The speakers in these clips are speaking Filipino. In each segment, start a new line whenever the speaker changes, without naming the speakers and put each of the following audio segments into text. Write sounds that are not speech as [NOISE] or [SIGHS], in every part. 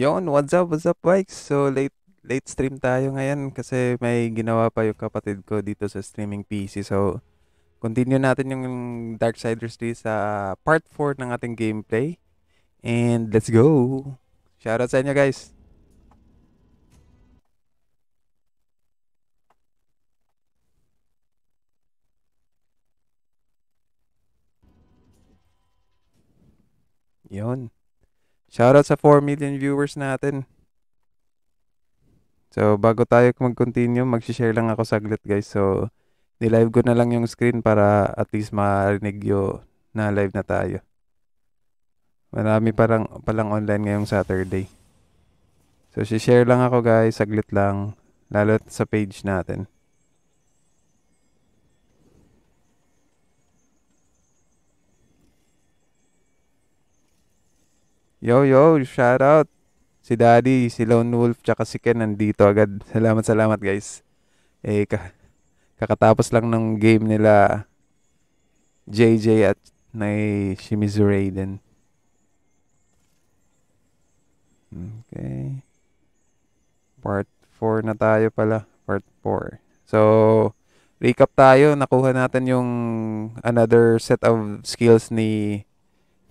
Yon, what's up, what's up, bikes? So, late late stream tayo ngayon kasi may ginawa pa yung kapatid ko dito sa streaming PC. So, continue natin yung Darksiders 3 sa part 4 ng ating gameplay. And let's go! Shoutout sa inyo guys! Yon. Shoutout sa 4 million viewers natin. So, bago tayo mag-continue, mag-share lang ako saglit guys. So, nilive ko na lang yung screen para at least marinig yo na live na tayo. Marami parang, palang online ngayong Saturday. So, share lang ako guys, saglit lang. Lalo sa page natin. Yo, yo, shout out. Si Daddy, si Lone Wolf, tsaka si Ken nandito agad. Salamat, salamat guys. Eh, ka kakatapos lang ng game nila JJ at ni Shimizu Raiden. Okay. Part 4 na tayo pala. Part 4. So, recap tayo. Nakuha natin yung another set of skills ni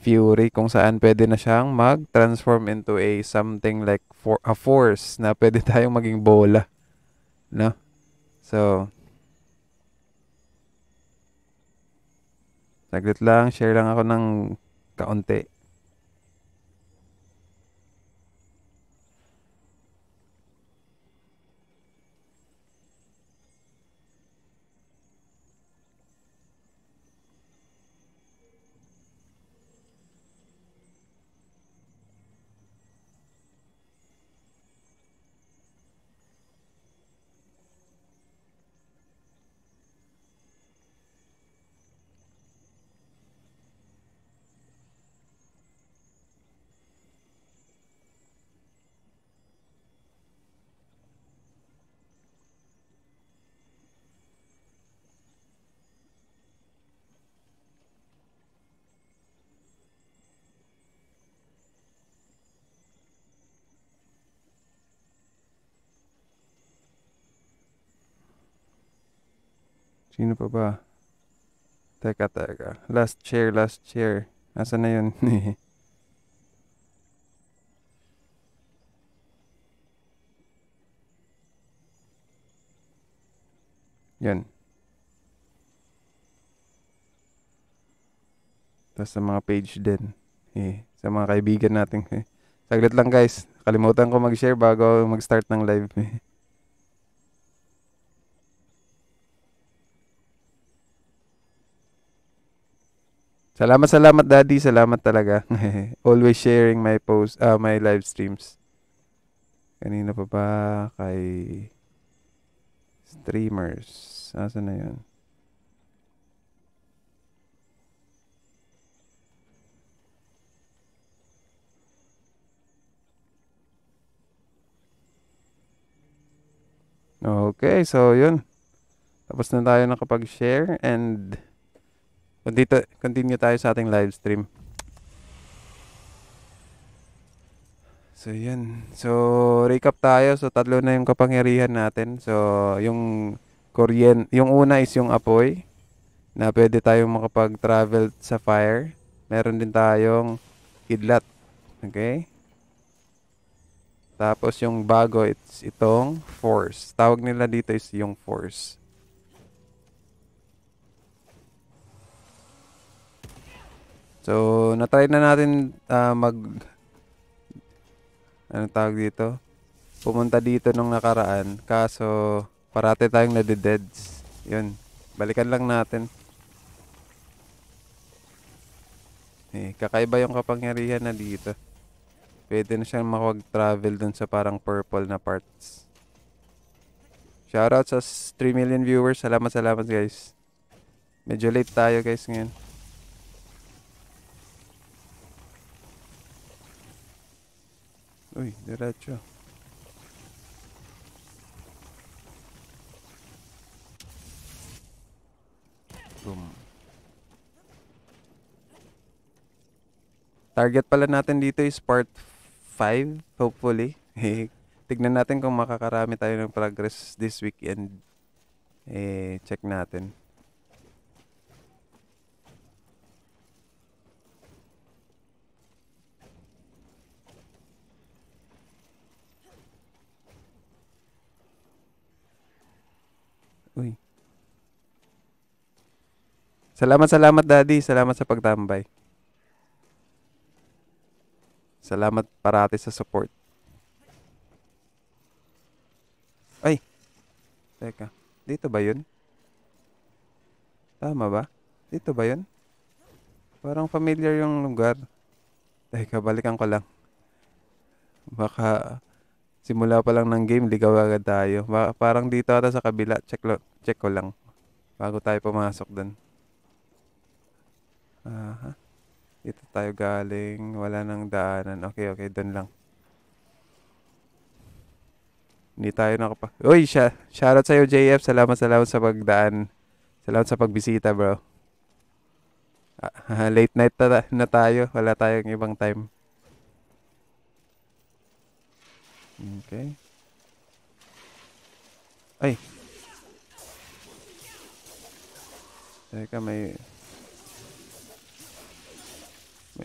Fury kung saan pwede na siyang mag-transform into a something like for a force na pwede [LAUGHS] tayong maging bola. No? So, saglit lang, share lang ako ng kaunti. Sino pa ba? Teka, teka. Last chair, last chair. Nasaan na yun? [LAUGHS] Yan. Tapos sa mga page din. Eh, sa mga kaibigan natin. [LAUGHS] Saglit lang guys. Kalimutan ko mag-share bago mag-start ng live. Eh. [LAUGHS] Salamat, salamat daddy. Salamat talaga. [LAUGHS] Always sharing my post, uh, my live streams. Kanina pa ba kay streamers? Asa na yun? Okay, so yun. Tapos na tayo nakapag-share and Continue, continue tayo sa ating live stream. So, yan. So, recap tayo. So, tatlo na yung kapangyarihan natin. So, yung kuryen, yung una is yung apoy na pwede tayong makapag-travel sa fire. Meron din tayong kidlat. Okay? Tapos yung bago, it's itong force. Tawag nila dito is yung force. So, na-try na natin uh, mag ano tawag dito? Pumunta dito nung nakaraan. Kaso, parate tayong nade-deads. Yun. Balikan lang natin. Eh, kakaiba yung kapangyarihan na dito. Pwede na siyang makwag-travel dun sa parang purple na parts. Shoutout sa 3 million viewers. Salamat, salamat guys. Medyo late tayo guys ngayon. Uy, diretso. Boom. Target pala natin dito is part 5, hopefully. [LAUGHS] Tignan natin kung makakarami tayo ng progress this weekend. Eh, check natin. Salamat, salamat, Daddy. Salamat sa pagtambay. Salamat parati sa support. Ay! Teka. Dito ba yun? Tama ba? Dito ba yun? Parang familiar yung lugar. Teka, balikan ko lang. Baka simula pa lang ng game, ligaw agad tayo. Baka, parang dito ata sa kabila. Check, lo, check ko lang. Bago tayo pumasok dun. Aha. ito tayo galing. Wala nang daanan. Okay, okay. Doon lang. Hindi tayo nakapa... Uy! Sh shoutout sa'yo, JF. Salamat, salamat sa pagdaan. Salamat sa pagbisita, bro. Ah, [LAUGHS] late night na, na tayo. Wala tayong ibang time. Okay. Ay! Teka, may...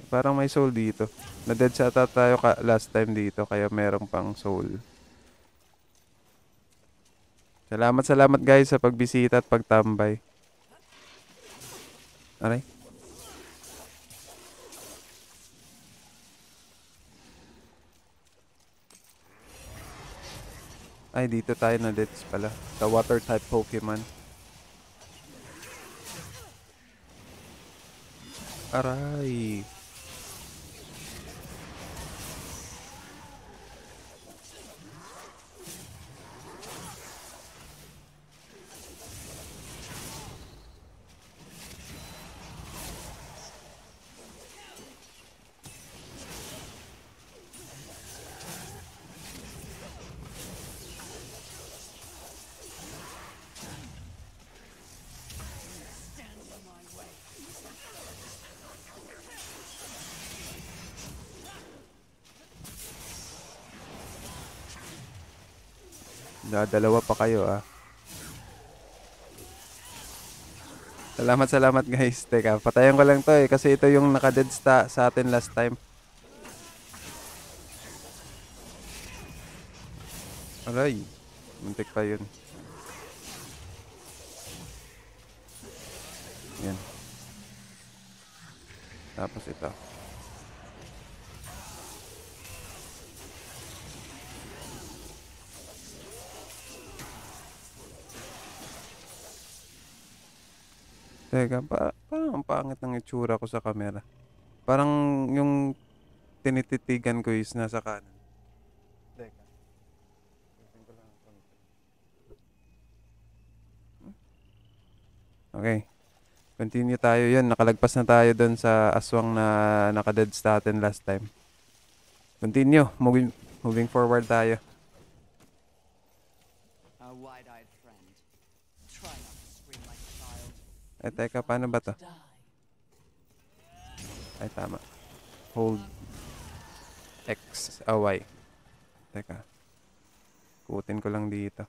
Parang may soul dito. Na-dead sa ata tayo ka last time dito. Kaya meron pang soul. Salamat, salamat guys sa pagbisita at pagtambay. Aray. Ay, dito tayo na dits pala. The water type Pokemon. Aray. Dalawa pa kayo ah. Salamat, salamat guys. Teka, patayan ko lang to eh. Kasi ito yung nakadead sa, sa atin last time. Aray. Muntik pa yun. Yan.
Tapos ito.
Teka, pa parang ang pangit ng itsura ko sa camera. Parang yung tinititigan ko is nasa kanan. Teka. Okay. Continue tayo yun. Nakalagpas na tayo doon sa aswang na nakadead sa atin last time. Continue. Moving, moving forward tayo. Ay, eh, teka, paano ba to? Ay, tama. Hold X, ah, Y. Teka. Kutin ko lang dito.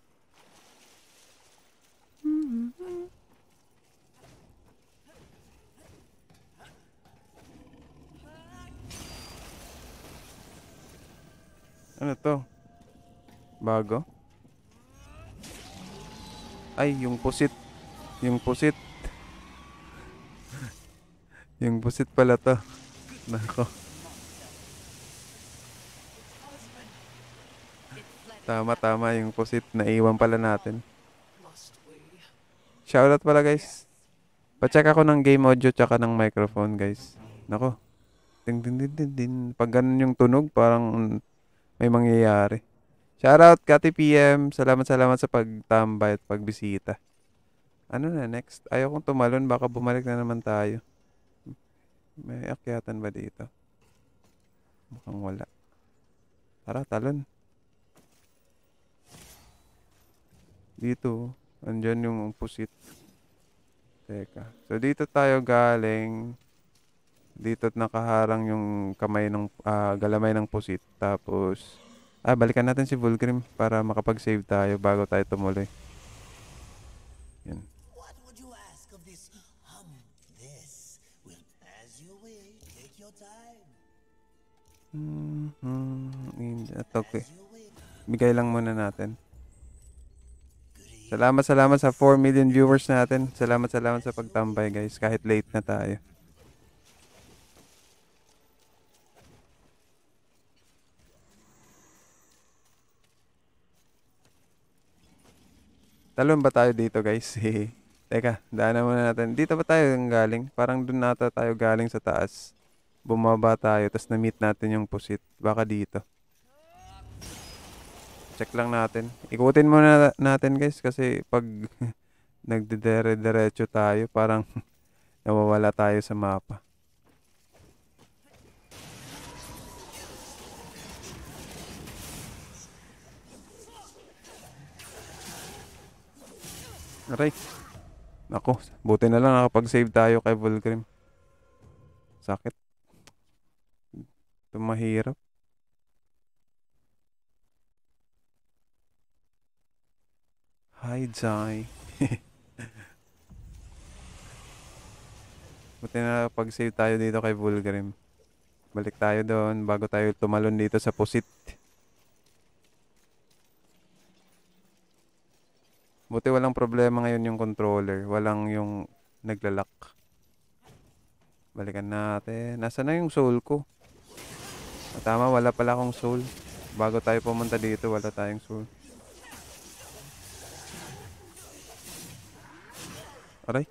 Ano to? Bago? Ay, yung pusit. Yung pusit. Yung busit pala to. Nako. Tama, tama. Yung pusit na iwan pala natin. Shoutout pala guys. Pa-check ako ng game audio tsaka ng microphone guys. Nako. Ding, ding, ding, ding, ding. Pag ganun yung tunog, parang may mangyayari. Shoutout, Kati PM. Salamat, salamat sa pagtambay at pagbisita. Ano na, next? Ayaw kong tumalon. Baka bumalik na naman tayo. May akyatan ba dito? Mukhang wala. Tara, talon. Dito, andyan yung pusit. Teka. So, dito tayo galing. Dito nakaharang yung kamay ng, uh, galamay ng pusit. Tapos, ah, balikan natin si Vulgrim para makapag-save tayo bago tayo tumuloy. Yan. What would you ask of this
hum, this? Well, as you will, Take
your time. Mm -hmm. At okay. Bigay lang muna natin. Salamat, salamat sa 4 million viewers natin. Salamat, salamat sa pagtambay, guys. Kahit late na tayo. Talon ba tayo dito, guys? [LAUGHS] Teka, daanan muna natin. Dito ba tayo galing? Parang doon nata tayo galing sa taas. Bumaba tayo, tapos na-meet natin yung pusit. Baka dito. Check lang natin. Ikutin muna natin guys kasi pag [LAUGHS] nagdedere-derecho tayo, parang [LAUGHS] nawawala tayo sa mapa. Aray. Ako, buti na lang nakapag-save tayo kay Volgrim. Sakit. Tumahirap. Hi, Jai. [LAUGHS] Buti na pag-save tayo dito kay Volgrim. Balik tayo doon bago tayo tumalon dito sa Pusit. Buti walang problema ngayon yung controller. Walang yung naglalak. Balikan natin. Nasaan na yung soul ko? Ah, tama, wala pala akong soul. Bago tayo pumunta dito, wala tayong soul. Aray.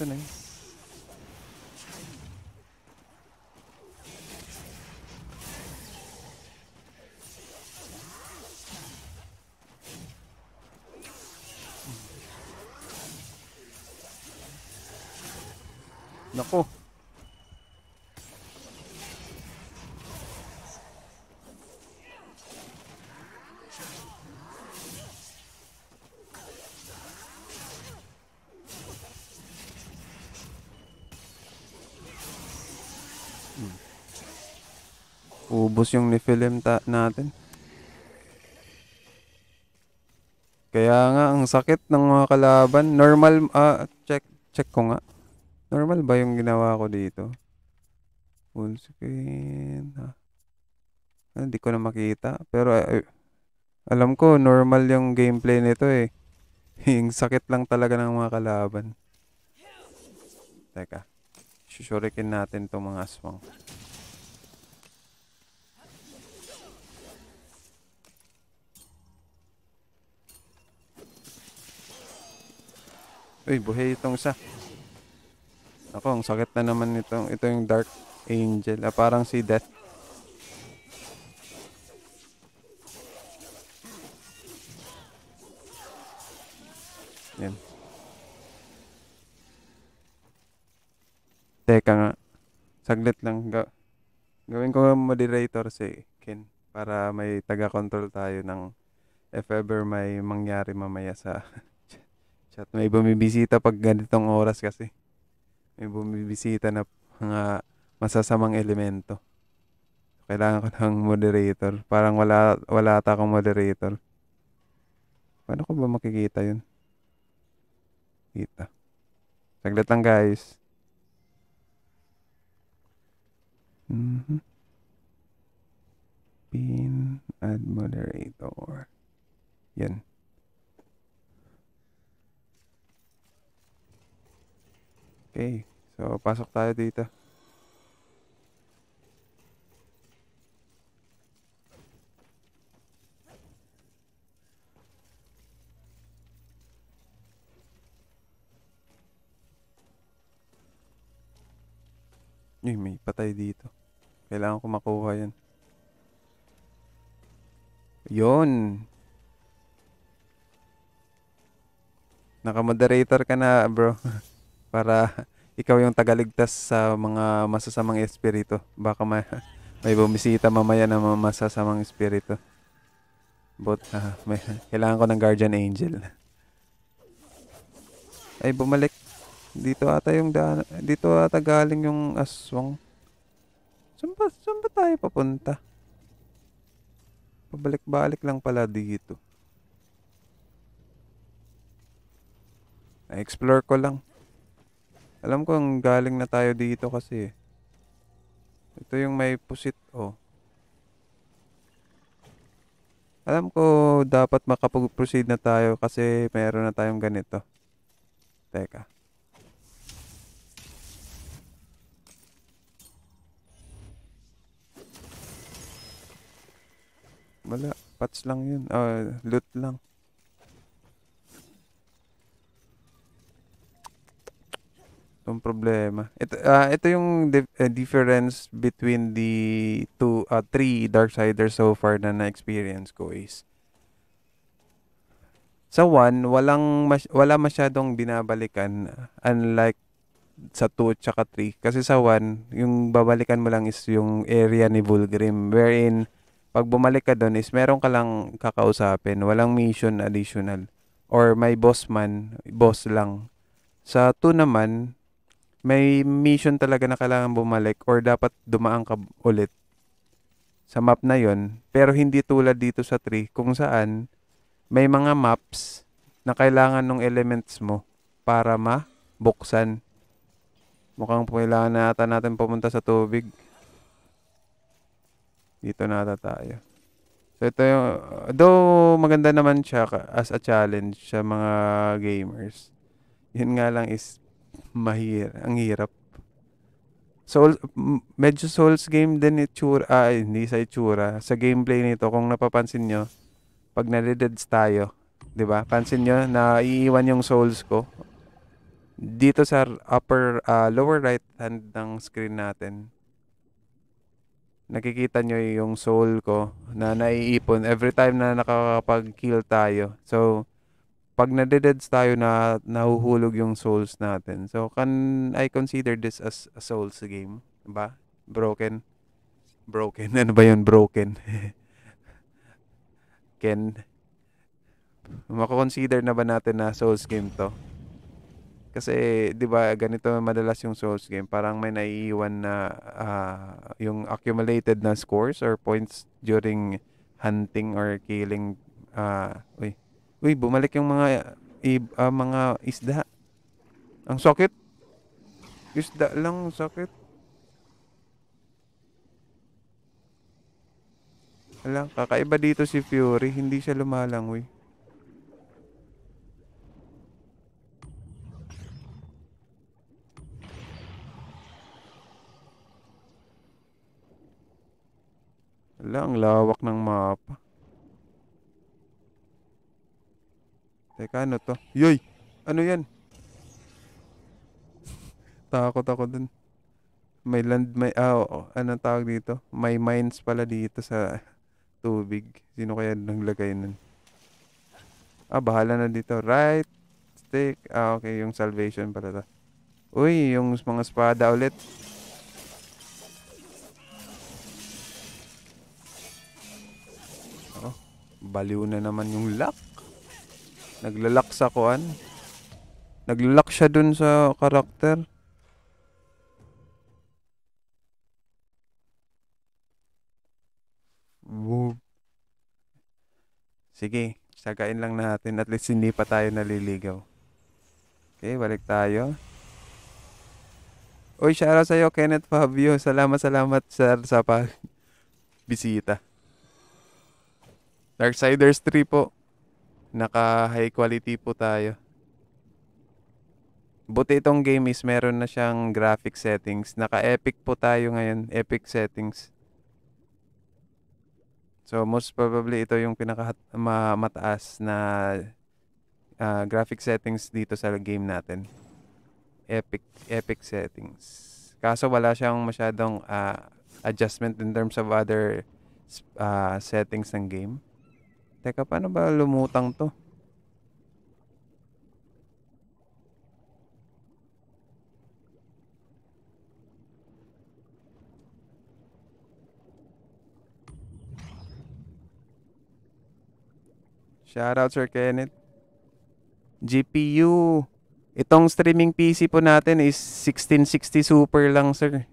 também. naubos yung nifilm ta natin. Kaya nga, ang sakit ng mga kalaban. Normal, ah, check, check ko nga. Normal ba yung ginawa ko dito? Full screen, ha? Ah, hindi ko na makita. Pero, eh, alam ko, normal yung gameplay nito eh. [LAUGHS] yung sakit lang talaga ng mga kalaban. Teka. Shuriken natin to mga aswang. Uy, buhay itong isa. Ako, ang sakit na naman itong, ito yung Dark Angel. Ah, parang si Death. Yan. Teka nga. Saglit lang. Ga gawin ko moderator si Ken para may taga-control tayo ng if ever may mangyari mamaya sa Chat may bumibisita pag ganitong oras kasi. May bumibisita na mga masasamang elemento. Kailangan ko [LAUGHS] ng moderator. Parang wala wala ata akong moderator. Paano ko ba makikita 'yun? Kita. Saglit lang guys. Mm-hmm. Pin add moderator. Yan. Okay. So, pasok tayo dito. Uy, may patay dito. Kailangan ko makuha yan. Yun. Naka-moderator ka na, bro. [LAUGHS] para [LAUGHS] ikaw yung tagaligtas sa mga masasamang espiritu. Baka may, [LAUGHS] may bumisita mamaya na masasamang espiritu. But, uh, may, kailangan ko ng guardian angel. Ay, bumalik. Dito ata yung daan. Dito ata galing yung aswang. Saan ba, saan ba tayo papunta? Pabalik-balik lang pala dito. explore ko lang. Alam ko ang galing na tayo dito kasi. Ito yung may pusit, oh. Alam ko dapat makapag-proceed na tayo kasi meron na tayong ganito. Teka. Wala. Pats lang yun. Oh, loot lang. 'tong problema. Ito, uh, ito yung dif- uh, difference between the two, uh, three Darksiders so far na na-experience ko is sa one, walang mas- wala masyadong binabalikan unlike sa 2 at saka 3. Kasi sa 1, yung babalikan mo lang is yung area ni Vulgrim wherein pag bumalik ka doon is meron ka lang kakausapin. Walang mission additional. Or may boss man, boss lang. Sa 2 naman, may mission talaga na kailangan bumalik or dapat dumaan ka ulit sa map na yon pero hindi tulad dito sa tree kung saan may mga maps na kailangan ng elements mo para mabuksan. Mukhang kailangan na natin pumunta sa tubig. Dito na tayo. So ito yung, though maganda naman siya as a challenge sa mga gamers. Yun nga lang is mahir ang hirap. Soul, medyo Souls game din itsura, ah, hindi sa itsura. Sa gameplay nito, kung napapansin nyo, pag nare-deads tayo, 'di ba? Pansin niyo na iiwan yung souls ko dito sa upper uh, lower right hand ng screen natin. Nakikita nyo yung soul ko na naiipon every time na nakakapag-kill tayo. So, pag nade-deads tayo na nahuhulog yung souls natin. So, can I consider this as a souls game? Ba? Broken? Broken. [LAUGHS] Ano ba yun? Broken. [LAUGHS] Ken? Mako-consider na ba natin na souls game to? Kasi, di ba, ganito madalas yung souls game. Parang may naiiwan na uh, yung accumulated na scores or points during hunting or killing. Uh, uy, Uy, bumalik yung mga uh, mga isda. Ang sakit. Isda lang, sakit. Ala, kakaiba dito si Fury. Hindi siya lumalangoy. Ala, ang lawak ng mapa. Teka, ano to? Yoy! Ano yan? [LAUGHS] Takot ako dun. May land, may, ah, oo, anong tawag dito? May mines pala dito sa tubig. Sino kaya naglagay nun? Ah, bahala na dito. Right stick. Ah, okay. Yung salvation pala to. Uy, yung mga espada ulit. Oh, baliw na naman yung lock. Naglalak sa kuan. Naglalak siya dun sa karakter. Woo. Sige, sagain lang natin. At least hindi pa tayo naliligaw. Okay, balik tayo. Uy, shoutout sa'yo, Kenneth Fabio. Salamat, salamat sir, sa, sa pagbisita. Darksiders 3 po. Naka high quality po tayo. Buti itong game is meron na siyang graphic settings. Naka-epic po tayo ngayon. Epic settings. So most probably ito yung pinaka ma mataas na uh, graphic settings dito sa game natin. Epic epic settings. Kaso wala siyang masyadong uh, adjustment in terms of other uh, settings ng game. Teka, paano ba lumutang to? Shoutout Sir Kenneth. GPU. Itong streaming PC po natin is 1660 Super lang, sir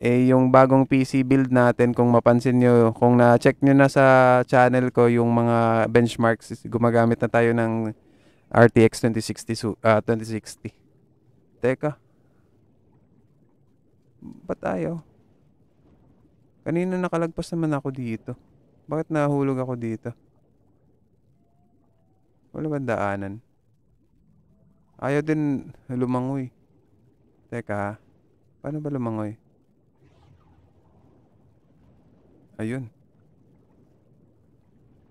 eh yung bagong PC build natin kung mapansin nyo, kung na-check nyo na sa channel ko yung mga benchmarks, gumagamit na tayo ng RTX 2060. Uh, 2060. Teka. Ba't ayaw? Kanina nakalagpas naman ako dito. Bakit nahulog ako dito? Wala ba daanan? Ayaw din lumangoy. Teka, paano ba lumangoy? Ayun.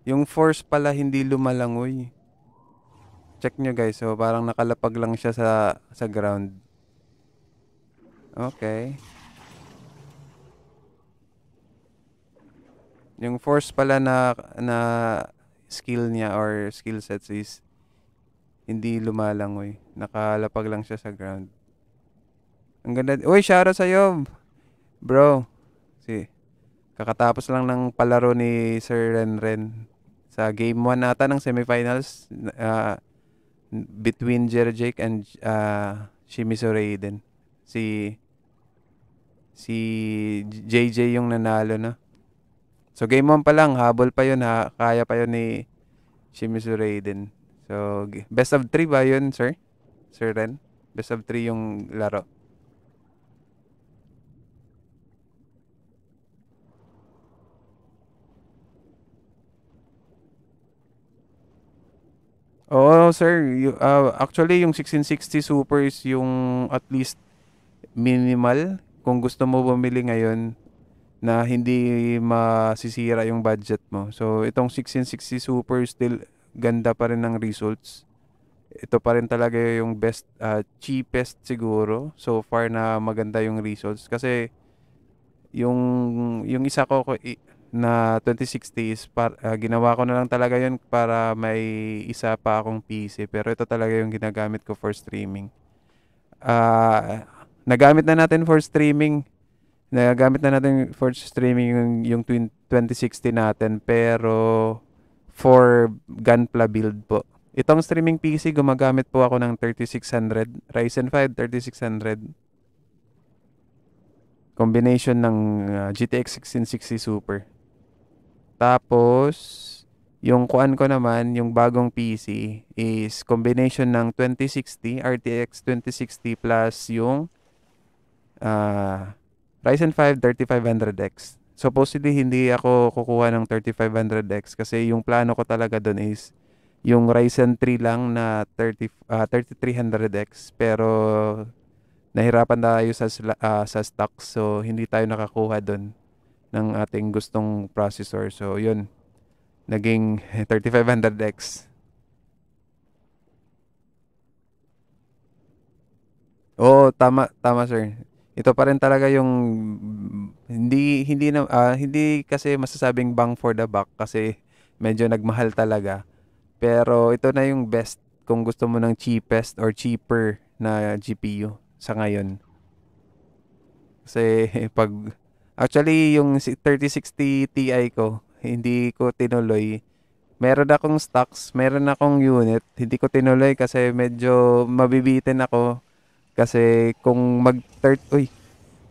Yung force pala hindi lumalangoy. Check nyo guys. So, parang nakalapag lang siya sa, sa ground. Okay. Yung force pala na, na skill niya or skill sets is hindi lumalangoy. Nakalapag lang siya sa ground. Ang ganda. Uy, shoutout sa'yo, bro. Kakatapos lang ng palaro ni Sir Renren sa game 1 ata ng semifinals uh, between Jerjek and uh, ah, Shimizu Raiden. Si si JJ yung nanalo na. So game 1 pa lang, habol pa yun ha. Kaya pa yun ni Shimizu Raiden. So best of 3 ba yun, sir? Sir Ren? Best of 3 yung laro. Oo, sir. You, uh, ah, actually, yung 1660 Super is yung at least minimal. Kung gusto mo bumili ngayon na hindi masisira yung budget mo. So, itong 1660 Super still ganda pa rin ng results. Ito pa rin talaga yung best, uh, cheapest siguro so far na maganda yung results. Kasi yung, yung isa ko, na 2060s par, uh, ginawa ko na lang talaga yun para may isa pa akong PC pero ito talaga yung ginagamit ko for streaming uh, nagamit na natin for streaming nagamit na natin for streaming yung, yung 2060 natin pero for Gunpla build po itong streaming PC gumagamit po ako ng 3600 Ryzen 5 3600 combination ng uh, GTX 1660 Super tapos, yung kuan ko naman, yung bagong PC is combination ng 2060, RTX 2060 plus yung uh, Ryzen 5 3500X. Supposedly, hindi ako kukuha ng 3500X kasi yung plano ko talaga doon is yung Ryzen 3 lang na 30, uh, 3300X pero nahirapan tayo sa, uh, sa stock so hindi tayo nakakuha doon ng ating gustong processor. So, yun. Naging 3500X. [LAUGHS] Oh, tama, tama sir. Ito pa rin talaga yung hindi hindi na uh, hindi kasi masasabing bang for the buck kasi medyo nagmahal talaga. Pero ito na yung best kung gusto mo ng cheapest or cheaper na GPU sa ngayon. Kasi [LAUGHS] pag Actually, yung 3060 Ti ko, hindi ko tinuloy. Meron akong stocks, meron akong unit. Hindi ko tinuloy kasi medyo mabibitin ako. Kasi kung mag uy,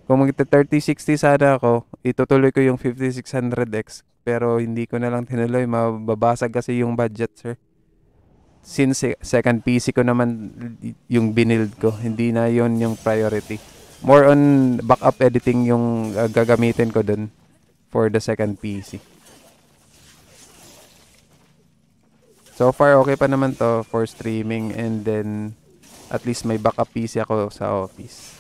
kung mag 3060 sana ako, itutuloy ko yung 5600X. Pero hindi ko na lang tinuloy. Mababasag kasi yung budget, sir. Since second PC ko naman yung binild ko, hindi na yon yung priority more on backup editing yung uh, gagamitin ko dun for the second PC. So far, okay pa naman to for streaming and then at least may backup PC ako sa office.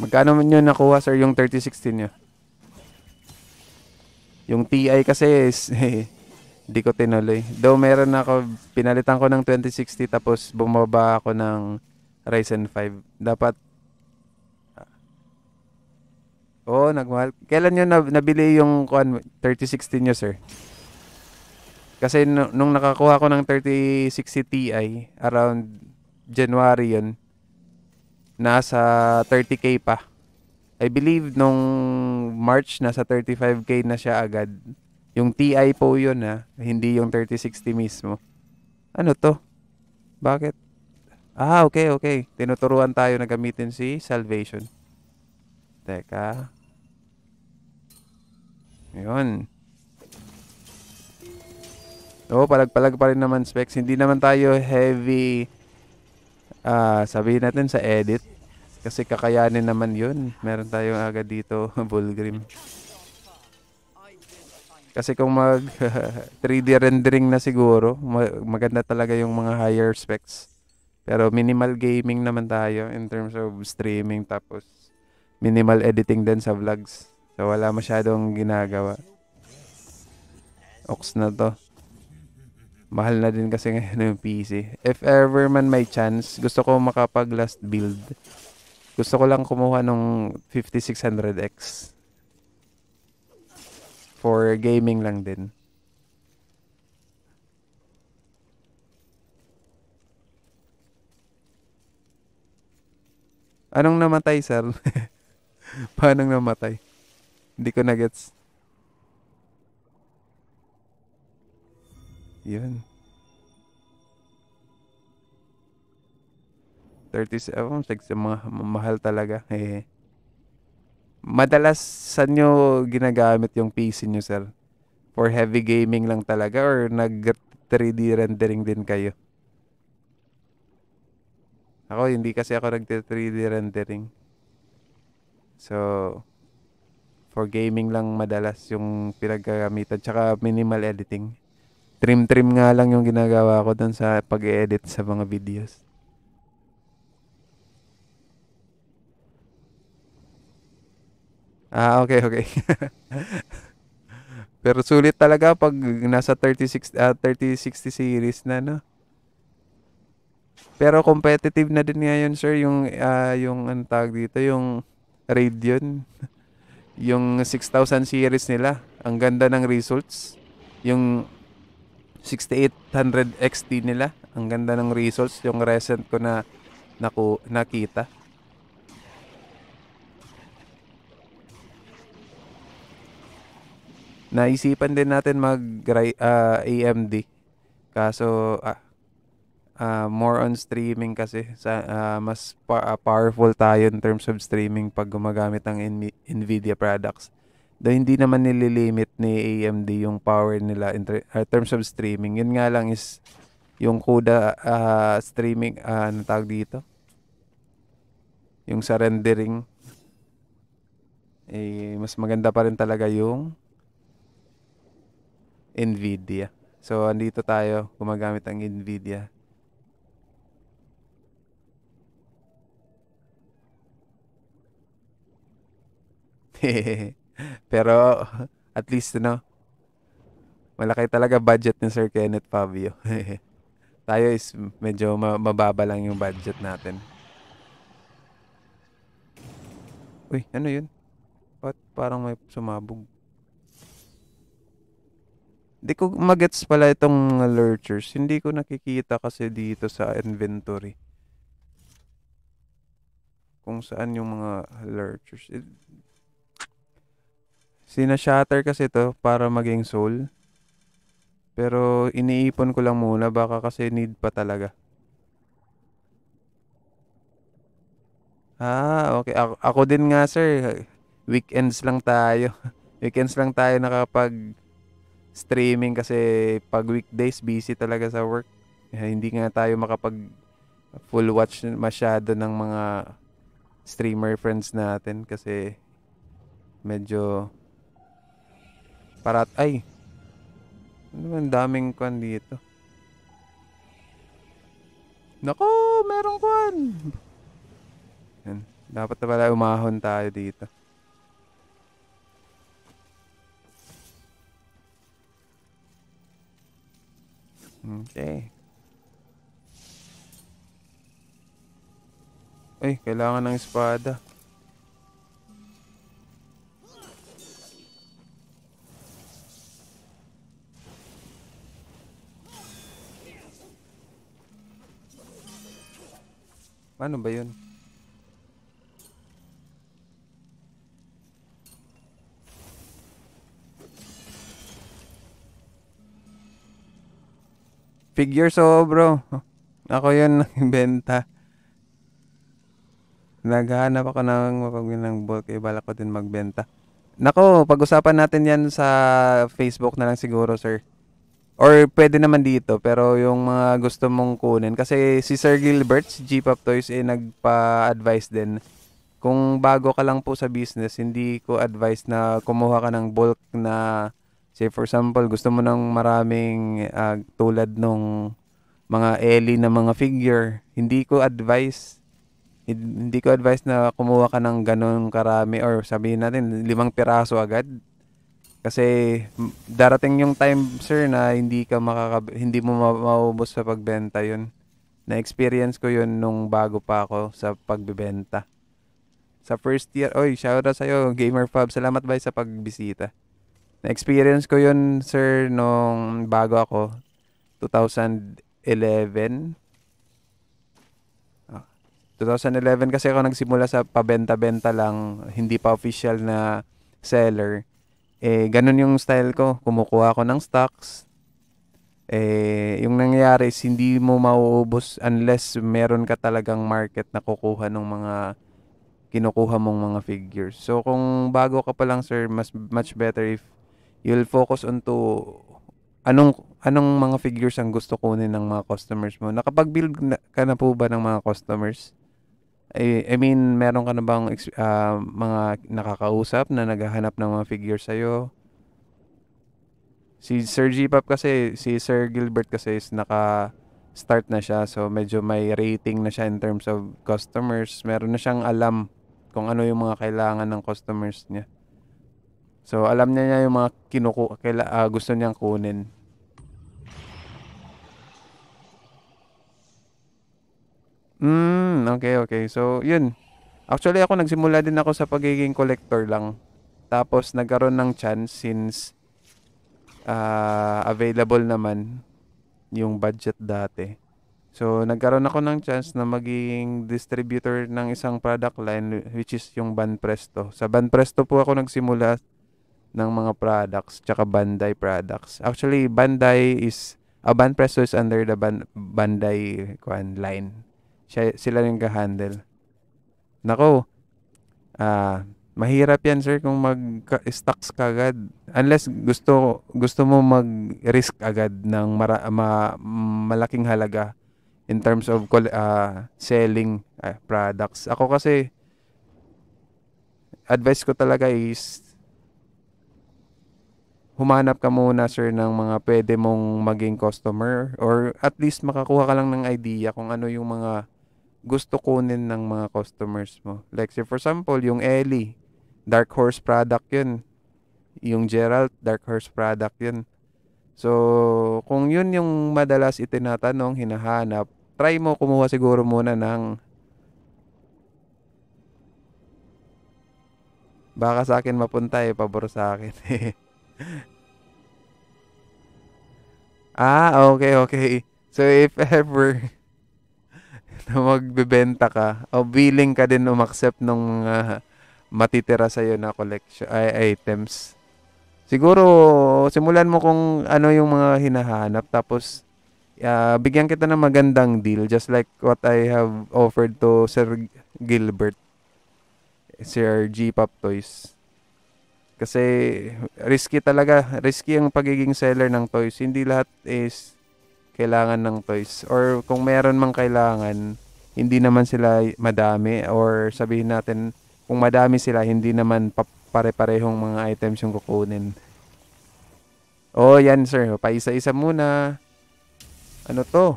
Magkano man nyo nakuha, sir, yung 3016 nyo? Yung TI kasi is, [LAUGHS] eh, Di ko tinuloy. Though meron ako, pinalitan ko ng 2060 tapos bumaba ako ng Ryzen 5. Dapat oh, nagmahal. Kailan niyo nabili yung 3060 nyo, sir? Kasi nung nakakuha ko ng 3060 Ti, around January yun, nasa 30k pa. I believe nung March, nasa 35k na siya agad. Yung TI po yun ha, hindi yung 3060 mismo. Ano to? Bakit? Ah, okay, okay. Tinuturuan tayo na gamitin si Salvation. Teka. Yun. Oo, palag-palag pa rin naman specs. Hindi naman tayo heavy, uh, sabihin natin sa edit. Kasi kakayanin naman yun. Meron tayong agad dito, [LAUGHS] Bullgrim. Kasi kung mag 3D [LAUGHS] rendering na siguro, maganda talaga yung mga higher specs. Pero minimal gaming naman tayo in terms of streaming tapos minimal editing din sa vlogs. So wala masyadong ginagawa. Ox na to. Mahal na din kasi ngayon yung PC. If ever man may chance, gusto ko makapag last build. Gusto ko lang kumuha ng 5600X. For gaming lang din. Anong namatay, sir? [LAUGHS] Paano namatay? Hindi ko na-gets. Yun. 37, like, mga mahal talaga. Hehe madalas sa nyo ginagamit yung PC nyo, sir? For heavy gaming lang talaga or nag 3D rendering din kayo? Ako, hindi kasi ako nag 3D rendering. So, for gaming lang madalas yung pinagkagamitan. Tsaka minimal editing. Trim-trim nga lang yung ginagawa ko dun sa pag-edit sa mga videos. Ah, okay, okay. [LAUGHS] Pero sulit talaga pag nasa 36 uh, 3060 series na no. Pero competitive na din ngayon, sir, yung uh, yung ang tawag dito, yung Radeon. [LAUGHS] Yung 6000 series nila, ang ganda ng results. Yung 6800 XT nila, ang ganda ng results yung recent ko na naku, nakita. Naisipan din natin mag uh, ah, AMD. Kaso ah, uh, more on streaming kasi sa uh, mas pa- uh, powerful tayo in terms of streaming pag gumagamit ng in- Nvidia products. Though hindi naman nililimit ni AMD yung power nila in ter- uh, terms of streaming. Yun nga lang is yung CUDA uh, streaming uh, ano tawag dito? Yung sa rendering eh mas maganda pa rin talaga yung NVIDIA. So, andito tayo, gumagamit ng NVIDIA. [LAUGHS] Pero, at least, no, malaki talaga budget ni Sir Kenneth Fabio. [LAUGHS] tayo is medyo mababa lang yung budget natin. Uy, ano yun? Ba't parang may sumabog? Hindi ko magets pala itong lurchers. Hindi ko nakikita kasi dito sa inventory. Kung saan yung mga lurchers. It... Eh, sina-shatter kasi to para maging soul. Pero iniipon ko lang muna. Baka kasi need pa talaga. Ah, okay. A ako din nga sir. Weekends lang tayo. [LAUGHS] Weekends lang tayo nakapag streaming kasi pag weekdays busy talaga sa work. Eh, hindi nga tayo makapag full watch masyado ng mga streamer friends natin kasi medyo parat ay ano ang daming kwan dito Nako,
merong kwan.
Yan. Dapat na pala umahon tayo dito. Okay. Mm. Ay, eh. eh, kailangan ng espada. Ano ba yun? Figures oo bro. Ako yun [LAUGHS] nagbenta. Naghahanap ako ng mapagbilang bulk. Eh, balak ko din magbenta. Nako, pag-usapan natin yan sa Facebook na lang siguro, sir. Or pwede naman dito, pero yung mga gusto mong kunin. Kasi si Sir Gilbert, si g Toys, eh, nagpa-advise din. Kung bago ka lang po sa business, hindi ko advice na kumuha ka ng bulk na Say for example, gusto mo ng maraming uh, tulad nung mga Ellie na mga figure. Hindi ko advice hindi ko advice na kumuha ka ng ganun karami or sabihin natin limang piraso agad. Kasi darating yung time sir na hindi ka makaka hindi mo ma- maubos sa pagbenta 'yun. Na-experience ko 'yun nung bago pa ako sa pagbebenta. Sa first year, oy, shout out sa iyo Gamer Fab. Salamat bay sa pagbisita. Na-experience ko yun, sir, nung bago ako. 2011. Oh, 2011 kasi ako nagsimula sa pabenta-benta lang. Hindi pa official na seller. Eh, ganun yung style ko. Kumukuha ako ng stocks. Eh, yung nangyayari is hindi mo mauubos unless meron ka talagang market na kukuha ng mga kinukuha mong mga figures. So, kung bago ka pa lang, sir, mas much better if you'll focus on to anong anong mga figures ang gusto kunin ng mga customers mo. Nakapag-build na, ka na po ba ng mga customers? I, I mean, meron ka na bang uh, mga nakakausap na naghahanap ng mga figures sa'yo? Si Sir g kasi, si Sir Gilbert kasi is naka start na siya. So, medyo may rating na siya in terms of customers. Meron na siyang alam kung ano yung mga kailangan ng customers niya. So alam niya niya yung mga kinuku kaila, uh, gusto niyang kunin. Mm, okay, okay. So, yun. Actually, ako nagsimula din ako sa pagiging collector lang. Tapos, nagkaroon ng chance since uh, available naman yung budget dati. So, nagkaroon ako ng chance na maging distributor ng isang product line which is yung Banpresto. Sa Banpresto po ako nagsimula ng mga products tsaka Bandai products. Actually, Bandai is uh, ah, Banpresto is under the Ban Bandai kuan line. Siya, sila rin ka-handle. Nako. Ah, uh, mahirap 'yan sir kung mag-stocks ka agad. Unless gusto gusto mo mag-risk agad ng mara, ma, malaking halaga in terms of uh, selling uh, products. Ako kasi advice ko talaga is humanap ka muna sir ng mga pwede mong maging customer or at least makakuha ka lang ng idea kung ano yung mga gusto kunin ng mga customers mo. Like say for example, yung Ellie, Dark Horse product yun. Yung Gerald, Dark Horse product yun. So, kung yun yung madalas itinatanong, hinahanap, try mo kumuha siguro muna ng baka sa akin mapunta eh, pabor sa akin [LAUGHS] eh. [LAUGHS] ah, okay, okay. So, if ever [LAUGHS] na magbebenta ka, o willing ka din umaccept ng mga uh, matitira sa'yo na collection, ay, items, siguro, simulan mo kung ano yung mga hinahanap, tapos, uh, bigyan kita ng magandang deal, just like what I have offered to Sir Gilbert, Sir G. Pop Toys. Kasi risky talaga, risky ang pagiging seller ng toys. Hindi lahat is kailangan ng toys or kung meron mang kailangan, hindi naman sila madami or sabihin natin kung madami sila, hindi naman pare-parehong mga items yung kukunin. Oh, yan sir. Paisa-isa muna. Ano to?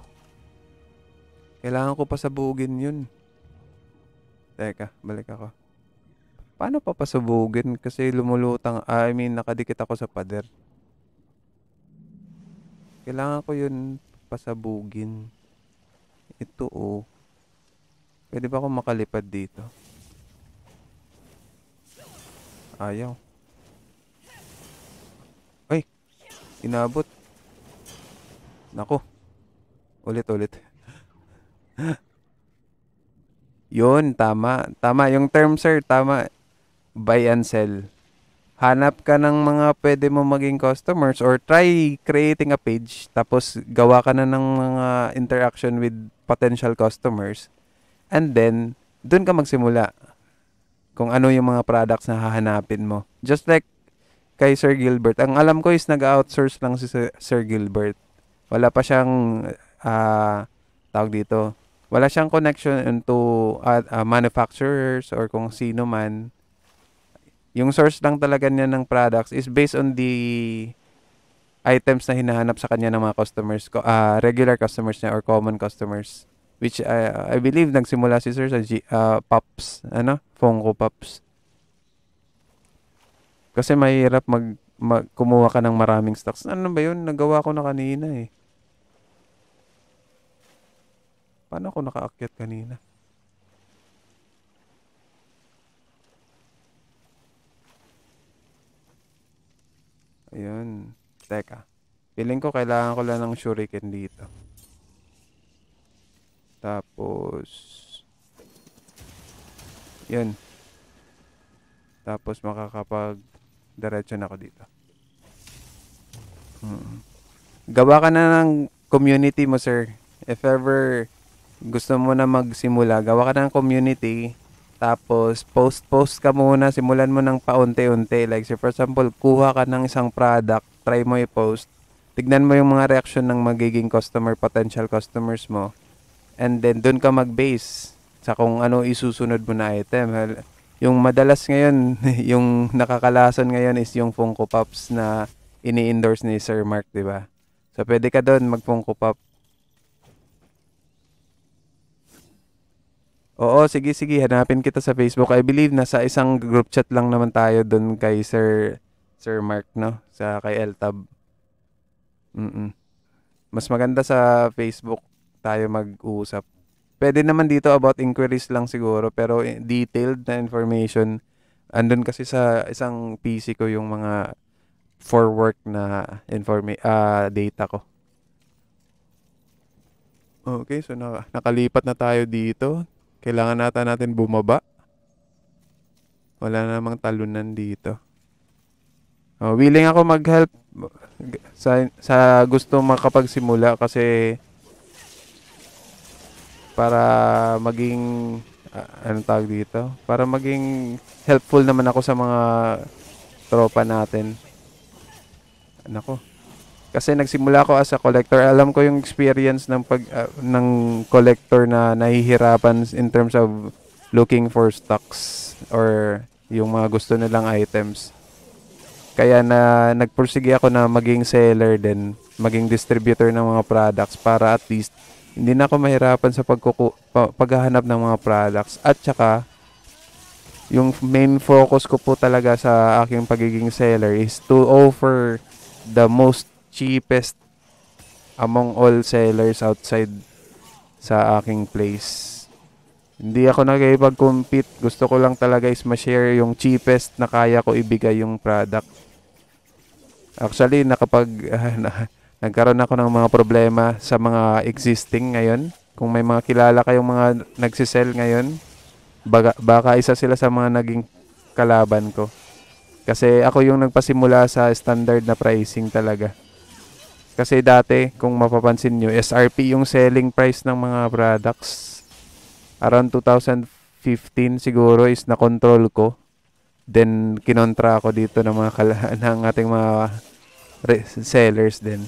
Kailangan ko pa sabugin yun. Teka, balik ako. Paano papasubugin? Kasi lumulutang, ah, I mean, nakadikit ako sa pader. Kailangan ko yun pasabugin. Ito, oh. Pwede ba akong makalipad dito? Ayaw. Ay! Inabot. Nako. Ulit-ulit. [LAUGHS] Yun, tama. Tama yung term, sir. Tama buy and sell. Hanap ka ng mga pwede mo maging customers or try creating a page tapos gawa ka na ng mga interaction with potential customers and then doon ka magsimula kung ano yung mga products na hahanapin mo. Just like kay Sir Gilbert. Ang alam ko is nag-outsource lang si Sir Gilbert. Wala pa siyang uh, tawag dito. Wala siyang connection into uh, ah, uh, ah, manufacturers or kung sino man. Yung source lang talaga niya ng products is based on the items na hinahanap sa kanya ng mga customers ko, uh, regular customers niya or common customers. Which uh, I believe nagsimula si Sir sa G, uh, Pops, ano? Funko Pops. Kasi mahirap mag, mag kumuha ka ng maraming stocks. Ano ba yun? Nagawa ko na kanina eh. Paano ako nakaakyat kanina? Ayun. Teka. Feeling ko kailangan ko lang ng shuriken dito. Tapos... Yun. Tapos makakapag diretso na ako dito. Hmm. Gawa ka na ng community mo, sir. If ever gusto mo na magsimula, gawa ka na ng community tapos, post-post ka muna. Simulan mo ng paunti-unti. Like, say, for example, kuha ka ng isang product. Try mo i-post. Tignan mo yung mga reaction ng magiging customer, potential customers mo. And then, dun ka mag-base sa kung ano isusunod mo na item. Well, yung madalas ngayon, [LAUGHS] yung nakakalason ngayon is yung Funko Pops na ini-endorse ni Sir Mark, di ba? So, pwede ka doon mag-Funko Pop Oo, sige sige, hanapin kita sa Facebook. I believe nasa isang group chat lang naman tayo doon kay Sir Sir Mark no, sa kay Eltab. Mm. Mas maganda sa Facebook tayo mag-uusap. Pwede naman dito about inquiries lang siguro, pero eh, detailed na information andun kasi sa isang PC ko yung mga for work na informa- uh, data ko. Okay, so na, nakalipat na tayo dito. Kailangan nata natin bumaba. Wala namang talunan dito. Oh, willing ako mag-help sa, sa gusto makapagsimula kasi para maging uh, anong tawag dito? Para maging helpful naman ako sa mga tropa natin. Nako. Kasi nagsimula ako as a collector. Alam ko yung experience ng pag uh, ng collector na nahihirapan in terms of looking for stocks or yung mga gusto nilang items. Kaya na nagpursige ako na maging seller din, maging distributor ng mga products para at least hindi na ako mahirapan sa pagkuku- paghahanap ng mga products. At saka, yung main focus ko po talaga sa aking pagiging seller is to offer the most cheapest among all sellers outside sa aking place. Hindi ako nagkipag-compete. Gusto ko lang talaga is ma-share yung cheapest na kaya ko ibigay yung product. Actually, nakapag... Uh, na, nagkaroon ako ng mga problema sa mga existing ngayon. Kung may mga kilala kayong mga nagsisell ngayon, baga, baka isa sila sa mga naging kalaban ko. Kasi ako yung nagpasimula sa standard na pricing talaga. Kasi dati, kung mapapansin nyo, SRP yung selling price ng mga products. Around 2015 siguro is na-control ko. Then, kinontra ako dito ng mga kala- [LAUGHS] ng ating mga sellers din.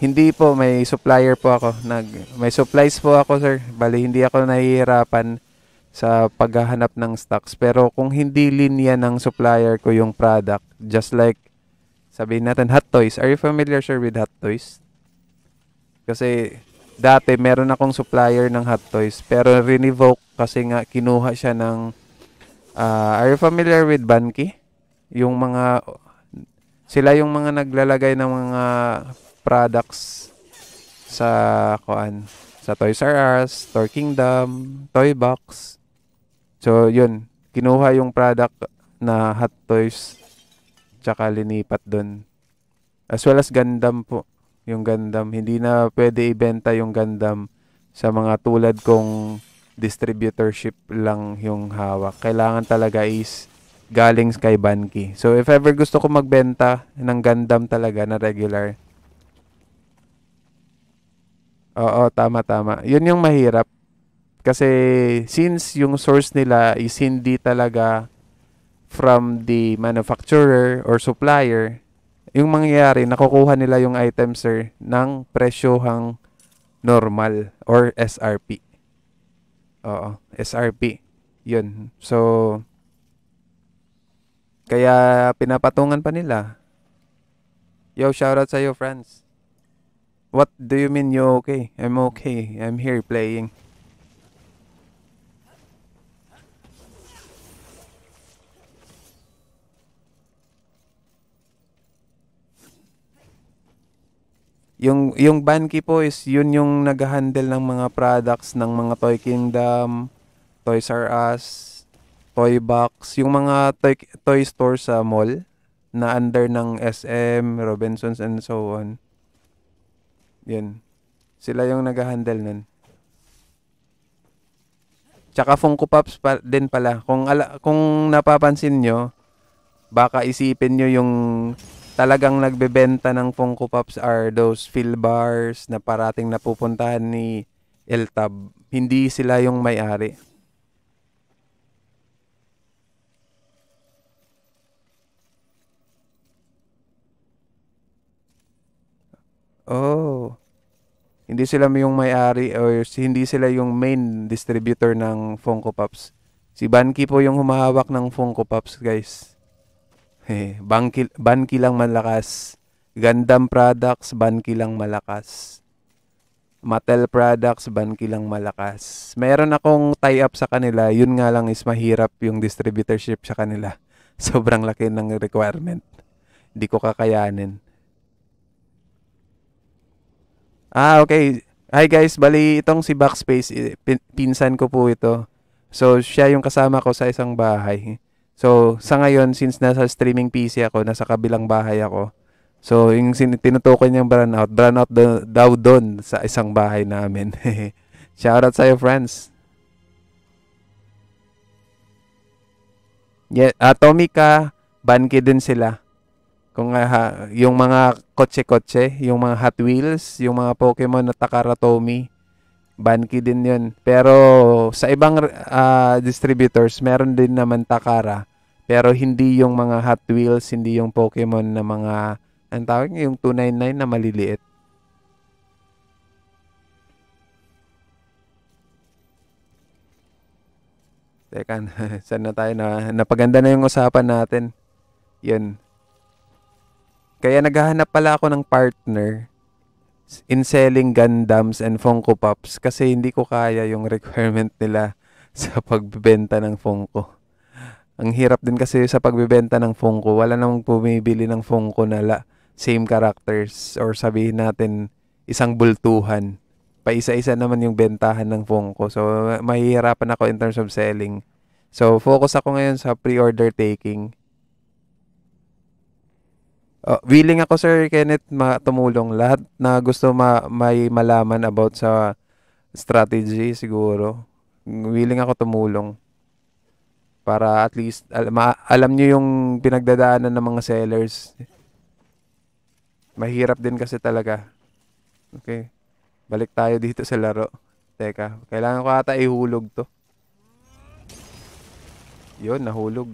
Hindi po, may supplier po ako. Nag, may supplies po ako, sir. Bali, hindi ako nahihirapan sa paghahanap ng stocks. Pero kung hindi linya ng supplier ko yung product, just like sabihin natin Hot Toys. Are you familiar sir with Hot Toys? Kasi dati meron akong supplier ng Hot Toys pero renevoke kasi nga kinuha siya ng uh, Are you familiar with Banky? Yung mga sila yung mga naglalagay ng mga products sa kuan sa Toys R Us, Toy Kingdom, Toy Box. So, yun. Kinuha yung product na Hot Toys tsaka linipat doon. As well as Gundam po. Yung Gundam. Hindi na pwede ibenta yung Gundam sa mga tulad kong distributorship lang yung hawak. Kailangan talaga is galing kay Banki. So, if ever gusto ko magbenta ng Gundam talaga na regular, Oo, tama, tama. Yun yung mahirap. Kasi since yung source nila is hindi talaga from the manufacturer or supplier, yung mangyayari, nakukuha nila yung item, sir, ng presyohang normal or SRP. Oo, SRP. Yun. So, kaya pinapatungan pa nila. Yo, shoutout sa'yo, friends. What do you mean you okay? I'm okay. I'm here playing. Yung, yung Banky po is yun yung nag-handle ng mga products ng mga Toy Kingdom, Toys R Us, Toy Box, yung mga toy, toy store sa mall na under ng SM, Robinsons and so on. Yun. Sila yung nag-handle nun. Tsaka Funko Pops pa, din pala. Kung, ala, kung napapansin nyo, baka isipin nyo yung talagang nagbebenta ng Funko Pops are those fill bars na parating napupuntahan ni Eltab. Hindi sila yung may-ari. Oh. Hindi sila yung may-ari or hindi sila yung main distributor ng Funko Pops. Si Banky po yung humahawak ng Funko Pops, guys. Eh, banki, banki lang malakas. Gandam products, banki lang malakas. Mattel products, banki lang malakas. Meron akong tie-up sa kanila. Yun nga lang is mahirap yung distributorship sa kanila. [LAUGHS] Sobrang laki ng requirement. Hindi ko kakayanin. Ah, okay. Hi guys, bali itong si Backspace, eh, pinsan ko po ito. So, siya yung kasama ko sa isang bahay. So, sa ngayon, since nasa streaming PC ako, nasa kabilang bahay ako, so, yung tinutukoy niyang brown out, brown out do, daw doon sa isang bahay namin. [LAUGHS] Shoutout sa'yo, friends. Yeah, Atomica, banki din sila. Kung uh, yung mga kotse-kotse, yung mga Hot Wheels, yung mga Pokemon na Takaratomi, banki din yun. Pero sa ibang uh, distributors, meron din naman Takara. Pero hindi yung mga Hot Wheels, hindi yung Pokemon na mga, ang tawag yung 299 na maliliit. Teka, [LAUGHS] saan na tayo na? Napaganda na yung usapan natin. Yun. Kaya naghahanap pala ako ng partner in selling Gundams and Funko Pops kasi hindi ko kaya yung [LAUGHS] requirement nila sa pagbebenta ng Funko. Ang hirap din kasi sa pagbebenta ng Funko. Wala namang bumibili ng Funko na la, same characters or sabihin natin isang bultuhan. Paisa-isa naman yung bentahan ng Funko. So, mahihirapan ako in terms of selling. So, focus ako ngayon sa pre-order taking. Uh, willing ako Sir Kenneth matumulong lahat na gusto ma may malaman about sa strategy siguro. Willing ako tumulong para at least al- ma- alam niyo yung pinagdadaanan ng mga sellers. Mahirap din kasi talaga. Okay. Balik tayo dito sa laro. Teka, kailangan ko ata ihulog to. Yun, nahulog.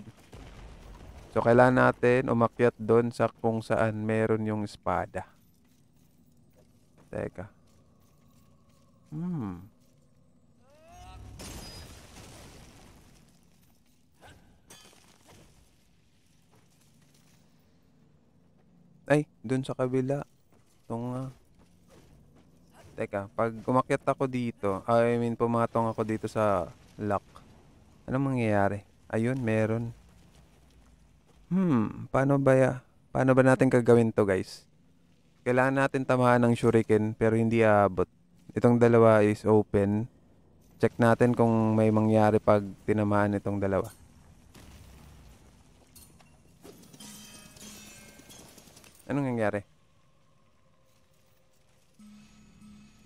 So, kailangan natin umakyat doon sa kung saan meron yung espada. Teka. Hmm. Ay, dun sa kabila. tong nga. Ah. Teka, pag umakyat ako dito, I mean pumatong ako dito sa lock. Anong mangyayari? Ayun, meron. Hmm, paano ba ya? Paano ba natin gagawin to guys? Kailangan natin tamaan ng shuriken pero hindi aabot. Itong dalawa is open. Check natin kung may mangyari pag tinamaan itong dalawa. Anong nangyari?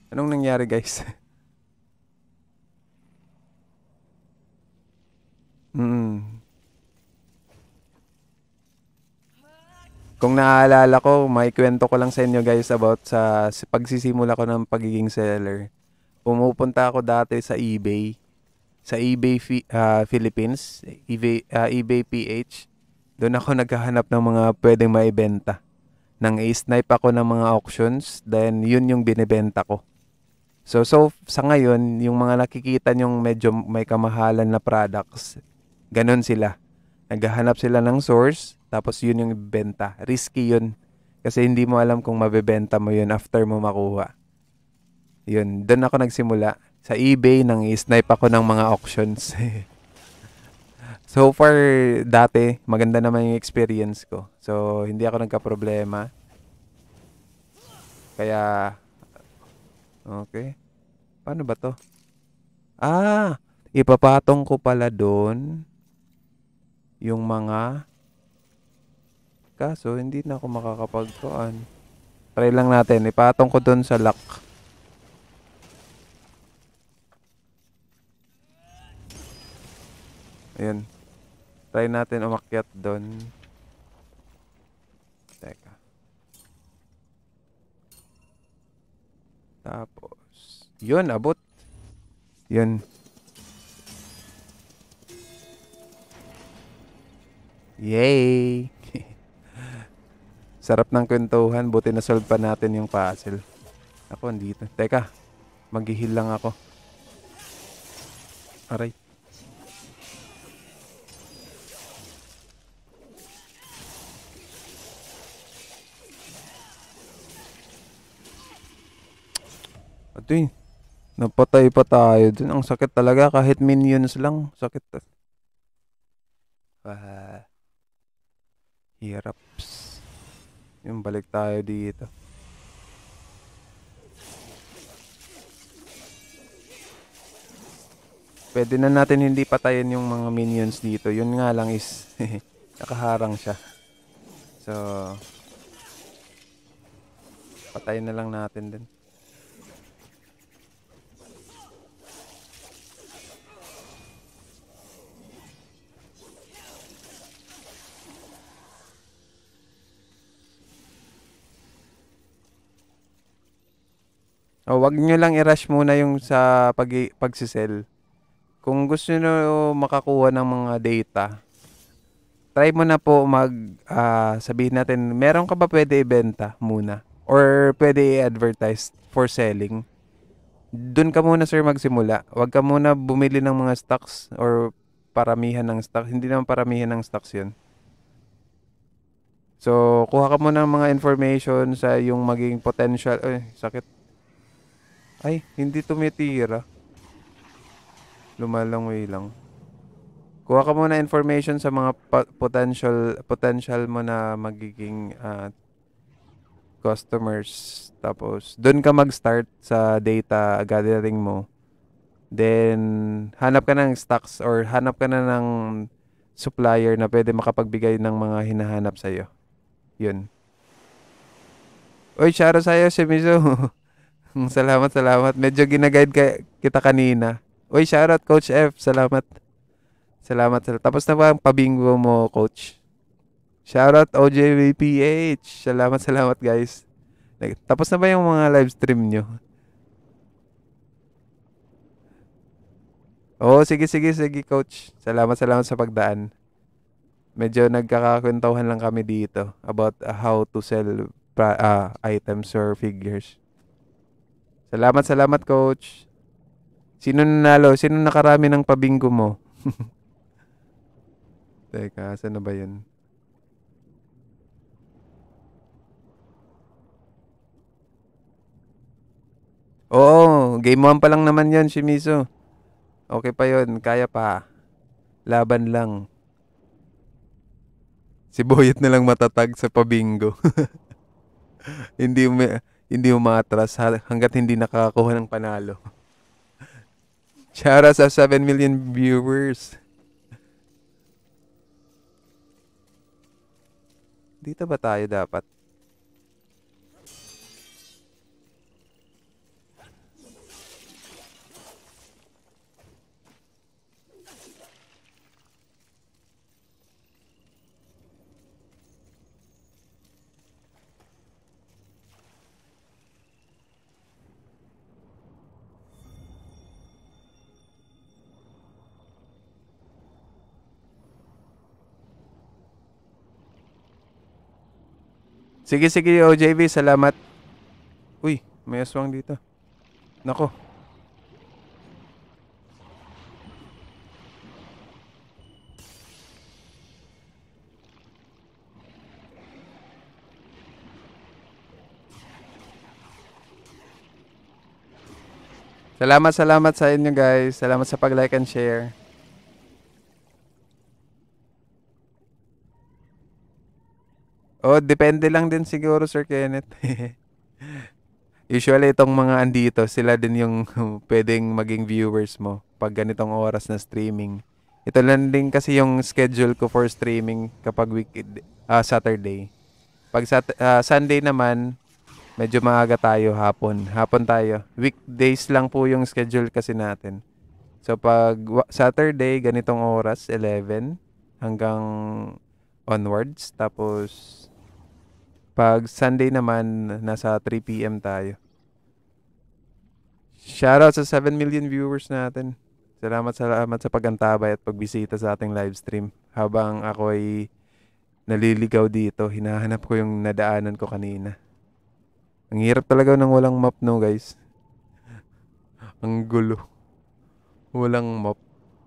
Anong nangyari guys? hmm. [LAUGHS] Kung naaalala ko, may kwento ko lang sa inyo guys about sa pagsisimula ko ng pagiging seller. Pumupunta ako dati sa eBay. Sa eBay uh, Philippines, eBay, uh, eBay PH. Doon ako naghahanap ng mga pwedeng maibenta nang i-snipe ako ng mga auctions, then yun yung binebenta ko. So, so sa ngayon, yung mga nakikita nyong medyo may kamahalan na products, ganun sila. Naghahanap sila ng source, tapos yun yung benta. Risky yun. Kasi hindi mo alam kung mabebenta mo yun after mo makuha. Yun, doon ako nagsimula. Sa eBay, nang i-snipe ako ng mga auctions. [LAUGHS] So far, dati, maganda naman yung experience ko. So, hindi ako nagka-problema. Kaya, okay. Paano ba to? Ah! Ipapatong ko pala doon yung mga kaso hindi na ako makakapagkuan. Try lang natin. Ipatong ko doon sa lock. Ayan. Try natin umakyat doon. Teka. Tapos, yun, abot. Yun. Yay! [LAUGHS] Sarap ng kwentuhan. Buti na solve pa natin yung puzzle. Ako, andito. Teka, maghihil lang ako. Aray. dito eh. Napatay pa tayo dun. Ang sakit talaga kahit minions lang. Sakit. Ah. hirap's. Yung balik tayo dito. Pwede na natin hindi patayin yung mga minions dito. Yun nga lang is [LAUGHS] nakaharang siya. So, patayin na lang natin din. O, oh, wag nyo lang i-rush muna yung sa pag pagsisell. Kung gusto nyo makakuha ng mga data, try mo na po mag uh, sabihin natin, meron ka ba pwede ibenta muna? Or pwede i-advertise for selling? Doon ka muna sir magsimula. Huwag ka muna bumili ng mga stocks or paramihan ng stocks. Hindi naman paramihan ng stocks yun. So, kuha ka muna ng mga information sa yung maging potential. Eh, sakit. Ay, hindi tumitira. Lumalangoy lang. Kuha ka muna information sa mga potential potential mo na magiging uh, customers. Tapos, doon ka mag-start sa data gathering mo. Then, hanap ka ng stocks or hanap ka na ng supplier na pwede makapagbigay ng mga hinahanap sa'yo. Yun. Uy, shoutout sa'yo si Mizu. [LAUGHS] Mm, salamat, salamat. Medyo ginaguide ka, kita kanina. Uy, shoutout Coach F. Salamat. Salamat. salamat. Tapos na ba ang pabingo mo, Coach? Shoutout OJVPH. Salamat, salamat guys. Tapos na ba yung mga live stream nyo? oh, sige, sige, sige, coach. Salamat, salamat sa pagdaan. Medyo nagkakakwentuhan lang kami dito about uh, how to sell uh, items or figures. Salamat, salamat, coach. Sino nanalo? Sino nakarami ng pabingo mo? [LAUGHS] Teka, saan na ba yun? Oo, game 1 pa lang naman yan, Shimizu. Okay pa yon, kaya pa. Laban lang. Si Boyet na lang matatag sa pabingo. [LAUGHS] Hindi, may, hindi umatras hanggat hindi nakakakuha ng panalo. [LAUGHS] Shout sa 7 million viewers. Dito ba tayo dapat? Sige, sige, OJV. Salamat. Uy, may aswang dito. Nako. Salamat, salamat sa inyo guys. Salamat sa pag-like and share. Oh, depende lang din siguro Sir Kenneth. [LAUGHS] Usually itong mga andito, sila din yung [LAUGHS] pwedeng maging viewers mo pag ganitong oras na streaming. Ito lang din kasi yung schedule ko for streaming kapag week uh, Saturday. Pag sat- uh, Sunday naman, medyo maaga tayo hapon. Hapon tayo. Weekdays lang po yung schedule kasi natin. So pag Saturday, ganitong oras, 11 hanggang onwards. Tapos pag Sunday naman, nasa 3 p.m. tayo. Shoutout sa 7 million viewers natin. Salamat, salamat sa pagantabay at pagbisita sa ating live stream. Habang ako ay naliligaw dito, hinahanap ko yung nadaanan ko kanina. Ang hirap talaga ng walang map no guys. [LAUGHS] Ang gulo. Walang map.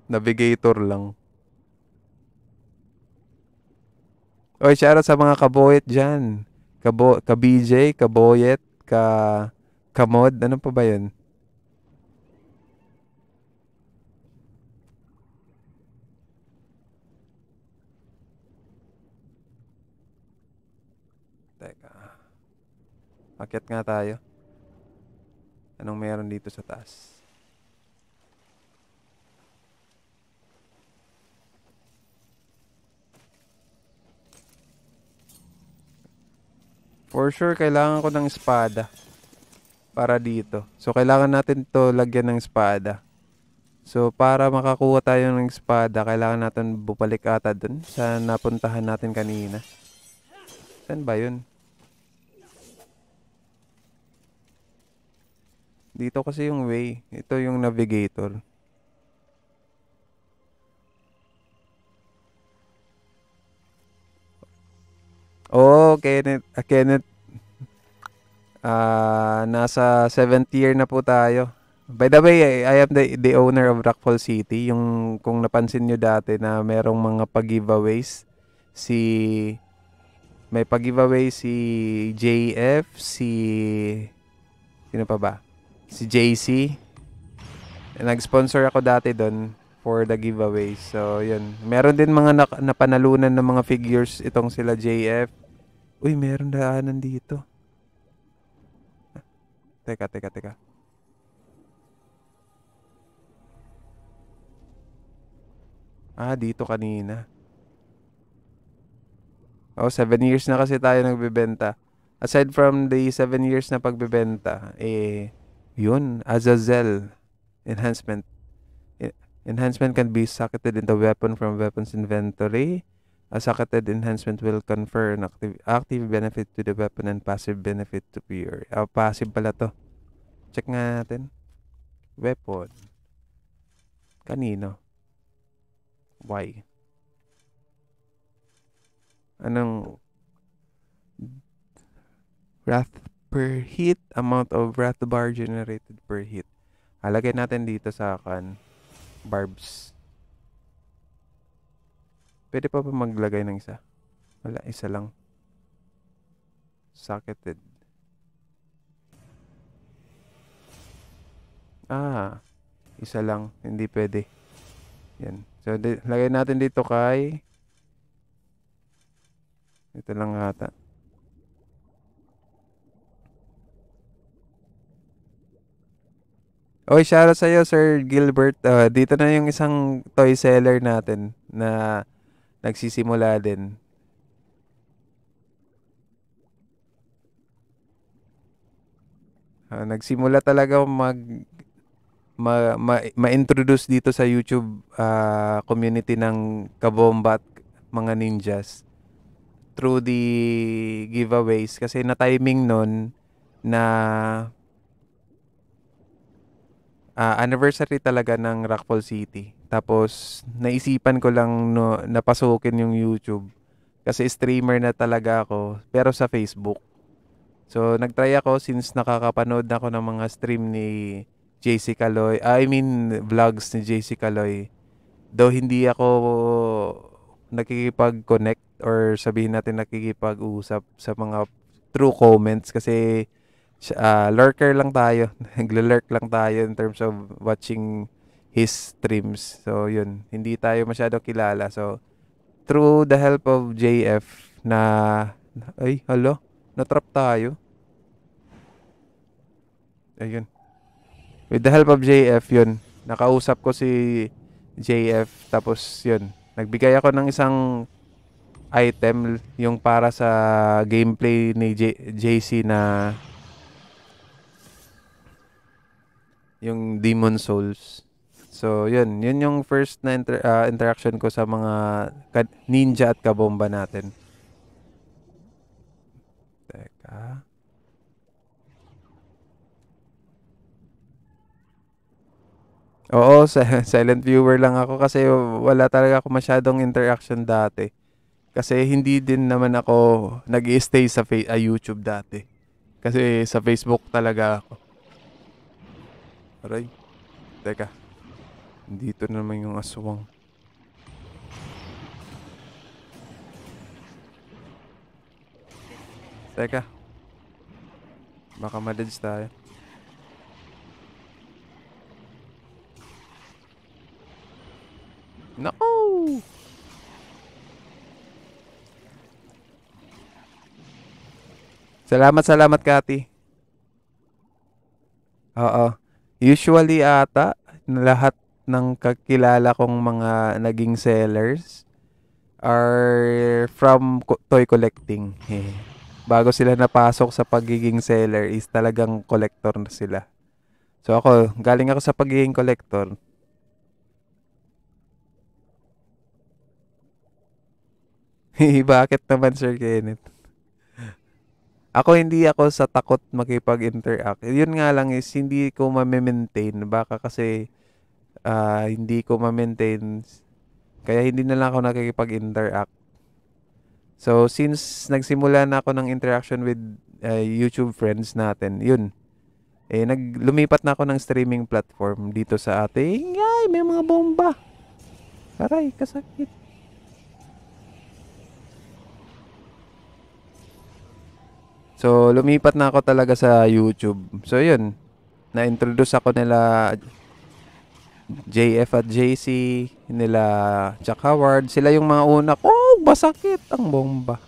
Navigator lang. Oy, shoutout sa mga kaboyet dyan. Kabo, ka BJ, ka Boyet, ka Kamod, ano pa ba 'yun? Teka. Akit nga tayo. Anong meron dito sa taas? For sure, kailangan ko ng espada. Para dito. So, kailangan natin to lagyan ng espada. So, para makakuha tayo ng espada, kailangan natin bupalik ata dun sa napuntahan natin kanina. Saan ba yun? Dito kasi yung way. Ito yung navigator. Kenneth, uh, Kenneth uh, nasa 7th year na po tayo. By the way, I, eh, I am the, the owner of Rockfall City. Yung kung napansin nyo dati na merong mga pag-giveaways. Si may pag-giveaway si JF, si sino pa ba? Si JC. Nag-sponsor ako dati doon for the giveaway. So, yun. Meron din mga na, napanalunan ng mga figures itong sila JF. Uy, meron daanan dito. Ah, teka, teka, teka. Ah, dito kanina. Oh, 7 years na kasi tayo nagbebenta. Aside from the 7 years na pagbebenta, eh, yun, Azazel enhancement. E, enhancement can be socketed into weapon from weapons inventory. A socketed enhancement will confer an active, active benefit to the weapon and passive benefit to pure. Ah, uh, passive pala to. Check nga natin. Weapon. Kanino? Why? Anong wrath per hit? Amount of wrath bar generated per hit. Halagay natin dito sa kan. Barbs. Pwede pa ba maglagay ng isa? Wala, isa lang. Socketed. Ah, isa lang. Hindi pwede. Yan. So, lagay natin dito kay... Ito lang ata. Oy, shoutout sa iyo Sir Gilbert. Uh, dito na yung isang toy seller natin na nagsisimula din. Uh, nagsimula talaga mag ma, ma, ma-introduce dito sa YouTube uh, community ng Kabombat mga ninjas through the giveaways kasi na timing noon na uh, anniversary talaga ng Rockfall City. Tapos, naisipan ko lang no, napasukin yung YouTube. Kasi streamer na talaga ako, pero sa Facebook. So, nagtry ako since nakakapanood na ako ng mga stream ni JC Caloy. Ah, I mean, vlogs ni JC Caloy. Though hindi ako nakikipag-connect or sabihin natin nakikipag-usap sa mga true comments kasi uh, lurker lang tayo. [LAUGHS] Naglurk lang tayo in terms of watching his streams. So, yun. Hindi tayo masyado kilala. So, through the help of JF na... Ay, halo. Natrap tayo. Ayun. With the help of JF, yun. Nakausap ko si JF. Tapos, yun. Nagbigay ako ng isang item yung para sa gameplay ni J JC na yung Demon Souls. So, yun. Yun yung first na inter- uh, interaction ko sa mga ka- ninja at kabomba natin. Teka. Oo, [LAUGHS] silent viewer lang ako kasi wala talaga ako masyadong interaction dati. Kasi hindi din naman ako nag stay sa fa- uh, YouTube dati. Kasi sa Facebook talaga ako. Aray. Teka. Dito naman yung aswang. Teka. Baka madeds tayo. No! Salamat, salamat, Kati. Oo. Usually ata, lahat ng kakilala kong mga naging sellers are from toy collecting. Eh, [LAUGHS] bago sila napasok sa pagiging seller is talagang collector na sila. So ako, galing ako sa pagiging collector. [LAUGHS] Bakit naman Sir Kenneth? [LAUGHS] Ako hindi ako sa takot makipag-interact. Yun nga lang is hindi ko ma-maintain. Baka kasi uh, hindi ko ma-maintain. Kaya hindi na lang ako nakikipag-interact. So, since nagsimula na ako ng interaction with uh, YouTube friends natin, yun. Eh, nag, lumipat na ako ng streaming platform dito sa ating... Eh, ay, may mga bomba! Aray, kasakit. So, lumipat na ako talaga sa YouTube. So, yun. Na-introduce ako nila JF at JC, nila Chuck Howard, sila yung mga una, oh, basakit ang bomba.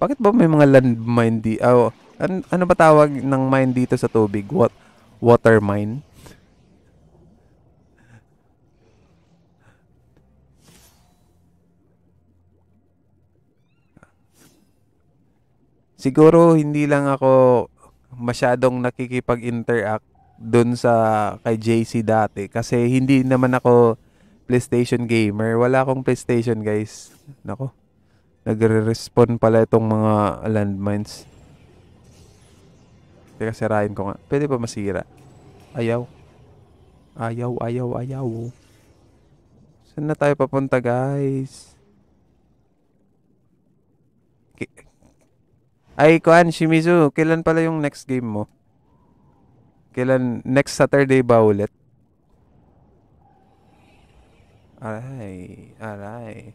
Bakit ba may mga landmine di? Ah, oh, an- ano ba tawag ng mine dito sa tubig? What? Water mine? Siguro hindi lang ako masyadong nakikipag-interact doon sa kay JC dati kasi hindi naman ako PlayStation gamer. Wala akong PlayStation, guys. Nako. Nagre-respond pala itong mga landmines. Teka, sirain ko nga. Pwede pa masira? Ayaw. Ayaw, ayaw, ayaw. Saan na tayo papunta, guys? Ay, Kuan, Shimizu, kailan pala yung next game mo? Kailan? Next Saturday ba ulit? Aray, aray.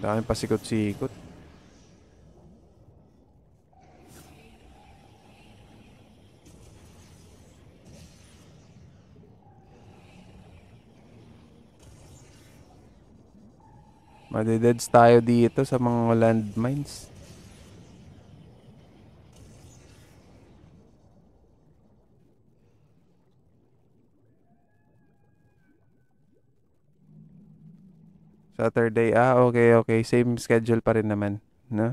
Dami pasikot-sikot. Madededs tayo dito sa mga landmines. Saturday. Ah, okay, okay. Same schedule pa rin naman, no?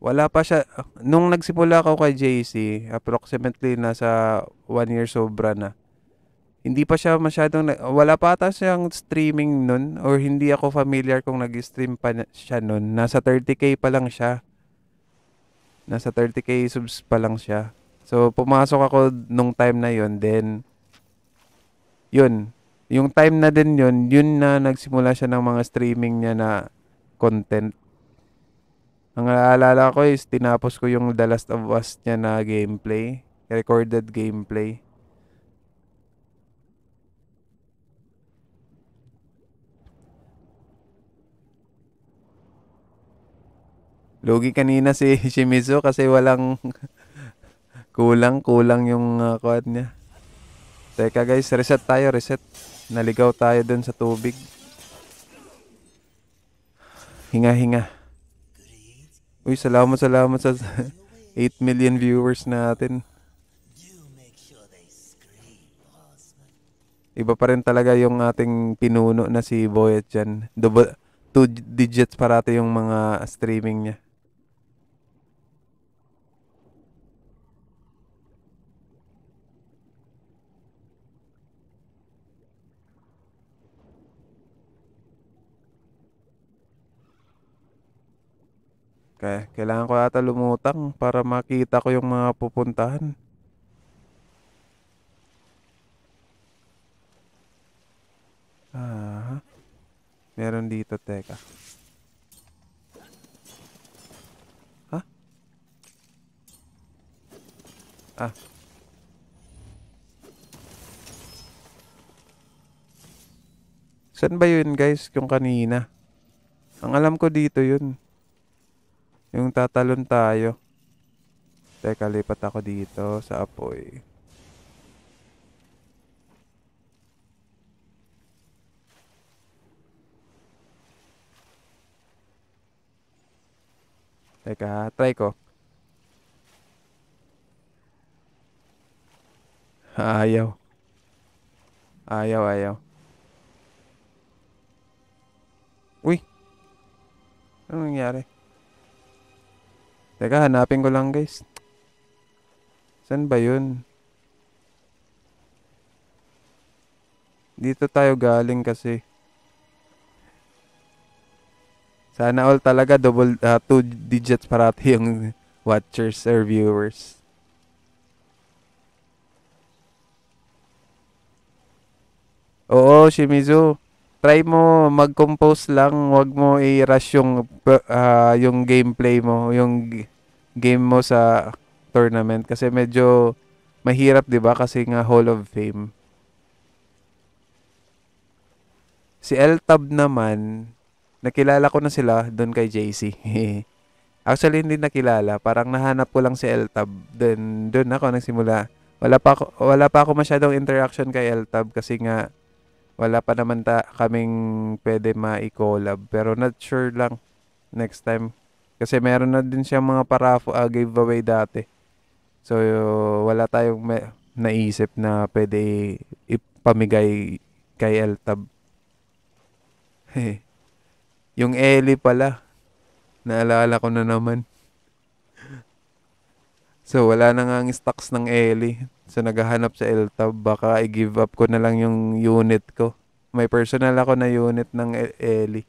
Wala pa siya. Nung nagsimula ako kay JC, approximately nasa one year sobra na. Hindi pa siya masyadong, wala pa ata siyang streaming nun or hindi ako familiar kung nag-stream pa siya nun. Nasa 30k pa lang siya. Nasa 30k subs pa lang siya. So, pumasok ako nung time na yon Then, yun. Yung time na din yun, yun na nagsimula siya ng mga streaming niya na content. Ang naalala ko is tinapos ko yung The Last of Us niya na gameplay. Recorded gameplay. Lugi kanina si Shimizu [LAUGHS] kasi walang kulang-kulang [LAUGHS] yung uh, ah, kuwad niya. Teka guys, reset tayo, reset. Naligaw tayo dun sa tubig. Hinga-hinga. Uy, salamat, salamat sa 8 [LAUGHS] million viewers natin. Iba pa rin talaga yung ating pinuno na si Boyet dyan. Double, two digits parati yung mga streaming niya. Kaya kailangan ko ata lumutang para makita ko yung mga pupuntahan. Ah. Meron dito, teka. Ha? Ah. Saan ba yun guys? Yung kanina. Ang alam ko dito yun. Yung tatalon tayo. Teka, lipat ako dito sa apoy. Teka, try ko. Ayaw. Ayaw, ayaw. Uy! Ano nangyari? Teka, hanapin ko lang guys. San ba yun? Dito tayo galing kasi. Sana all talaga double uh, two digits parati yung [LAUGHS] watchers or viewers. Oo, Shimizu. Try mo mag-compose lang, 'wag mo i-rush yung uh, yung gameplay mo, yung game mo sa tournament kasi medyo mahirap 'di ba kasi nga Hall of Fame. Si Eltab naman, nakilala ko na sila doon kay JC. [LAUGHS] Actually, hindi nakilala. Parang nahanap ko lang si Eltab. Then, doon ako nagsimula. Wala pa, ako, wala pa ako masyadong interaction kay Eltab kasi nga wala pa naman ta kaming pwede ma-collab. Pero not sure lang next time kasi meron na din siyang mga parafo uh, ah, giveaway dati. So, wala tayong may, naisip na pwede ipamigay kay Eltab. Hey. [LAUGHS] Yung Eli pala. Naalala ko na naman. So, wala na nga ang stocks ng Eli. So, naghahanap sa Eltab. Baka i-give up ko na lang yung unit ko. May personal ako na unit ng e-, Eli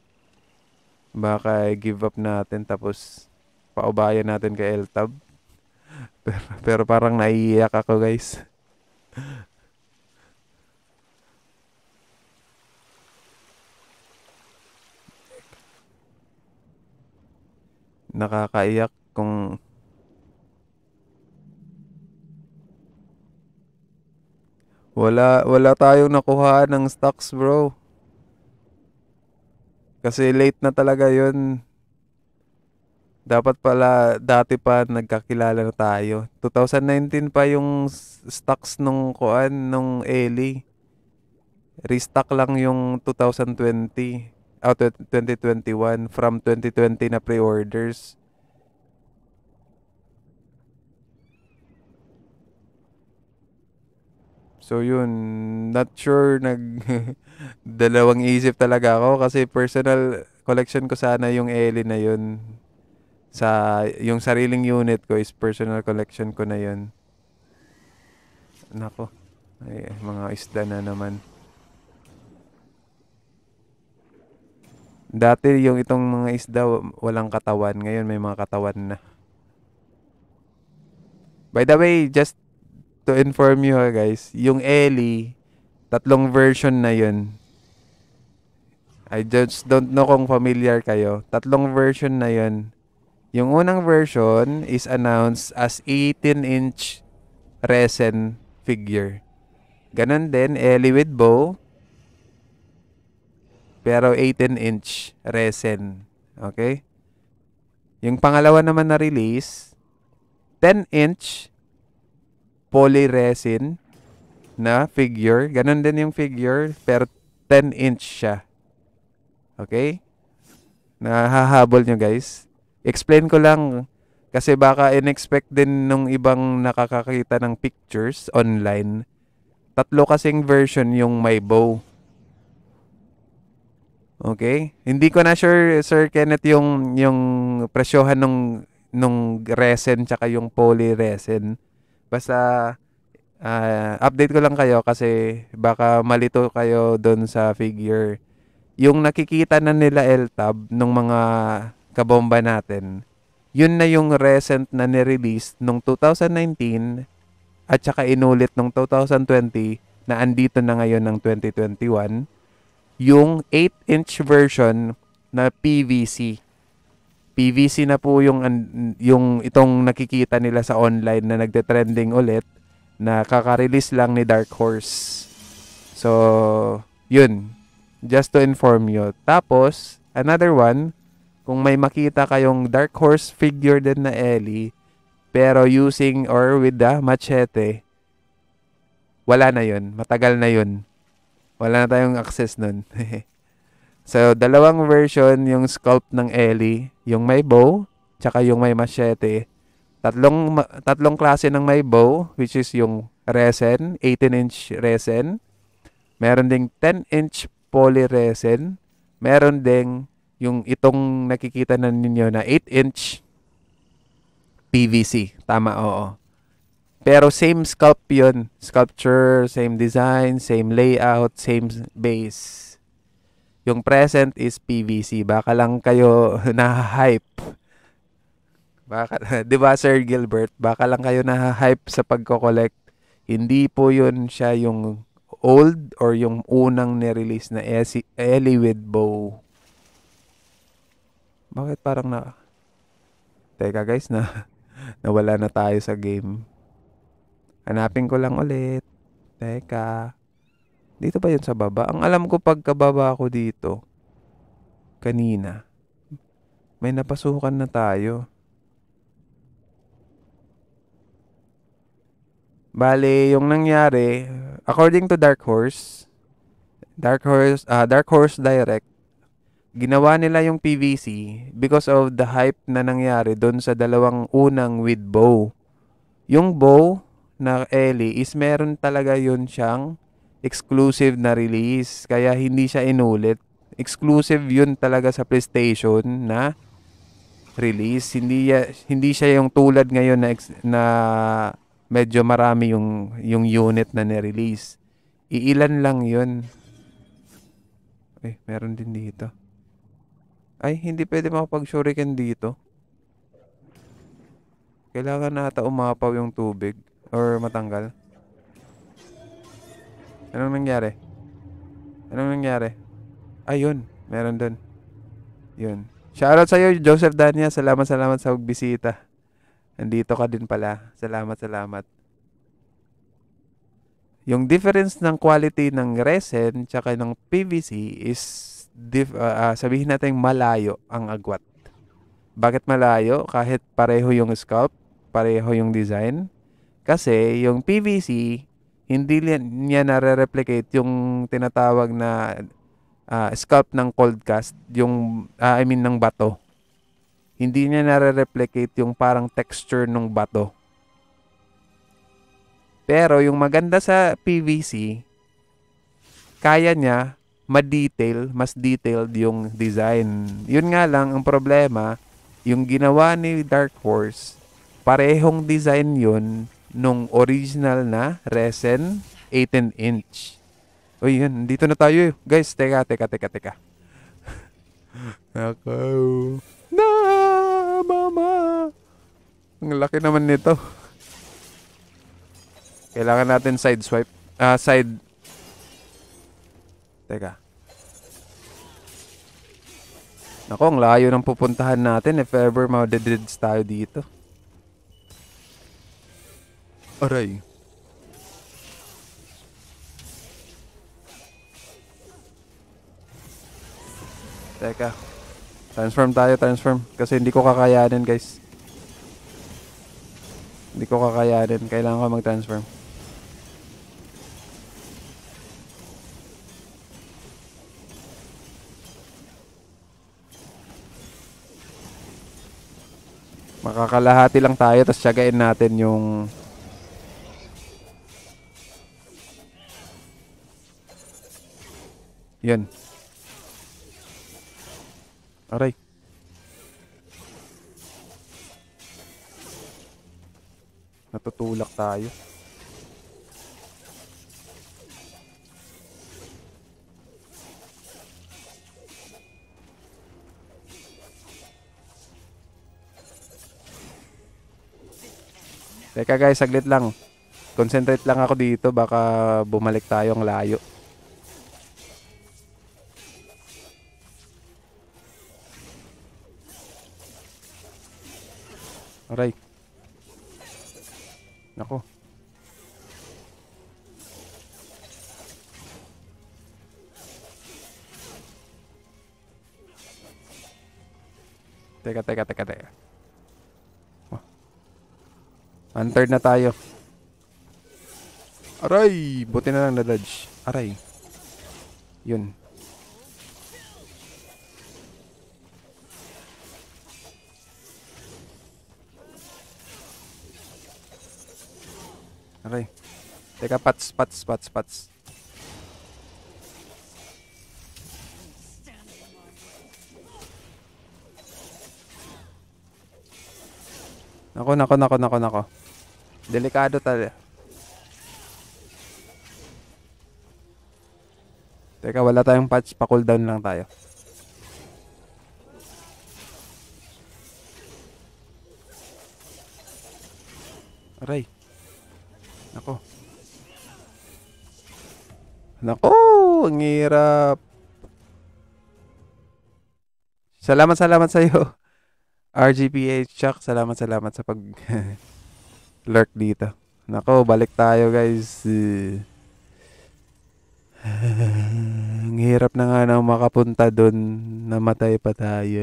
baka give up natin tapos paubayan natin kay Eltab. [LAUGHS] Pero, pero parang naiiyak ako guys. Nakakaiyak kung wala wala tayong nakuha ng stocks, bro. Kasi late na talaga yun. Dapat pala dati pa nagkakilala na tayo. 2019 pa yung stocks nung kuan nung Eli. Restock lang yung 2020 out oh, 2021 from 2020 na pre-orders. So yun, not sure nag [LAUGHS] dalawang isip talaga ako kasi personal collection ko sana yung Ellie na yun. Sa yung sariling unit ko is personal collection ko na yun. Nako. Ay, mga isda na naman. Dati yung itong mga isda walang katawan. Ngayon may mga katawan na. By the way, just to inform you ha, guys, yung Ellie, tatlong version na yun. I just don't know kung familiar kayo. Tatlong version na yun. Yung unang version is announced as 18-inch resin figure. Ganon din, Ellie with bow. Pero 18-inch resin. Okay? Yung pangalawa naman na release, 10-inch polyresin na figure. Ganon din yung figure, pero 10 inch siya. Okay? Nahahabol nyo guys. Explain ko lang kasi baka inexpect din nung ibang nakakakita ng pictures online. Tatlo kasing version yung may bow. Okay? Hindi ko na sure, Sir Kenneth, yung, yung presyohan nung, nung resin tsaka yung polyresin. resin. Basta uh, update ko lang kayo kasi baka malito kayo doon sa figure. Yung nakikita na nila LTAB nung mga kabomba natin, yun na yung recent na nirelease nung 2019 at saka inulit nung 2020 na andito na ngayon ng 2021 yung 8-inch version na PVC. PVC na po yung yung itong nakikita nila sa online na nagte-trending ulit na kaka-release lang ni Dark Horse. So, yun. Just to inform you. Tapos, another one, kung may makita kayong Dark Horse figure din na Ellie, pero using or with the machete, wala na yun. Matagal na yun. Wala na tayong access nun. [LAUGHS] So, dalawang version yung sculpt ng Ellie. Yung may bow, tsaka yung may machete. Tatlong, tatlong klase ng may bow, which is yung resin, 18-inch resin. Meron ding 10-inch poly resin. Meron ding yung itong nakikita na ninyo na 8-inch PVC. Tama, oo. Pero same sculpt yun. Sculpture, same design, same layout, same base. Yung present is PVC. Baka lang kayo [LAUGHS] na-hype. Baka, [LAUGHS] di ba Sir Gilbert? Baka lang kayo na-hype sa pagko-collect. Hindi po yun siya yung old or yung unang nirelease na Ellie with Bow. Bakit parang na... Teka guys, na [LAUGHS] nawala na tayo sa game. Hanapin ko lang ulit. Teka. Dito ba yun sa baba? Ang alam ko pagkababa ko dito, kanina, may napasukan na tayo. Bale, yung nangyari, according to Dark Horse, Dark Horse, uh, Dark Horse Direct, ginawa nila yung PVC because of the hype na nangyari doon sa dalawang unang with bow. Yung bow na Ellie is meron talaga yun siyang exclusive na release. Kaya hindi siya inulit. Exclusive yun talaga sa PlayStation na release. Hindi, hindi siya yung tulad ngayon na, na medyo marami yung, yung unit na ni-release Iilan lang yun. Eh, meron din dito. Ay, hindi pwede makapag-shuriken dito. Kailangan na umapaw yung tubig or matanggal. Anong nangyari? Anong nangyari? Ayun, meron doon. Yun. Shoutout sa iyo, Joseph Dania. Salamat, salamat sa bisita. Nandito ka din pala. Salamat, salamat. Yung difference ng quality ng resin tsaka ng PVC is dif- uh, uh, sabihin natin malayo ang agwat. Bakit malayo? Kahit pareho yung sculpt, pareho yung design. Kasi yung PVC, hindi niya nare-replicate yung tinatawag na uh, ah, sculpt ng cold cast, yung uh, I mean ng bato. Hindi niya nare-replicate yung parang texture ng bato. Pero yung maganda sa PVC, kaya niya ma-detail, mas detailed yung design. Yun nga lang, ang problema, yung ginawa ni Dark Horse, parehong design yun nung original na resin 18 inch. O yun, dito na tayo eh. Guys, teka, teka, teka, teka. [LAUGHS] Ako. Na, mama. Ang laki naman nito. Kailangan natin side swipe. Ah, uh, side. Teka. Nako, ang layo ng pupuntahan natin eh. if ever madedids tayo dito. Aray. Teka. Transform tayo, transform. Kasi hindi ko kakayanin, guys. Hindi ko kakayanin. Kailangan ko mag-transform. Makakalahati lang tayo, tapos syagain natin yung Yan. Aray. Natutulak tayo. Teka guys, saglit lang. Concentrate lang ako dito baka bumalik tayo ang layo. Aray. Nako. Teka, teka, teka, teka. Oh. Unthird na tayo. Aray! Buti na lang na-dodge. Aray. Yun. Aray. Teka, pats, pats, pats, pats. Nako, nako, nako, nako, nako. Delikado talaga. Teka, wala tayong patch. Pa-cooldown lang tayo. Aray. Nako. Nako, ang hirap. Salamat, salamat sa'yo. [LAUGHS] RGPH Chuck, salamat, salamat sa pag [LAUGHS] lurk dito. Nako, balik tayo guys. [SIGHS] ang hirap na nga na makapunta doon. Namatay pa tayo.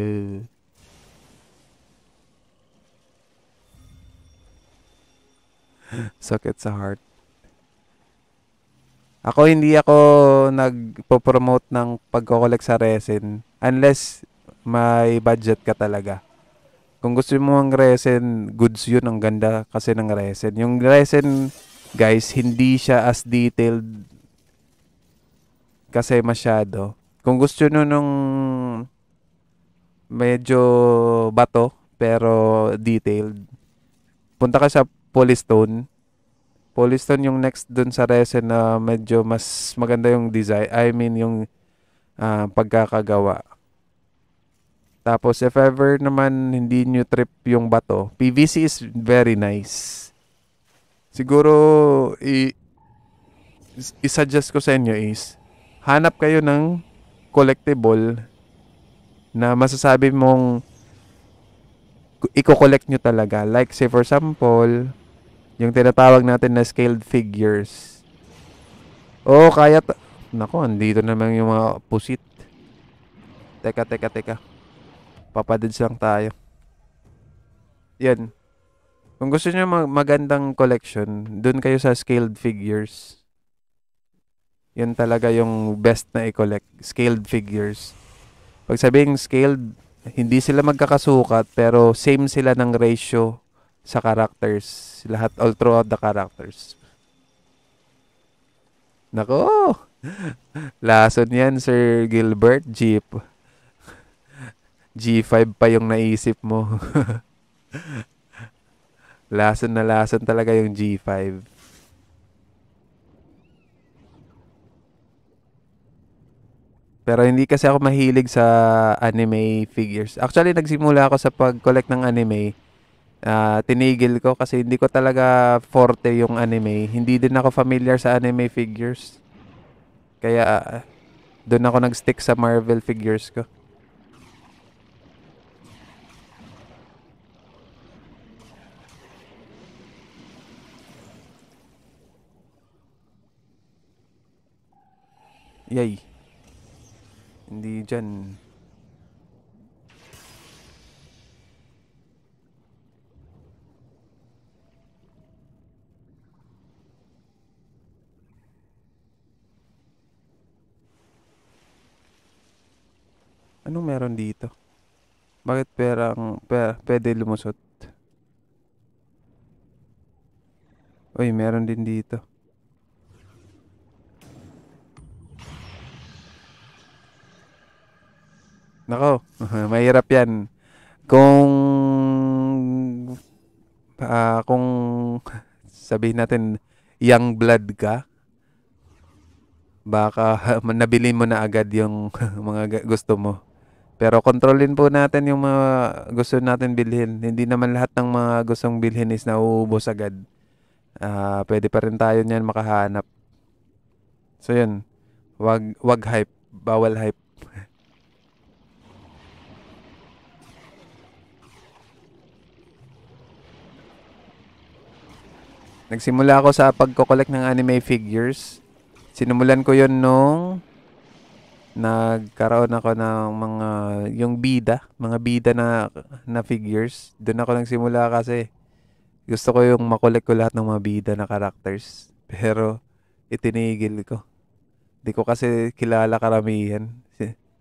[LAUGHS] Sakit sa heart. Ako hindi ako nagpo-promote ng pagko-collect sa resin unless may budget ka talaga. Kung gusto mo ng resin, goods yun. Ang ganda kasi ng resin. Yung resin, guys, hindi siya as detailed kasi masyado. Kung gusto nyo nung medyo bato pero detailed, punta ka sa polystone. Polystone yung next dun sa resin na medyo mas maganda yung design. I mean, yung uh, pagkakagawa. Tapos, if ever naman hindi nyo trip yung bato, PVC is very nice. Siguro, i- isuggest ko sa inyo is, hanap kayo ng collectible na masasabi mong iko collect nyo talaga. Like, say for example, yung tinatawag natin na scaled figures. Oh, kaya... Nako, andito naman yung mga pusit. Teka, teka, teka. Papadids lang tayo. Yan. Kung gusto niyo mag magandang collection, doon kayo sa scaled figures. Yan talaga yung best na i-collect. Scaled figures. Pag sabing scaled, hindi sila magkakasukat pero same sila ng ratio sa characters, lahat all throughout the characters. Nako. [LAUGHS] Lason 'yan, Sir Gilbert Jeep. G5 pa yung naisip mo. [LAUGHS] lason na lason talaga yung G5. Pero hindi kasi ako mahilig sa anime figures. Actually, nagsimula ako sa pag-collect ng anime uh, tinigil ko kasi hindi ko talaga forte yung anime. Hindi din ako familiar sa anime figures. Kaya uh, ah, doon ako nag-stick sa Marvel figures ko. Yay. Hindi dyan. Anong meron dito? Bakit perang per, pwede lumusot? Uy, meron din dito. Nako, [LAUGHS] mahirap yan. Kung uh, kung [LAUGHS] sabihin natin young blood ka, baka [LAUGHS] nabili mo na agad yung mga gusto mo. Pero kontrolin po natin yung mga gusto natin bilhin. Hindi naman lahat ng mga gustong bilhin is nauubos agad. Uh, pwede pa rin tayo niyan makahanap. So yun, wag, wag hype. Bawal hype. [LAUGHS] Nagsimula ako sa pagko-collect ng anime figures. Sinimulan ko yun nung nagkaroon ako ng mga yung bida, mga bida na na figures. Doon ako nagsimula kasi gusto ko yung makolek ko lahat ng mga bida na characters. [LAUGHS] Pero itinigil ko. Hindi ko kasi kilala karamihan.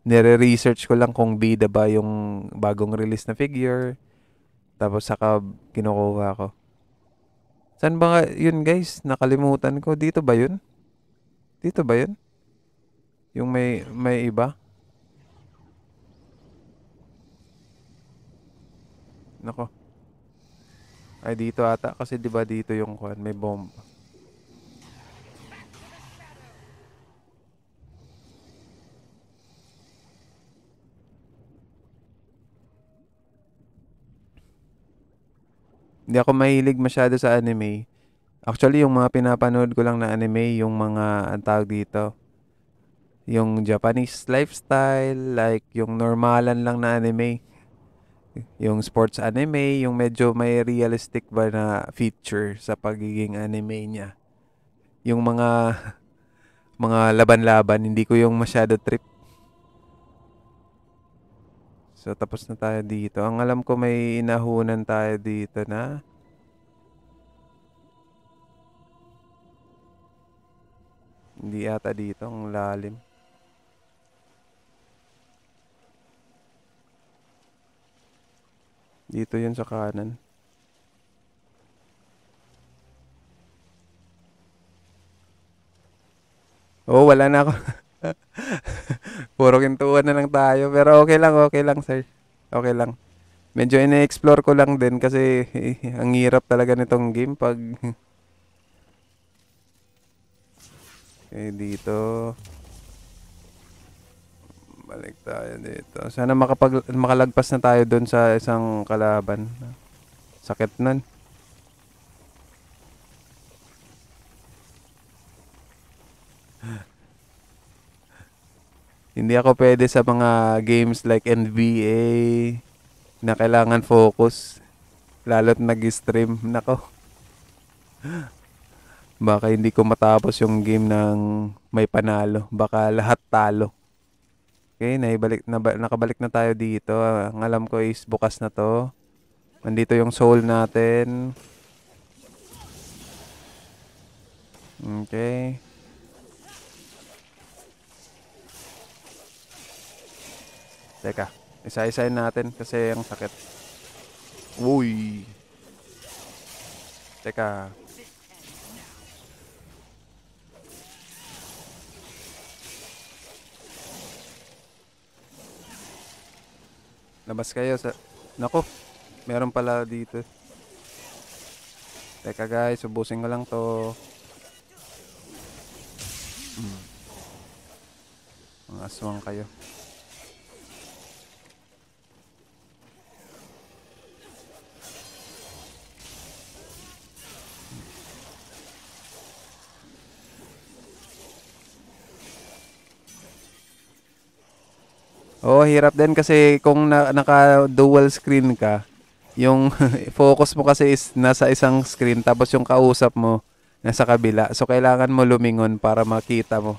Nire-research ko lang kung bida ba yung bagong release na figure. Tapos saka kinukuha ko. Saan ba yun guys? Nakalimutan ko. Dito ba yun? Dito ba yun? Yung may, may iba? Nako. Ay, dito ata. Kasi di ba dito yung kuhan? May bomb. Hindi ako mahilig masyado sa anime. Actually, yung mga pinapanood ko lang na anime, yung mga, ang tawag dito, yung Japanese lifestyle, like yung normalan lang na anime, yung sports anime, yung medyo may realistic ba na feature sa pagiging anime niya. Yung mga [LAUGHS] mga laban-laban, hindi ko yung masyado trip. So tapos na tayo dito. Ang alam ko may inahunan tayo dito na hindi ata dito ang lalim. Dito yun sa kanan. oh, wala na ako. [LAUGHS] Puro kintuan na lang tayo. Pero okay lang, okay lang, sir. Okay lang. Medyo ina-explore ko lang din kasi eh, [LAUGHS] ang hirap talaga nitong game pag... [LAUGHS] eh, dito... Balik tayo dito. Sana makapag makalagpas na tayo doon sa isang kalaban. Sakit nun. [LAUGHS] Hindi ako pwede sa mga games like NBA na kailangan focus. Lalo't nag-stream. Nako. [LAUGHS] Baka hindi ko matapos yung game ng may panalo. Baka lahat talo. Okay, naibalik, naba, nakabalik na tayo dito. Ang alam ko is bukas na to. Nandito yung soul natin. Okay. Teka, isa-isain natin kasi ang sakit. Uy! Teka. Labas kayo sa... Nako, meron pala dito. Teka guys, ubusin ko lang to. Hmm. Mga aswang kayo. oh, hirap din kasi kung na, naka dual screen ka, yung [LAUGHS] focus mo kasi is nasa isang screen tapos yung kausap mo nasa kabila. So kailangan mo lumingon para makita mo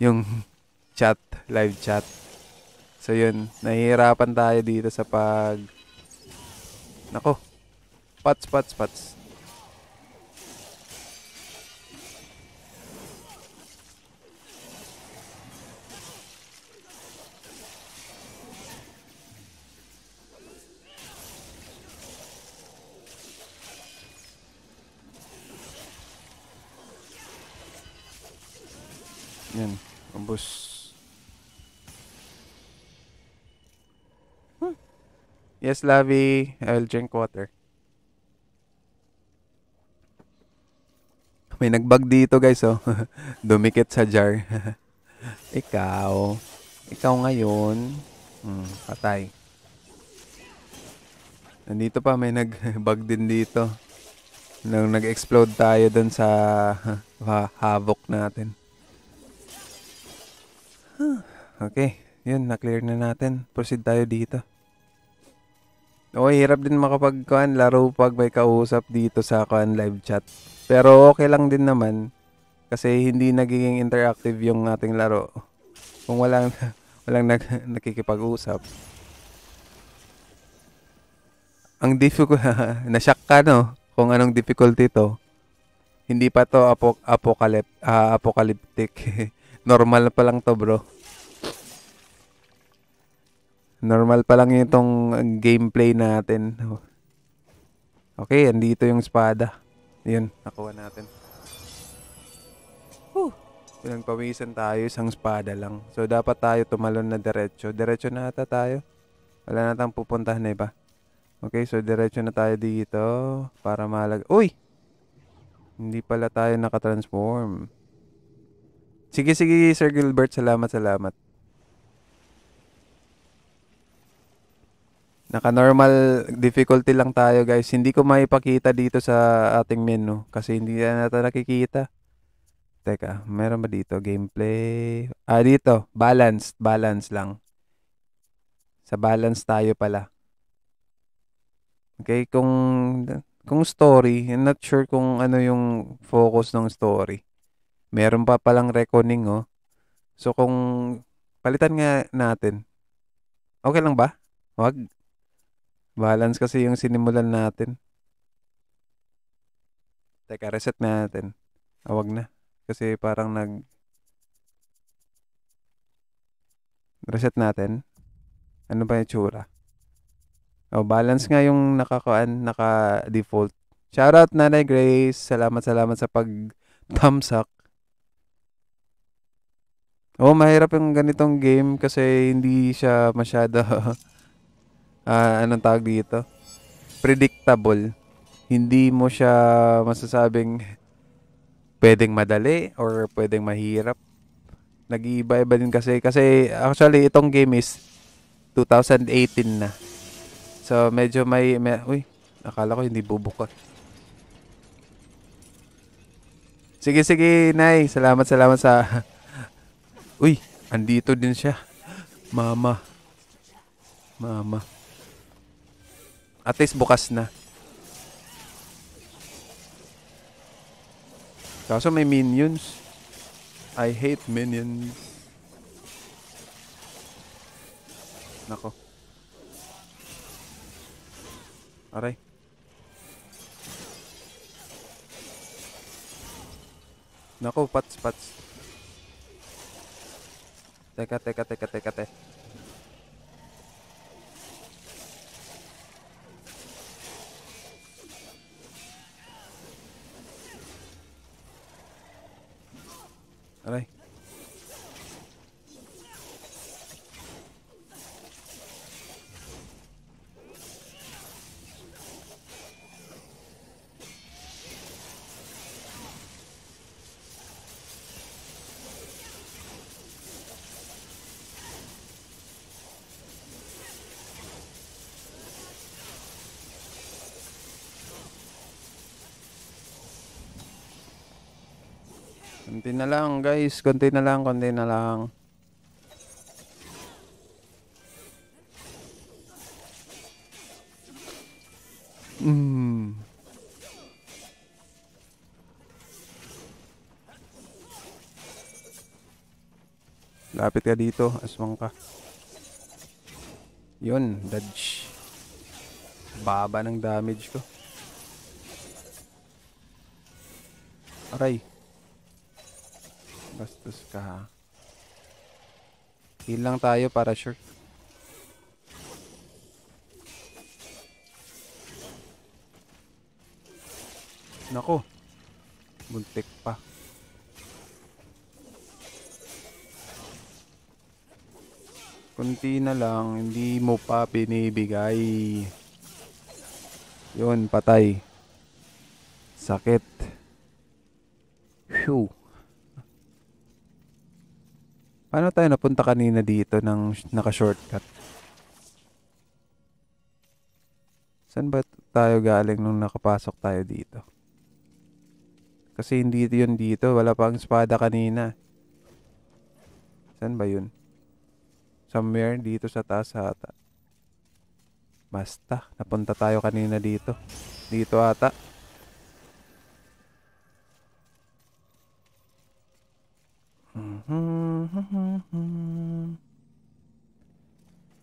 yung [LAUGHS] chat, live chat. So yun, nahihirapan tayo dito sa pag Nako. Pats, pats, pats. Yan, ubos. Huh. Yes, Lavi. I'll drink water. May nagbag dito guys, oh. [LAUGHS] Dumikit sa jar. [LAUGHS] Ikaw. Ikaw ngayon. Hmm, patay. Nandito pa, may nagbag din dito. Nang nag-explode tayo dun sa [LAUGHS] havoc natin. Okay, yun, na-clear na natin. Proceed tayo dito. Okay, hirap din makapagkuhan laro pag may kausap dito sa kuhan live chat. Pero okay lang din naman kasi hindi nagiging interactive yung ating laro. Kung walang [LAUGHS] walang nag, nakikipag-usap. Ang difficult [LAUGHS] na-shock ka no kung anong difficulty to. Hindi pa to apo, apokalip, uh, ah, apocalyptic. [LAUGHS] Normal pa lang to bro. Normal pa lang itong gameplay natin. Okay, andito yung espada. Yun, nakuha natin. Whew. Pinagpawisan tayo, isang espada lang. So, dapat tayo tumalon na diretso. Diretso na ata tayo. Wala na tayong pupuntahan na eh, iba. Okay, so diretso na tayo dito para malag... Uy! Hindi pala tayo nakatransform. Sige, sige, Sir Gilbert. Salamat, salamat. Naka-normal difficulty lang tayo, guys. Hindi ko maipakita dito sa ating menu kasi hindi na natin nakikita. Teka, meron ba dito? Gameplay. Ah, dito. Balanced. Balance lang. Sa balance tayo pala. Okay, kung kung story, I'm not sure kung ano yung focus ng story. Meron pa palang reckoning, oh. So, kung palitan nga natin, okay lang ba? Wag. Balance kasi yung sinimulan natin. Teka, reset natin. Ah, wag na. Kasi parang nag... Reset natin. Ano ba yung tsura? Oh, balance nga yung nakakuan, naka-default. Shoutout Nanay Grace. Salamat, salamat sa pag thumbs up oh, mahirap yung ganitong game kasi hindi siya masyado uh, [LAUGHS] anong tawag dito? Predictable. Hindi mo siya masasabing pwedeng madali or pwedeng mahirap. Nag-iiba-iba din kasi kasi actually itong game is 2018 na. So medyo may, may uy, akala ko hindi bubukas. Sige sige, Nay. Salamat salamat sa [LAUGHS] Uy, andito din siya. Mama. Mama. At least bukas na. Kaso may minions. I hate minions. Nako. Aray. Nako, pats, pats. TK TK TK TK TK eh. Aray. Konti na lang guys, konti na lang, konti na lang.
Mm.
Lapit ka dito, aswang ka. Yun, dodge. Baba ng damage ko. Aray. Okay. Bastos ka ha. Heal lang tayo para sure. Nako. Buntik pa. Kunti na lang, hindi mo pa pinibigay. Yun, patay. Sakit. Phew. Paano tayo napunta kanina dito ng naka-shortcut? Saan ba tayo galing nung nakapasok tayo dito? Kasi hindi yun dito. Wala pa ang espada kanina. Saan ba yun? Somewhere dito sa taas ata. Basta, napunta tayo kanina dito. Dito ata.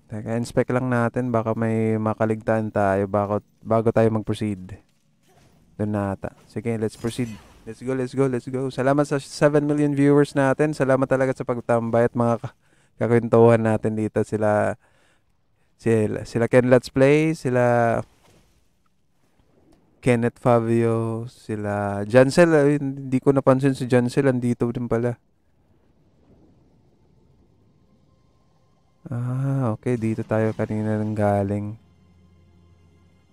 Teka, inspect lang natin. Baka may makaligtaan tayo bago, bago tayo mag-proceed. Doon na ata. Sige, let's proceed. Let's go, let's go, let's go. Salamat sa 7 million viewers natin. Salamat talaga sa pagtambay at mga kakwentuhan natin dito. Sila, sila, sila Ken Let's Play, sila Kenneth Fabio, sila Jansel. Hindi ko napansin si Jansel. Andito din pala. Ah, okay. Dito tayo kanina nang galing.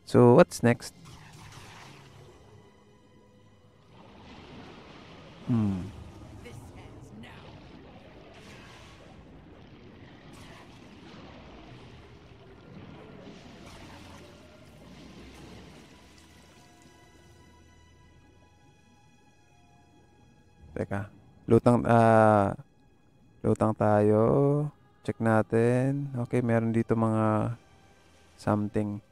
So, what's next? Hmm. Teka. Lutang, ah, uh, lutang tayo. Check natin. Okay, meron dito mga something.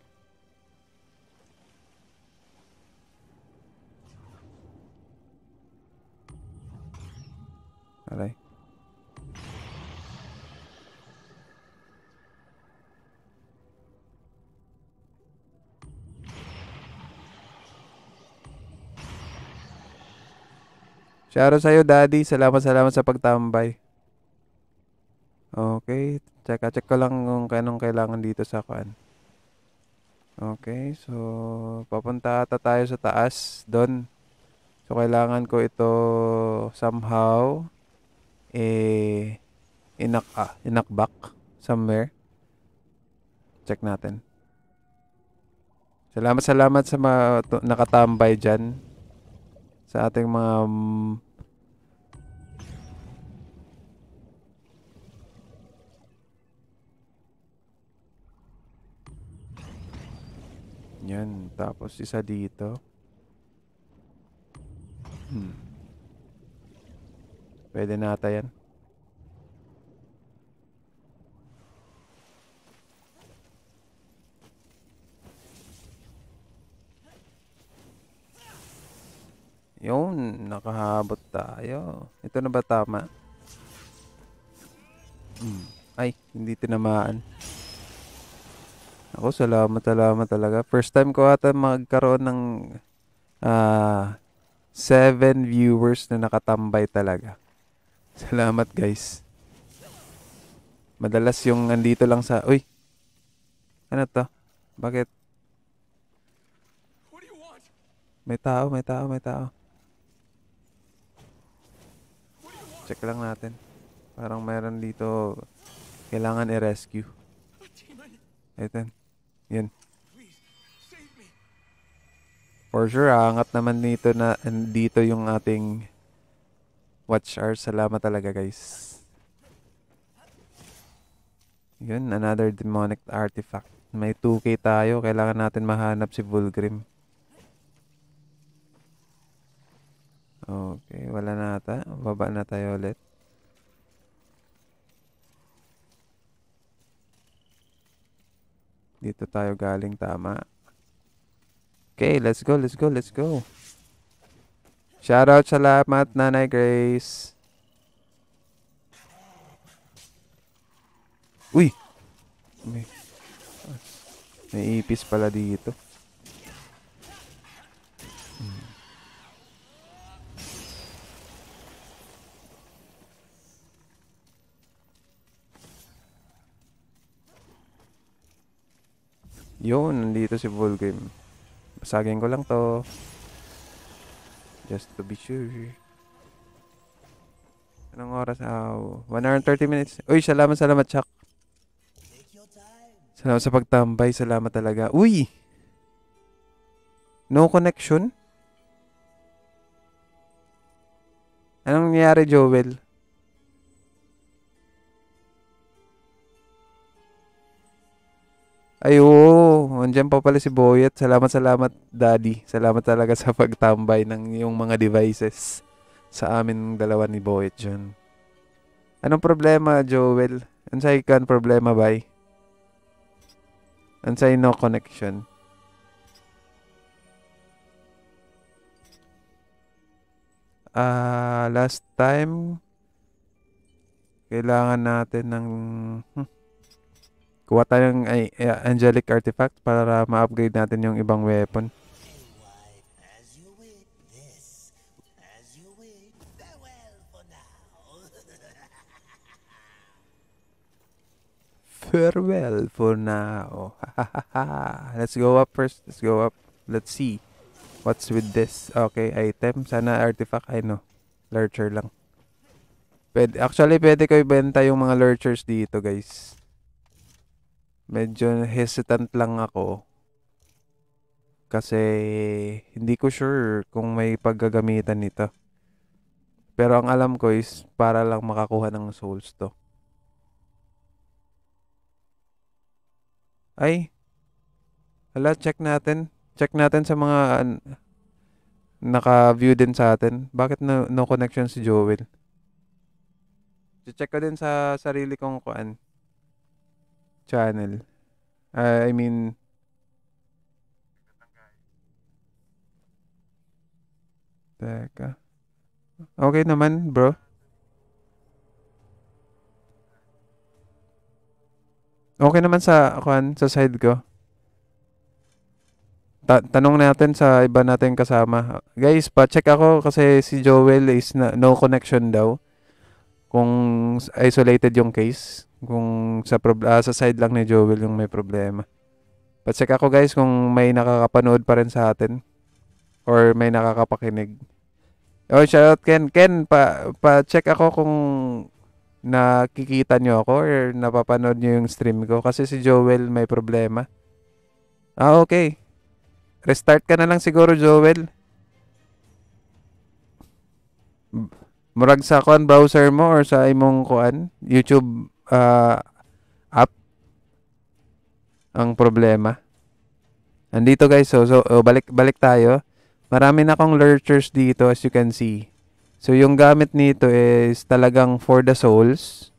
Aray. Shoutout sa'yo, Daddy. Salamat, salamat sa pagtambay. Okay, check, check ko lang kung anong kailangan dito sa kuan. Okay, so papunta ata tayo sa taas doon. So kailangan ko ito somehow eh inak inaka, ah, inakbak somewhere. Check natin. Salamat salamat sa mga nakatambay diyan sa ating mga Yan. Tapos isa dito. Hmm. Pwede na yan. Yun, nakahabot tayo. Ito na ba tama? Hmm. Ay, hindi tinamaan. Ako, salamat, salamat talaga. First time ko ata magkaroon ng uh, seven viewers na nakatambay talaga. [LAUGHS] Salamat, guys. Madalas yung andito lang sa... Uy! Ano to? Bakit? May tao, may tao, may tao. Check lang natin. Parang meron dito kailangan i-rescue. Ito. Yan. For sure, ah, angat naman dito na dito yung ating watch hour. Salamat talaga, guys. Yun, another demonic artifact. May 2k tayo. Kailangan natin mahanap si Vulgrim. Okay, wala na ata. Baba na tayo ulit. Dito tayo galing tama. Okay, let's go, let's go, let's go. Shoutout sa lahat, Nanay Grace.
Uy! May,
may ipis pala dito. Yun, nandito si Volgame. Basagin ko lang to. Just to be sure. Anong oras? Oh, ah, 130 minutes. Uy, salamat, salamat, Chuck. Salamat sa pagtambay. Salamat talaga. Uy! No connection? Anong nangyari, Joel? Ay, oo. Andiyan pa pala si Boyet. Salamat, salamat, Daddy. Salamat talaga sa pagtambay ng yung mga devices sa amin dalawa ni Boyet dyan. Anong problema, Joel? Ansay kan problema, bay? Ansay no connection? Ah, uh, last time, kailangan natin ng... Hmm. Kuha tayo ng uh, angelic artifact para ma-upgrade natin yung ibang weapon. farewell for now. [LAUGHS] Let's go up first. Let's go up. Let's see. What's with this? Okay, item. Sana artifact. I know. Lurcher lang. Pwede, actually, pwede ko ibenta yung mga lurchers dito, guys medyo hesitant lang ako kasi hindi ko sure kung may paggagamitan nito. Pero ang alam ko is para lang makakuha ng souls to. Ay. Hala, check natin. Check natin sa mga naka-view din sa atin. Bakit no, no connection si Joel? Check ko din sa sarili kong kuan channel. Uh, I mean, Teka. Okay naman, bro. Okay naman sa kan sa side ko. Ta- tanong natin sa iba nating kasama. Guys, pa-check ako kasi si Joel is na, no connection daw. Kung isolated yung case. Kung sa, prob- uh, sa side lang ni Joel yung may problema. check ako guys kung may nakakapanood pa rin sa atin or may nakakapakinig. Oh, shout out Ken. Ken, pa, pa check ako kung nakikita nyo ako or napapanood nyo yung stream ko kasi si Joel may problema. Ah, okay. Restart ka na lang siguro, Joel. Murag sa kuan browser mo or sa imong kuan YouTube uh, up ang problema. Andito guys, so, oh. so oh, balik, balik tayo. Marami na akong lurchers dito as you can see. So yung gamit nito is talagang for the souls.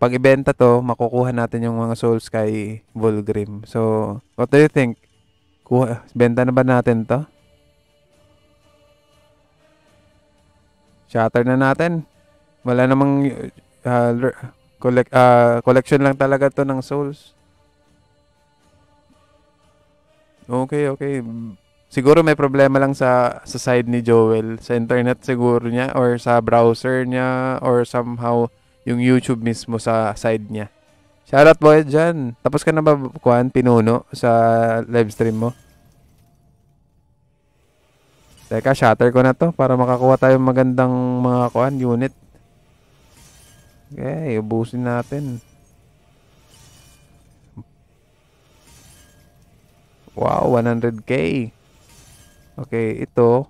Pag ibenta to, makukuha natin yung mga souls kay Volgrim. So, what do you think? Kuha, benta na ba natin to? Shatter na natin. Wala namang uh, collect, uh, collection lang talaga to ng souls. Okay, okay. Siguro may problema lang sa sa side ni Joel, sa internet siguro niya or sa browser niya or somehow yung YouTube mismo sa side niya. Shoutout boy dyan. Tapos ka na ba, Kuan, pinuno sa live stream mo? Teka, shatter ko na to para makakuha tayo magandang mga Kuan unit. Okay, ubusin natin. Wow, 100k. Okay, ito.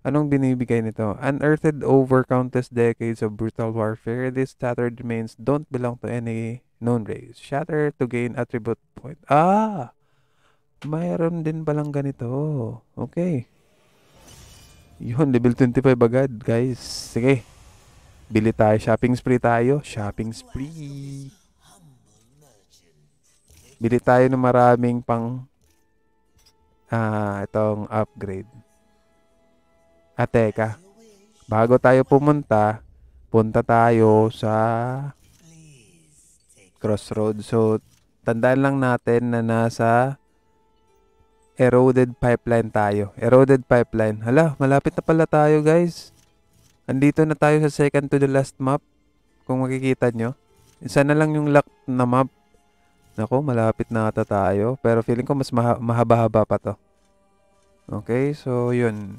Anong binibigay nito? Unearthed over countless decades of brutal warfare, these shattered remains don't belong to any known race. Shatter to gain attribute point. Ah! Mayroon din palang ganito. Okay. Yun, level 25 agad, guys. Sige. Bili tayo. Shopping spree tayo. Shopping spree. Bili tayo ng maraming pang ah, itong upgrade. At ah, teka, bago tayo pumunta, punta tayo sa crossroad. So, tandaan lang natin na nasa eroded pipeline tayo. Eroded pipeline. Hala, malapit na pala tayo guys. Andito na tayo sa second to the last map. Kung makikita nyo. Isa na lang yung lock na map. Nako, malapit na ata tayo. Pero feeling ko mas mahaba-haba pa to. Okay, so yun.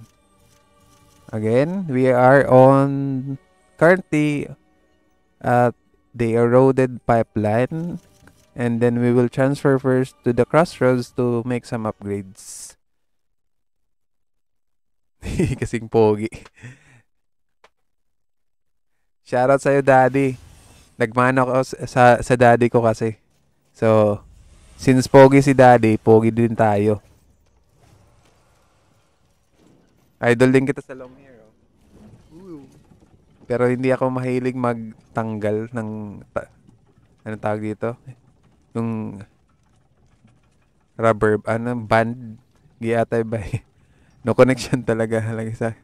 Again, we are on currently at the eroded pipeline. And then we will transfer first to the crossroads to make some upgrades. [LAUGHS] Kasing pogi. Shoutout sa'yo, daddy. Nagmano ako sa, sa daddy ko kasi. So, since pogi si daddy, pogi din tayo. Idol din kita sa long hair, oh. Pero hindi ako mahilig magtanggal ng... Ta- ano tawag dito? Yung... Rubber... Ano? Band? giyatay ba? [LAUGHS] no connection talaga. [LAUGHS] Lagi sa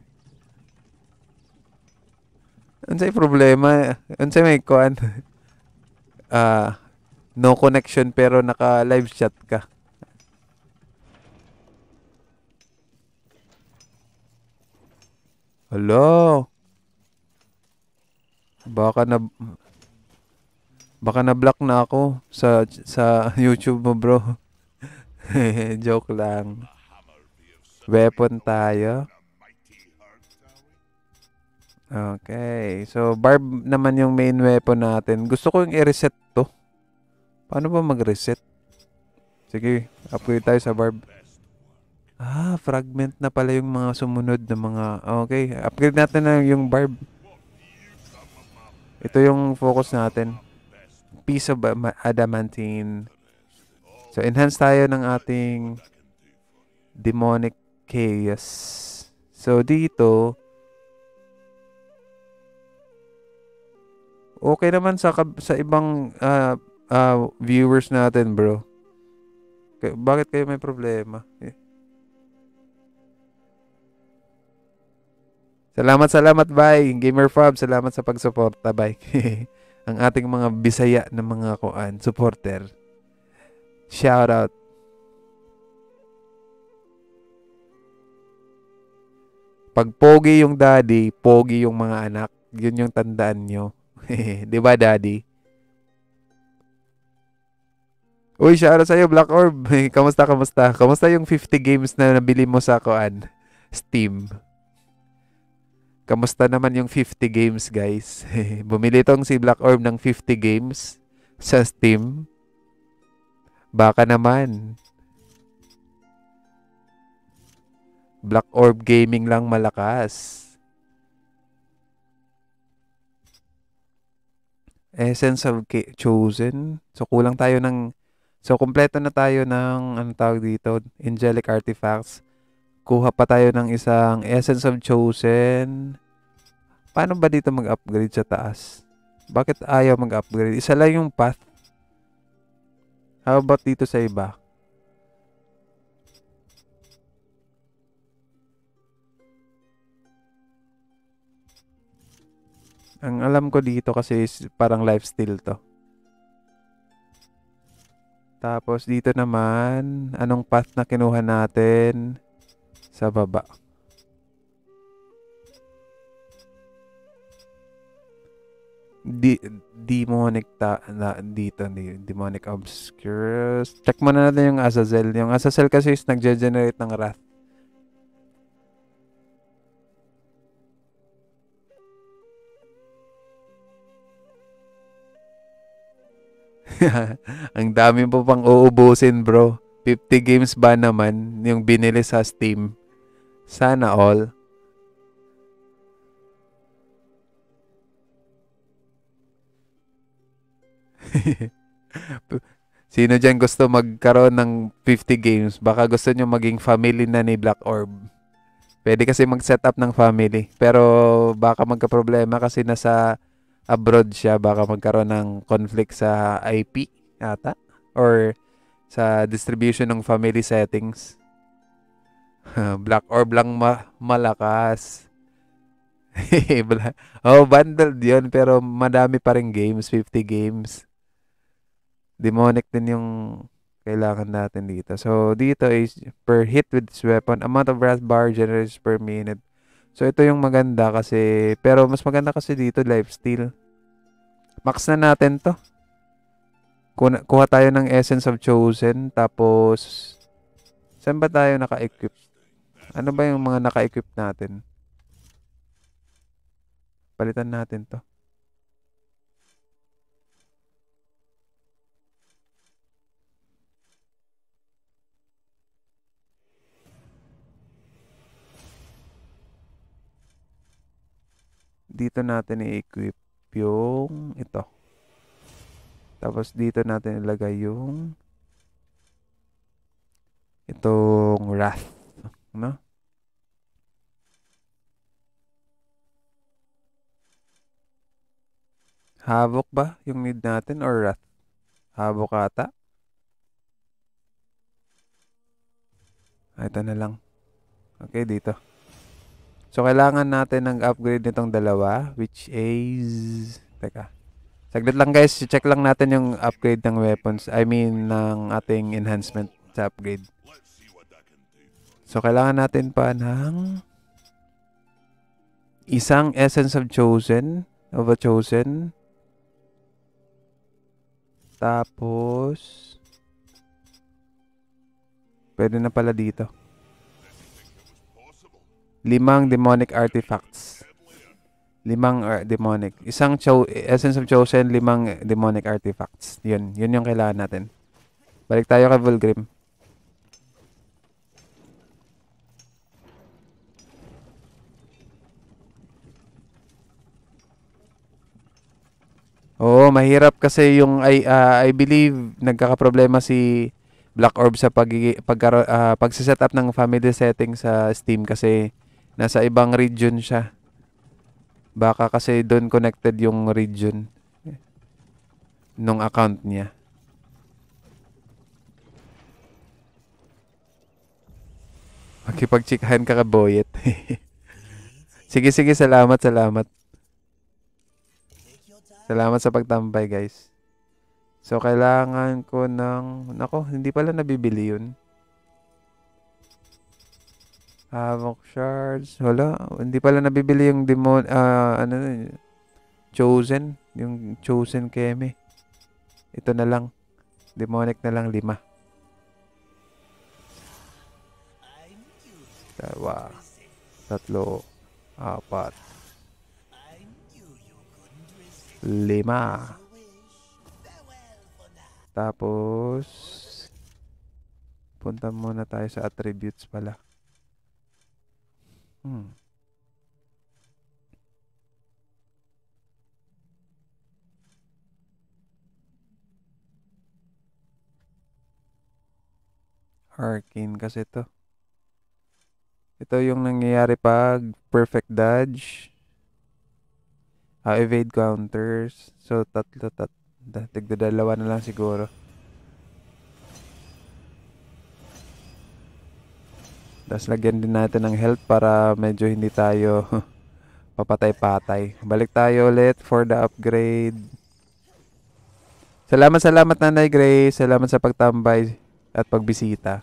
unsay problema? Eh. Unsay may kuan? [LAUGHS] Ah, uh, no connection pero naka live chat ka. Hello. Baka na baka na block na ako sa sa YouTube mo, bro. [LAUGHS] Joke lang. Weapon tayo. Okay. So, barb naman yung main weapon natin. Gusto ko yung i-reset to. Paano ba mag-reset? Sige, upgrade tayo sa barb. Ah, fragment na pala yung mga sumunod na mga... Okay, upgrade natin na yung barb. Ito yung focus natin. Piece of adamantine. So, enhance tayo ng ating demonic chaos. So, dito, okay naman sa sa ibang uh, uh, viewers natin, bro. K- bakit kayo may problema? Eh. Salamat, salamat, bye. Gamer Fab, salamat sa pagsuporta, bye. [LAUGHS] Ang ating mga bisaya na mga kuan, supporter. Shout out. Pag pogi yung daddy, pogi yung mga anak. Yun yung tandaan nyo. [LAUGHS] 'Di ba, Daddy? Uy, shout out sa'yo, Black Orb. [LAUGHS] kamusta, kamusta? Kamusta yung 50 games na nabili mo sa koan? Steam. Kamusta naman yung 50 games, guys? [LAUGHS] Bumili tong si Black Orb ng 50 games sa Steam. Baka naman. Black Orb Gaming lang malakas. essence of chosen. So, kulang tayo ng... So, kumpleto na tayo ng, ano tawag dito, angelic artifacts. Kuha pa tayo ng isang essence of chosen. Paano ba dito mag-upgrade sa taas? Bakit ayaw mag-upgrade? Isa lang yung path. How about dito sa iba? Ang alam ko dito kasi is parang lifestyle to. Tapos dito naman, anong path na kinuha natin sa baba. Di, demonic ta, na, dito, di, demonic obscures. Check muna natin yung Azazel. Yung Azazel kasi is nagge-generate ng wrath. [LAUGHS] Ang dami pa pang uubusin bro. 50 games ba naman yung binili sa Steam? Sana all. [LAUGHS] Sino dyan gusto magkaroon ng 50 games? Baka gusto nyo maging family na ni Black Orb. Pwede kasi mag-set up ng family. Pero baka magka-problema kasi nasa abroad siya baka magkaroon ng conflict sa IP ata or sa distribution ng family settings [LAUGHS] black or lang ma- malakas [LAUGHS] oh bundled yon pero madami pa rin games 50 games demonic din yung kailangan natin dito so dito is per hit with this weapon amount of brass bar generates per minute So, ito yung maganda kasi, pero mas maganda kasi dito, lifestyle. Max na natin to. Kuha, kuha tayo ng Essence of Chosen, tapos, saan ba tayo naka-equip? Ano ba yung mga naka-equip natin? Palitan natin to. dito natin i-equip yung ito. Tapos dito natin ilagay yung itong wrath, no? Havoc ba yung need natin or wrath? Havoc ata. Ah, ito na lang. Okay, dito. So, kailangan natin ng upgrade nitong dalawa, which is... Teka. Saglit lang guys, check lang natin yung upgrade ng weapons. I mean, ng ating enhancement sa upgrade. So, kailangan natin pa ng... Isang Essence of Chosen, of a Chosen. Tapos... Pwede na pala dito limang demonic artifacts. Limang uh, demonic. Isang cho essence of chosen, limang demonic artifacts. Yun, yun yung kailangan natin. Balik tayo kay Volgrim. Oh, mahirap kasi yung I uh, I believe nagkakaproblema si Black Orb sa pag pag uh, pagse-set up ng family setting sa Steam kasi Nasa ibang region siya. Baka kasi doon connected yung region eh, nung account niya. Makipag-chickhan ka ka, Boyet. [LAUGHS] sige, sige. Salamat, salamat. Salamat sa pagtambay, guys. So, kailangan ko ng... Nako, hindi pala nabibili yun. Havoc Shards. Wala. Hindi pala nabibili yung demon, uh, ano, Chosen. Yung Chosen Kemi. Ito na lang. Demonic na lang, lima. Dalawa. Tatlo. Apat. Lima. Tapos, punta muna tayo sa attributes pala. Hmm. Arcane kasi to. Ito yung nangyayari pag perfect dodge. Uh, evade counters. So, tatlo, tatlo. dalawa na lang siguro. Tapos lagyan din natin ng health para medyo hindi tayo [LAUGHS] papatay-patay. Balik tayo ulit for the upgrade. Salamat, salamat Nanay Grace. Salamat sa pagtambay at pagbisita.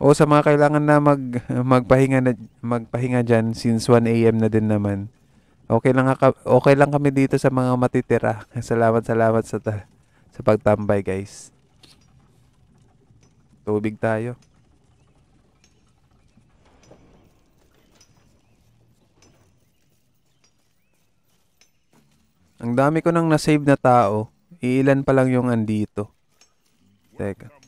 O sa mga kailangan na mag magpahinga na magpahinga diyan since 1 AM na din naman. Okay lang, okay lang kami dito sa mga matitira. [LAUGHS] Salamat, salamat sa, sa pagtambay, guys. Tubig tayo. Ang dami ko nang na-save na tao. Iilan pa lang yung andito. Teka.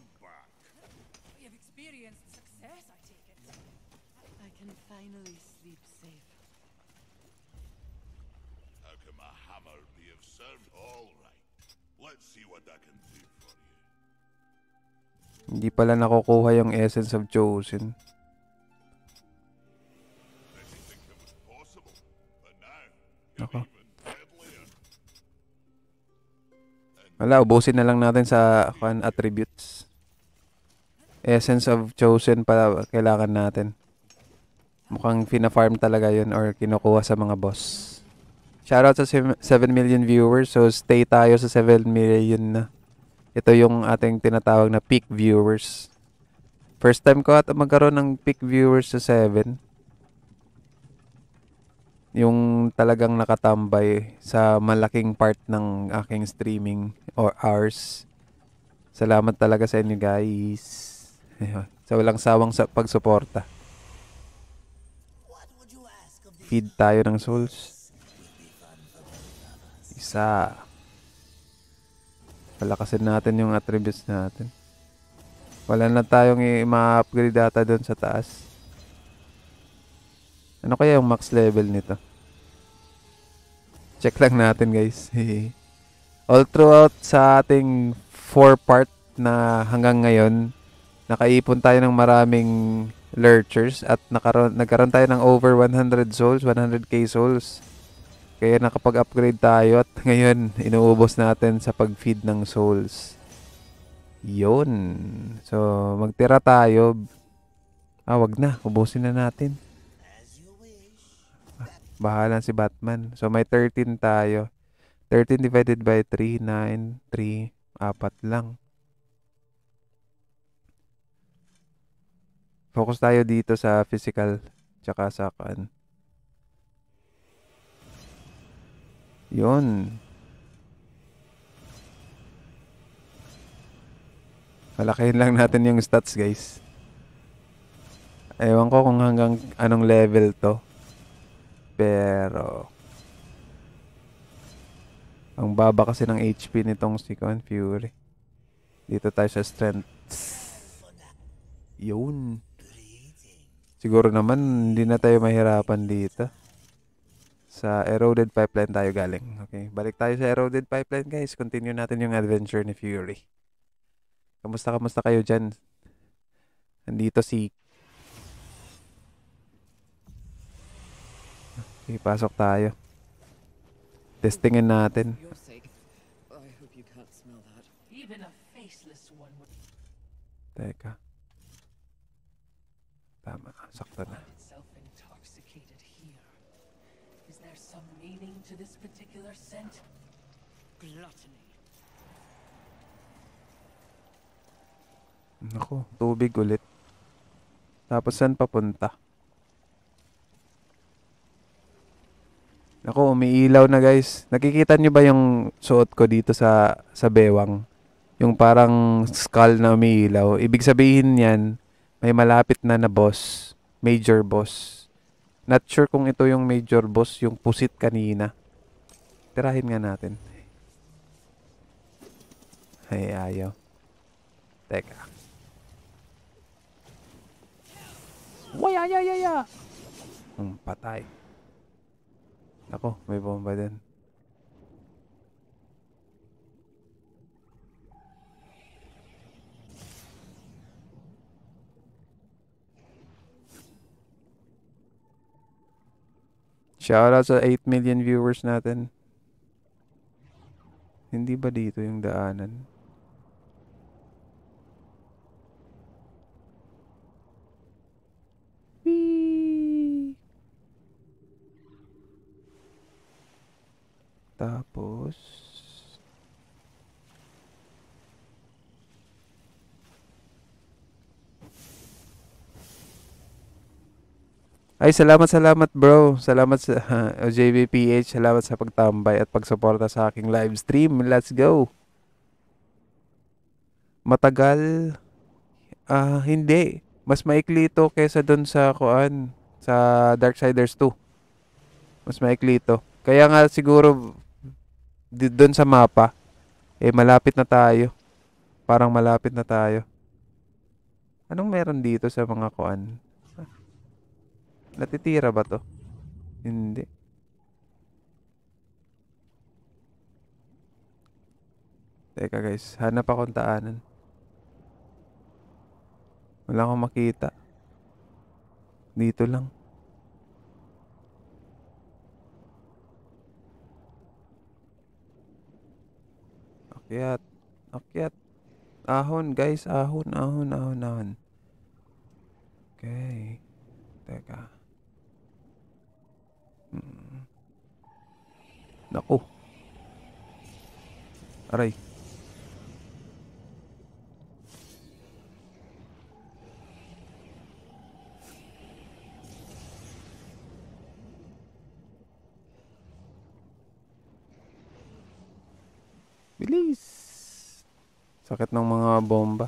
Hindi pala nakukuha yung essence of chosen. Nako. Wala, ubusin na lang natin sa kan attributes. Essence of chosen pala kailangan natin. Mukhang fina-farm talaga yun or kinukuha sa mga boss. Shoutout sa 7 million viewers. So, stay tayo sa 7 million na. Ito yung ating tinatawag na peak viewers. First time ko ata magkaroon ng peak viewers sa 7. Yung talagang nakatambay sa malaking part ng aking streaming or hours. Salamat talaga sa inyo guys. Sa walang sawang sa pagsuporta. Feed tayo ng souls. Isa. Palakasin natin yung attributes natin. Wala na tayong i-ma-upgrade data doon sa taas. Ano kaya yung max level nito? Check lang natin guys. [LAUGHS] All throughout sa ating 4 part na hanggang ngayon, nakaipon tayo ng maraming lurchers at nakaroon, nagkaroon tayo ng over 100 souls, 100k souls. Kaya nakapag-upgrade tayo at [LAUGHS] ngayon inuubos natin sa pag-feed ng souls. yon So, magtira tayo. Ah, wag na. Ubusin na natin. bahala si Batman. So, may 13 tayo. 13 divided by 3, 9, 3, apat lang. Focus tayo dito sa physical tsaka sa kan. Yun. Palakihin lang natin yung stats, guys. Ewan ko kung hanggang anong level to. Pero... Ang baba kasi ng HP nitong si Con Fury. Dito tayo sa strength. Yun. Siguro naman, hindi na tayo mahirapan dito sa eroded pipeline tayo galing. Okay, balik tayo sa eroded pipeline guys. Continue natin yung adventure ni Fury. Kamusta kamusta kayo dyan? Nandito si... Okay, pasok tayo. Testingin natin. Teka. Tama, sakta na. Nako, tubig ulit. Tapos saan papunta? Nako, umiilaw na guys. Nakikita nyo ba yung suot ko dito sa, sa bewang? Yung parang skull na umiilaw. Ibig sabihin yan, may malapit na na boss. Major boss. Not sure kung ito yung major boss, yung pusit kanina. Tirahin nga natin. Ay, ayaw. Teka.
Waya, ya, ya, ya.
Hmm, patay. Ako, may bomba din. Shoutout sa 8 million viewers natin. Hindi ba dito yung daanan? Tapos... Ay, salamat, salamat bro. Salamat sa uh, [LAUGHS] JBPH. Salamat sa pagtambay at pagsuporta sa aking live stream. Let's go. Matagal? Ah, uh, hindi mas maikli ito kaysa doon sa kuan sa Dark Siders 2. Mas maikli ito. Kaya nga siguro doon sa mapa eh malapit na tayo. Parang malapit na tayo. Anong meron dito sa mga kuan? Ah, natitira ba to? Hindi. Teka guys, hanap akong taanan. Wala akong makita. Dito lang. Akyat. Akyat. Ahon, guys. Ahon, ahon, ahon, ahon. Okay. Teka. Hmm. Naku. Aray. Bilis! Sakit ng mga bomba.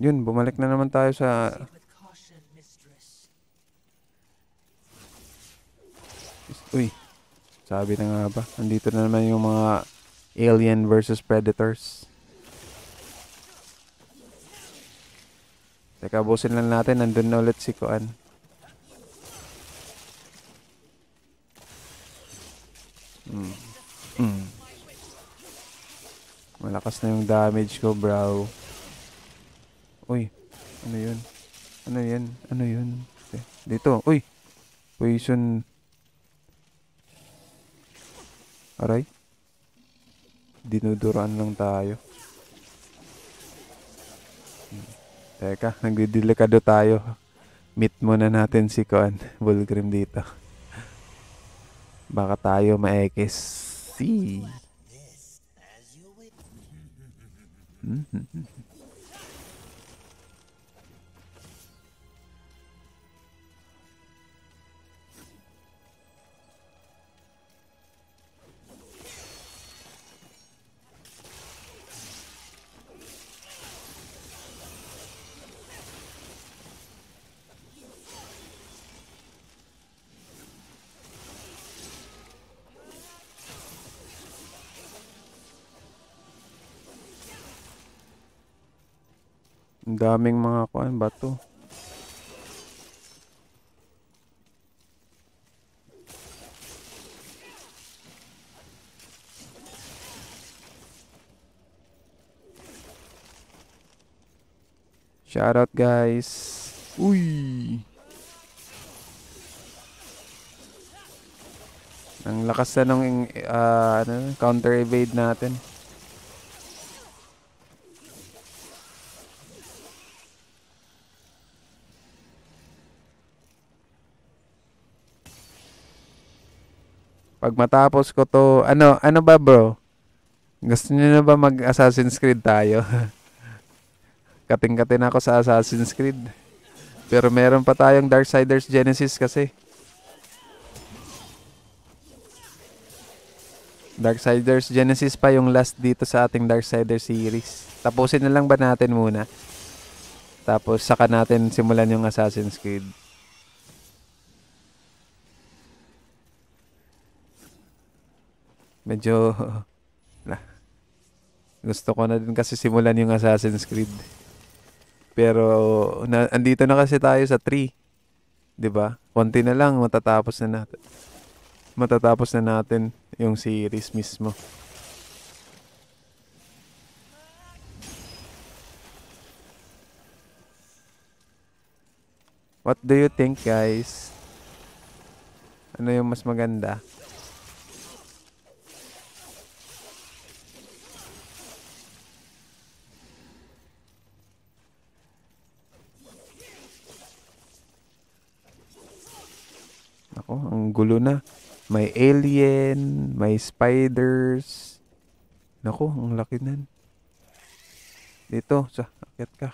Yun, bumalik na naman tayo sa... Uy, sabi na nga ba? Nandito na naman yung mga alien versus predators. Teka, abusin lang natin. Nandun na ulit si Kuan. Mm. Mm. Malakas na yung damage ko, bro. Uy, ano yun? Ano yun? Ano yun? Eh, dito, uy! Poison. Aray. Dinuduran lang tayo. Teka, nagdidelikado tayo. Meet muna natin si Kuan Bulgrim dito. Baka tayo maekis. See. Mm-hmm. daming mga kuan bato. Shout guys. Uy. Ang lakas na nung uh, ano, counter evade natin. Pag matapos ko to, ano, ano ba bro? Gusto niyo na ba mag Assassin's Creed tayo? [LAUGHS] Kating-katin ako sa Assassin's Creed. Pero meron pa tayong Darksiders Genesis kasi. Darksiders Genesis pa yung last dito sa ating Darksiders series. Tapusin na lang ba natin muna? Tapos saka natin simulan yung Assassin's Creed. medyo [LAUGHS] na, gusto ko na din kasi simulan yung Assassin's Creed. Pero na, andito na kasi tayo sa 3. 'Di ba? Konti na lang matatapos na natin. Matatapos na natin yung series mismo. What do you think, guys? Ano yung mas maganda? Nako, ang gulo na. May alien, may spiders. Nako, ang laki nan. Dito, sa, akit ka.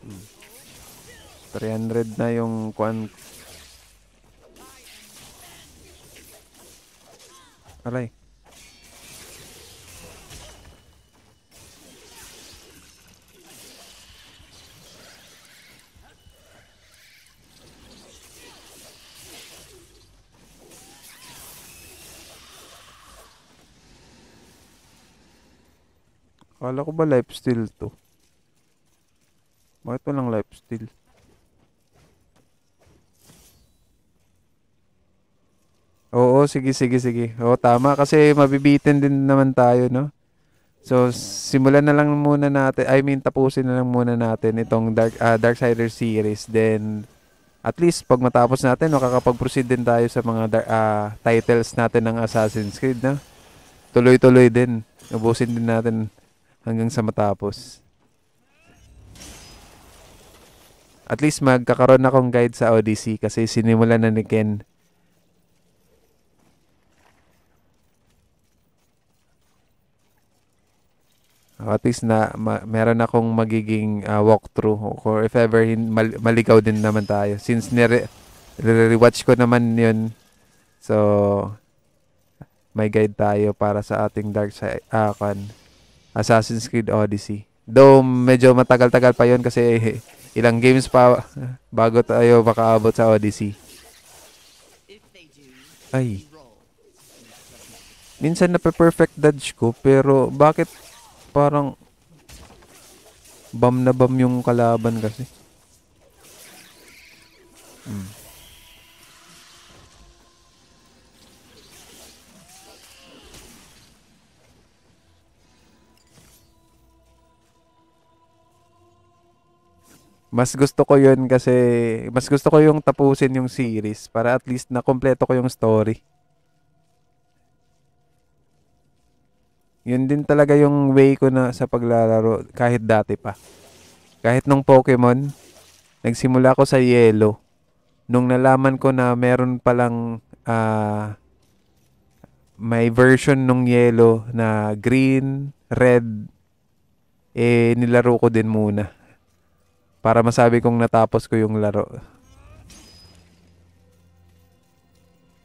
Hmm. 300 na yung kuan. Aray. Kala ko ba lifesteal to? Bakit walang lifesteal? Oo, sige, sige, sige. Oo, tama. Kasi mabibitin din naman tayo, no? So, simulan na lang muna natin. I mean, tapusin na lang muna natin itong Dark, uh, Darksider series. Then, at least, pag matapos natin, makakapag-proceed din tayo sa mga uh, titles natin ng Assassin's Creed, no? Tuloy-tuloy din. Ubusin din natin hanggang sa matapos. At least magkakaroon akong guide sa Odyssey kasi sinimulan na ni Ken. At least na ma- meron akong magiging uh, walkthrough or if ever hin- mal- maligaw din naman tayo. Since nire-rewatch ko naman yun. So, may guide tayo para sa ating Dark Side Akon. Ah, Assassin's Creed Odyssey. Though medyo matagal-tagal pa yon kasi [LAUGHS] ilang games pa bago tayo makaabot sa Odyssey. Ay. Minsan na perfect dodge ko pero bakit parang bam na bam yung kalaban kasi. Hmm. Mas gusto ko yun kasi mas gusto ko yung tapusin yung series para at least na kompleto ko yung story. Yun din talaga yung way ko na sa paglalaro kahit dati pa. Kahit nung Pokemon, nagsimula ko sa Yellow. Nung nalaman ko na meron palang uh, may version nung Yellow na green, red, eh nilaro ko din muna para masabi kong natapos ko yung laro.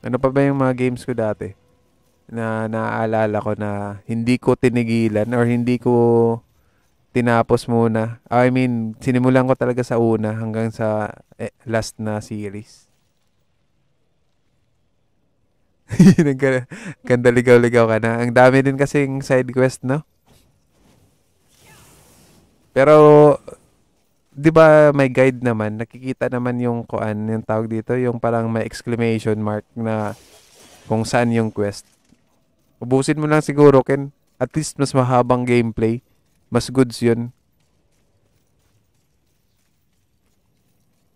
Ano pa ba yung mga games ko dati? Na naaalala ko na hindi ko tinigilan or hindi ko tinapos muna. Ah, I mean, sinimulan ko talaga sa una hanggang sa eh, last na series. Ganda [LAUGHS] ligaw-ligaw ka na. Ang dami din kasing side quest, no? Pero 'di ba may guide naman, nakikita naman yung kuan, yung tawag dito, yung parang may exclamation mark na kung saan yung quest. Ubusin mo lang siguro ken at least mas mahabang gameplay, mas goods 'yun.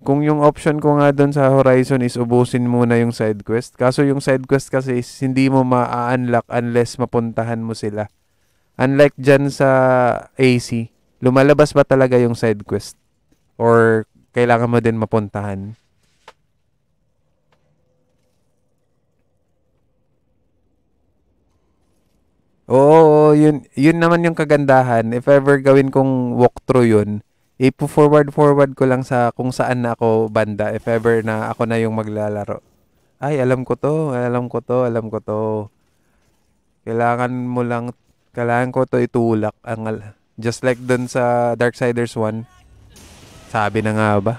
Kung yung option ko nga doon sa Horizon is ubusin muna yung side quest. Kaso yung side quest kasi is hindi mo ma-unlock unless mapuntahan mo sila. Unlike dyan sa AC, lumalabas ba talaga yung side quest? Or kailangan mo din mapuntahan? Oo, yun, yun naman yung kagandahan. If ever gawin kong walkthrough yun, ipo-forward-forward ko lang sa kung saan na ako banda if ever na ako na yung maglalaro. Ay, alam ko to, alam ko to, alam ko to. Kailangan mo lang, kailangan ko to itulak. Ang, just like dun sa Darksiders 1, sabi na nga ba?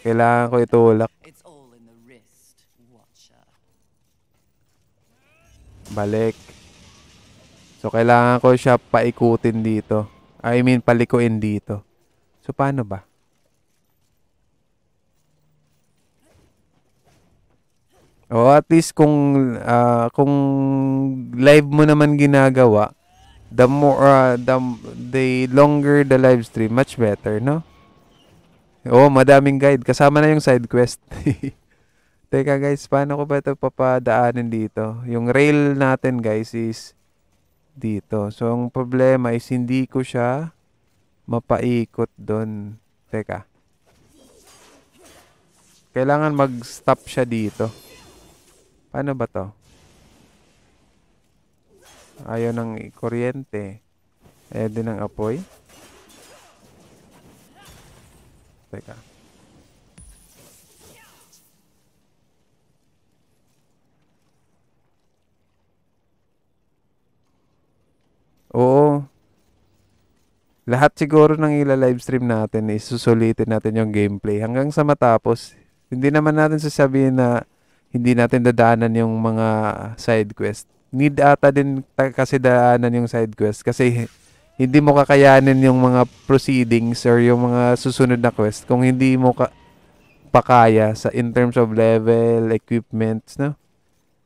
Kailangan ko itulak. Balik. So, kailangan ko siya paikutin dito. I mean, palikuin dito. So, paano ba? O, at least kung, uh, kung live mo naman ginagawa, the more uh, the the longer the live stream, much better, no? Oh, madaming guide. Kasama na yung side quest. [LAUGHS] Teka guys, paano ko ba ito papadaanin dito? Yung rail natin guys is dito. So, ang problema is hindi ko siya mapaikot doon. Teka. Kailangan mag-stop siya dito. Paano ba to? Ayaw ng kuryente. Ayaw eh, din ng apoy. Teka. Oo. Lahat siguro ng ila-livestream natin, isusulitin natin yung gameplay hanggang sa matapos. Hindi naman natin sasabihin na hindi natin dadaanan yung mga side quest need ata din kasi daanan yung side quest kasi hindi mo kakayanin yung mga proceedings or yung mga susunod na quest kung hindi mo ka pakaya sa in terms of level, equipments, no?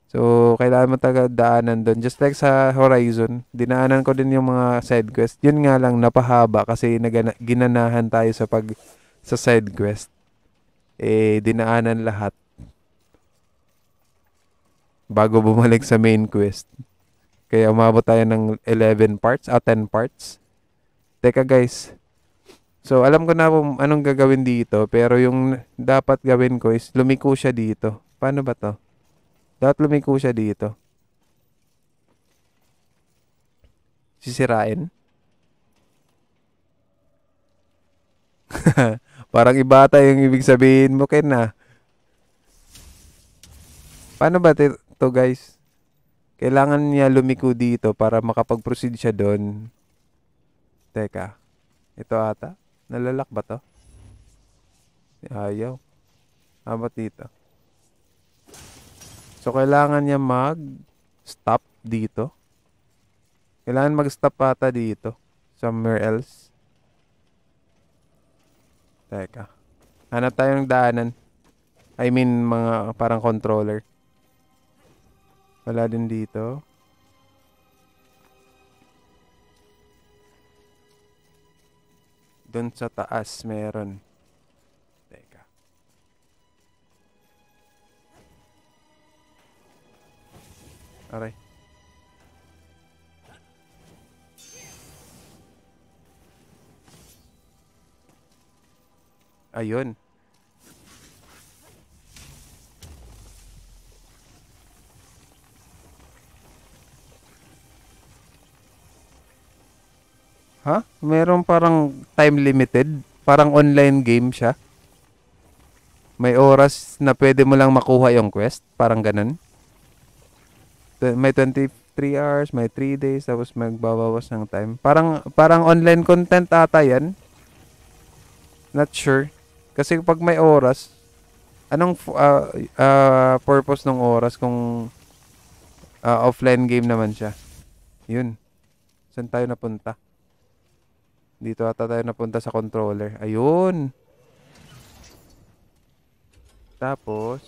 So, kailangan mo taga daanan doon. Just like sa Horizon, dinaanan ko din yung mga side quest. Yun nga lang, napahaba kasi nagana- ginanahan tayo sa pag sa side quest. Eh, dinaanan lahat bago bumalik sa main quest. Kaya umabot tayo ng 11 parts, ah, 10 parts. Teka guys, so alam ko na kung anong gagawin dito, pero yung dapat gawin ko is lumiko siya dito. Paano ba to? Dapat lumiko siya dito. Sisirain? [LAUGHS] Parang ibata yung ibig sabihin mo, Ken, na. Ah. Paano ba? sakto guys. Kailangan niya lumiko dito para makapag-proceed siya doon. Teka. Ito ata. Nalalak ba to? Ayaw. Abat ano dito. So, kailangan niya mag-stop dito. Kailangan mag-stop ata dito. Somewhere else. Teka. Hanap tayo ng daanan. I mean, mga parang controller. Wala din dito. Doon sa taas meron. Teka. Aray. Ayun. Ha? Merong parang time limited. Parang online game siya. May oras na pwede mo lang makuha yung quest. Parang ganun. May 23 hours, may 3 days, tapos magbabawas ng time. Parang, parang online content ata yan. Not sure. Kasi pag may oras, anong uh, uh, purpose ng oras kung uh, offline game naman siya? Yun. Saan tayo napunta? Dito ata tayo napunta sa controller. Ayun. Tapos.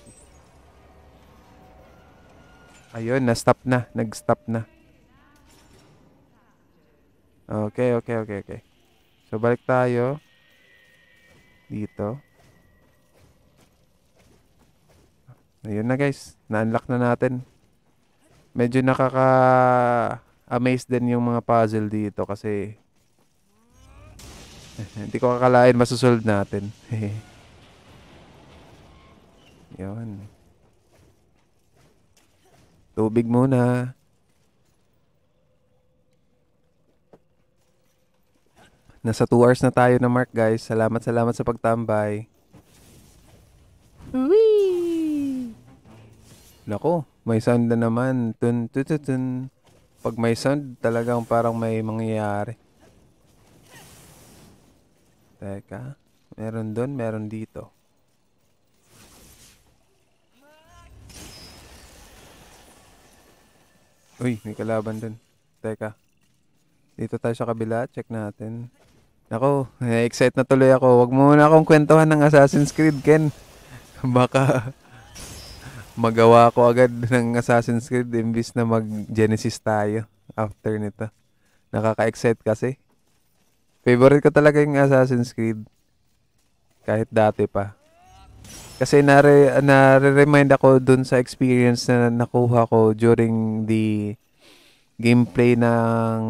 Ayun, na-stop na. Nag-stop na. Okay, okay, okay, okay. So, balik tayo. Dito. Ayun na guys. Na-unlock na natin. Medyo nakaka-amaze din yung mga puzzle dito kasi [LAUGHS] Hindi ko kakalain masusolve natin. [LAUGHS] Yun. Tubig muna. Nasa 2 hours na tayo na mark guys. Salamat salamat sa pagtambay.
Wee!
Nako, may sound na naman. Tun, tun, tun, tun. Pag may sound, talagang parang may mangyayari. Teka. Meron doon, meron dito. Uy, may kalaban doon. Teka. Dito tayo sa kabila. Check natin. Nako, excited na tuloy ako. Huwag mo muna akong kwentuhan ng Assassin's Creed, Ken. [LAUGHS] Baka magawa ko agad ng Assassin's Creed imbis na mag-Genesis tayo after nito. Nakaka-excite kasi. Favorite ko talaga yung Assassin's Creed. Kahit dati pa. Kasi nare, nare-remind ako dun sa experience na nakuha ko during the gameplay ng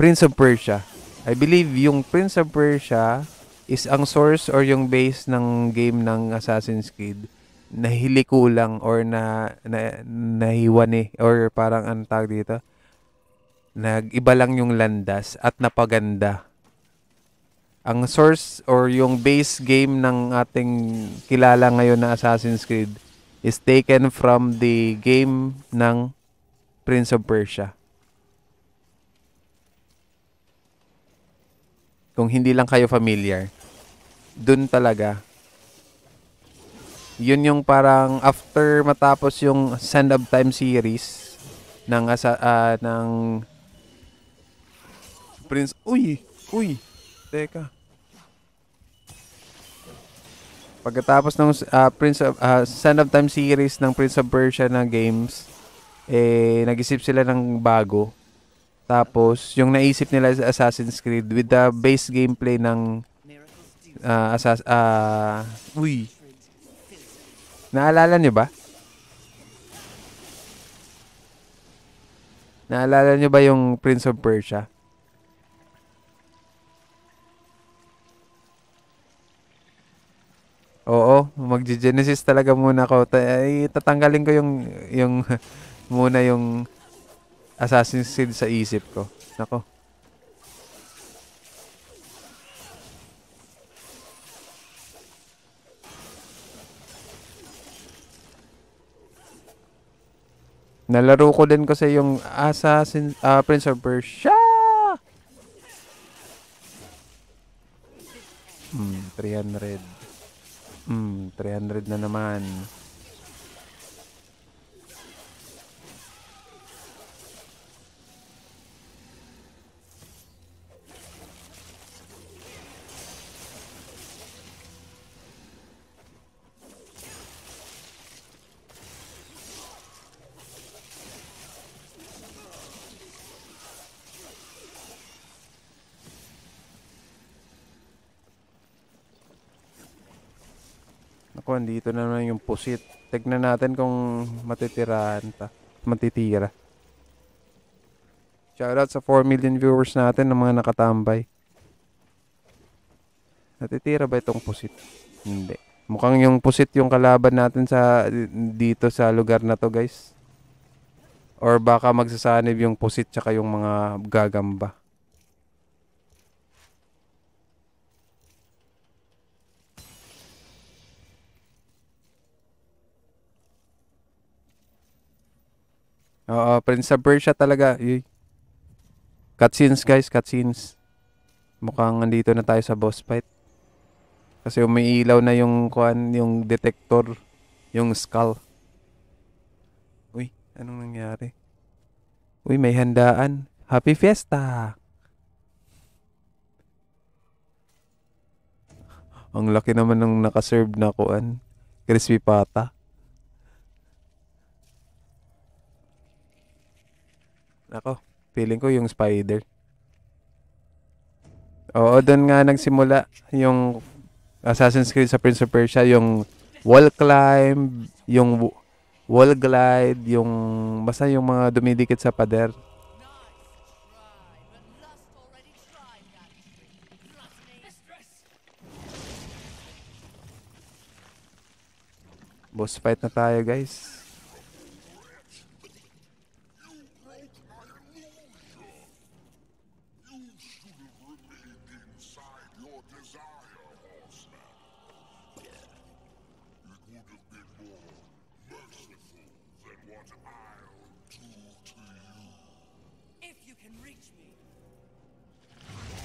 Prince of Persia. I believe yung Prince of Persia is ang source or yung base ng game ng Assassin's Creed na hilikulang or na, na nahiwan eh or parang ang tawag dito Nag-iba lang yung landas at napaganda. Ang source or yung base game ng ating kilala ngayon na Assassin's Creed is taken from the game ng Prince of Persia. Kung hindi lang kayo familiar, dun talaga yun yung parang after matapos yung Sand of Time series ng asa, uh, ng Prince. Uy! Uy! Teka. Pagkatapos ng uh, Prince of, uh, Sand of Time series ng Prince of Persia na games, eh, nag-isip sila ng bago. Tapos, yung naisip nila is Assassin's Creed with the base gameplay ng uh, ah, Assassin's... Uh, uy! Naalala niyo ba? Naalala niyo ba yung Prince of Persia? magge-Genesis talaga muna ako. Ay, eh, tatanggalin ko yung, yung [LAUGHS] muna yung Assassin's Creed sa isip ko. Nako. Nalaro ko din kasi yung Assassin uh, Prince of Persia. Hmm, 300. Mm, 300 na naman. kwan, dito na naman yung pusit. Tignan natin kung matitirahan ta. Matitira. Shoutout sa 4 million viewers natin ng mga nakatambay. Natitira ba itong pusit? Hindi. Mukhang yung pusit yung kalaban natin sa dito sa lugar na to guys. Or baka magsasanib yung pusit tsaka yung mga gagamba. Oo, Prince of Persia talaga. Uy. Cutscenes guys, cutscenes. Mukhang nandito na tayo sa boss fight. Kasi umiilaw na yung kuan, yung detector, yung skull. Uy, anong nangyari? Uy, may handaan. Happy Fiesta! Ang laki naman ng nakaserve na kuan. Crispy pata. Ako, feeling ko yung spider. Oo, doon nga nagsimula yung Assassin's Creed sa Prince of Persia, yung wall climb, yung wall glide, yung basta yung mga dumidikit sa pader. Boss fight na tayo, guys.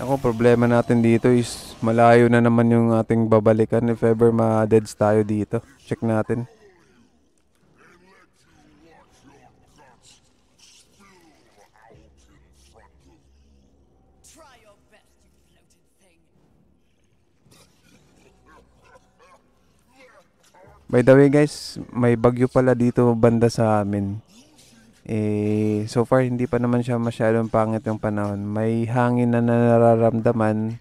Ako, problema natin dito is malayo na naman yung ating babalikan if ever ma-deads tayo dito. Check natin. By the way guys, may bagyo pala dito banda sa amin eh, so far hindi pa naman siya masyadong pangit yung panahon. May hangin na nararamdaman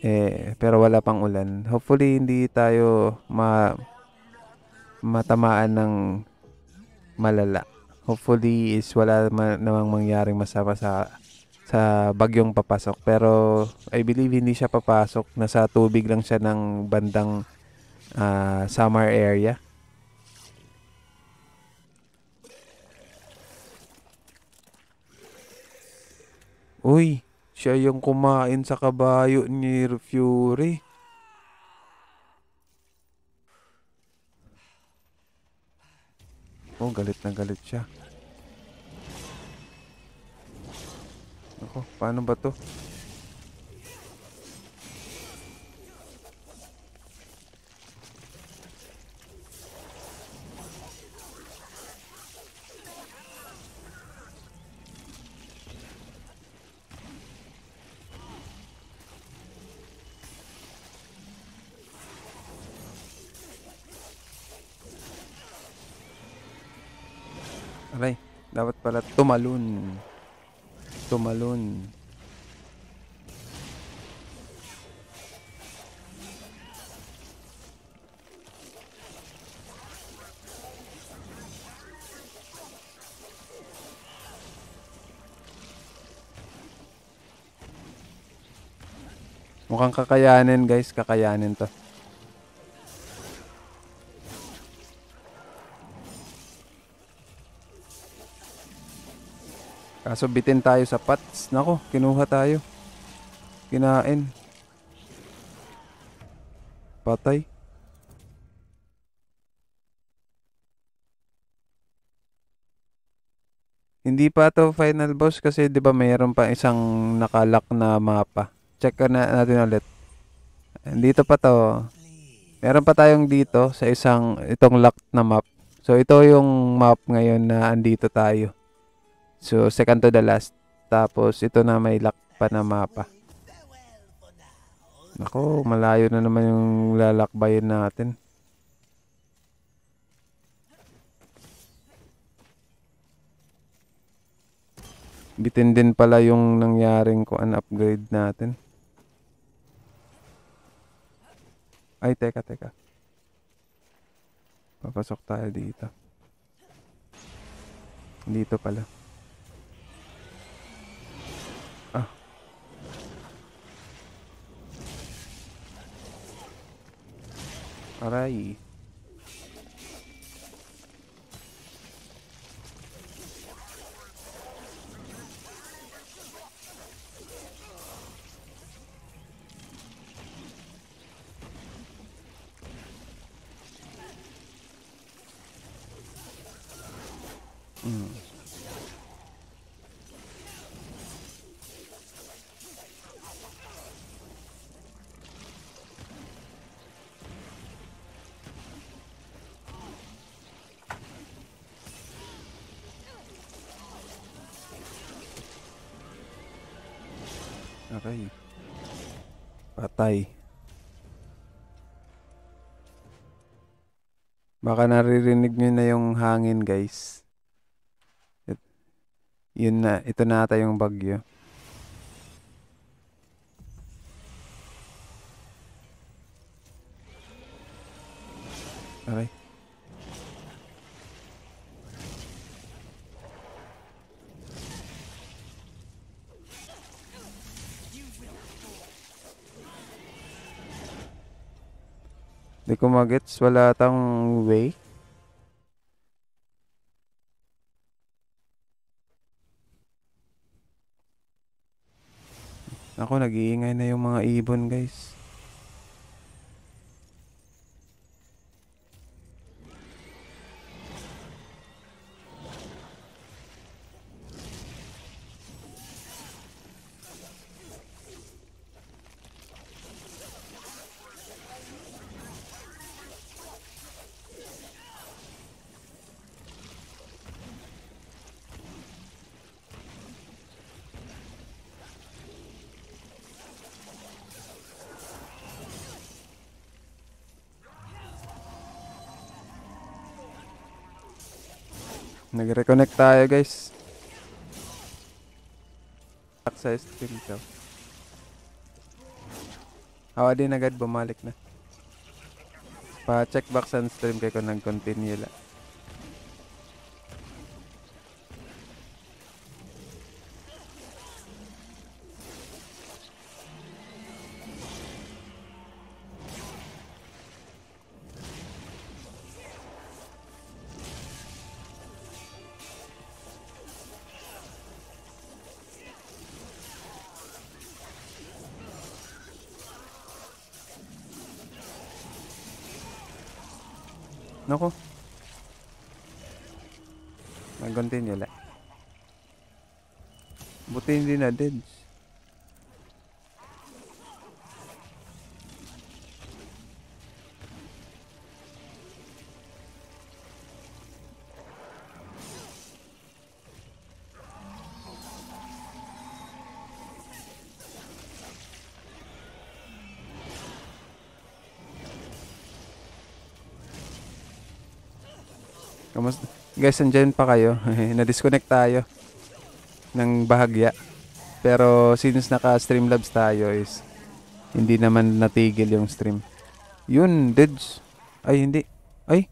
eh, pero wala pang ulan. Hopefully hindi tayo ma matamaan ng malala. Hopefully is wala man, namang mangyaring masama sa sa bagyong papasok. Pero I believe hindi siya papasok. Nasa tubig lang siya ng bandang uh, summer area. Uy, siya yung kumain sa kabayo ni Fury. Oh, galit na galit siya. Ako, paano ba to? Aray, dapat pala tumalon. Tumalon. Mukhang kakayanin guys, kakayanin to. Kaso bitin tayo sa pots. Nako, kinuha tayo. Kinain. Patay. Hindi pa to final boss kasi 'di ba mayroon pa isang nakalak na mapa. Check na natin ulit. Dito pa to. Meron pa tayong dito sa isang itong locked na map. So ito yung map ngayon na andito tayo. So, second to the last. Tapos, ito na may lock pa na mapa. Nako, malayo na naman yung lalakbayin natin. Bitin din pala yung nangyaring ko an upgrade natin. Ay, teka, teka. Papasok tayo dito. Dito pala. Para aí. patay. Baka naririnig nyo na yung hangin guys. It, yun na, ito na ata yung bagyo. magets. Wala tang way. Ako, nag-iingay na yung mga ibon, guys. Reconnect tayo guys. Back sa stream daw. Hawa din agad bumalik na. Pa-check back sa stream kay kung nag-continue lang. sila, Deds. Kamusta? Guys, andyan pa kayo. [LAUGHS] Na-disconnect tayo ng bahagya. Pero since naka-Streamlabs tayo is hindi naman natigil yung stream. Yun, dudes. Ay, hindi. Ay.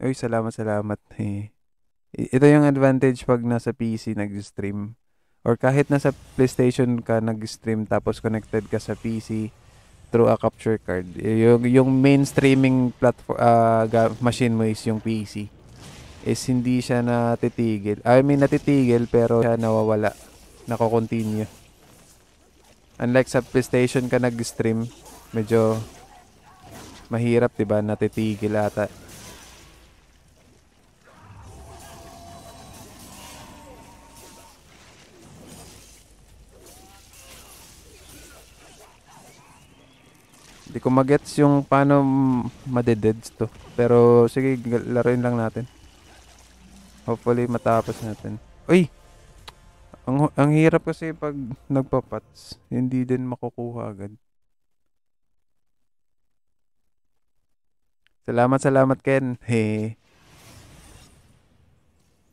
Ay, salamat, salamat. Eh. Ito yung advantage pag nasa PC nag-stream. Or kahit nasa PlayStation ka nag-stream tapos connected ka sa PC through a capture card. Eh, yung, yung main streaming platform, uh, ah, machine mo is yung PC is hindi siya natitigil. I mean, natitigil pero siya nawawala. Nako-continue. Unlike sa PlayStation ka nag-stream, medyo mahirap, 'di ba? Natitigil ata. Hindi ko mag-gets yung paano madededs to. Pero sige, laruin lang natin. Hopefully matapos natin. Uy! Ang, ang hirap kasi pag nagpapats, hindi din makukuha agad. Salamat, salamat Ken. He.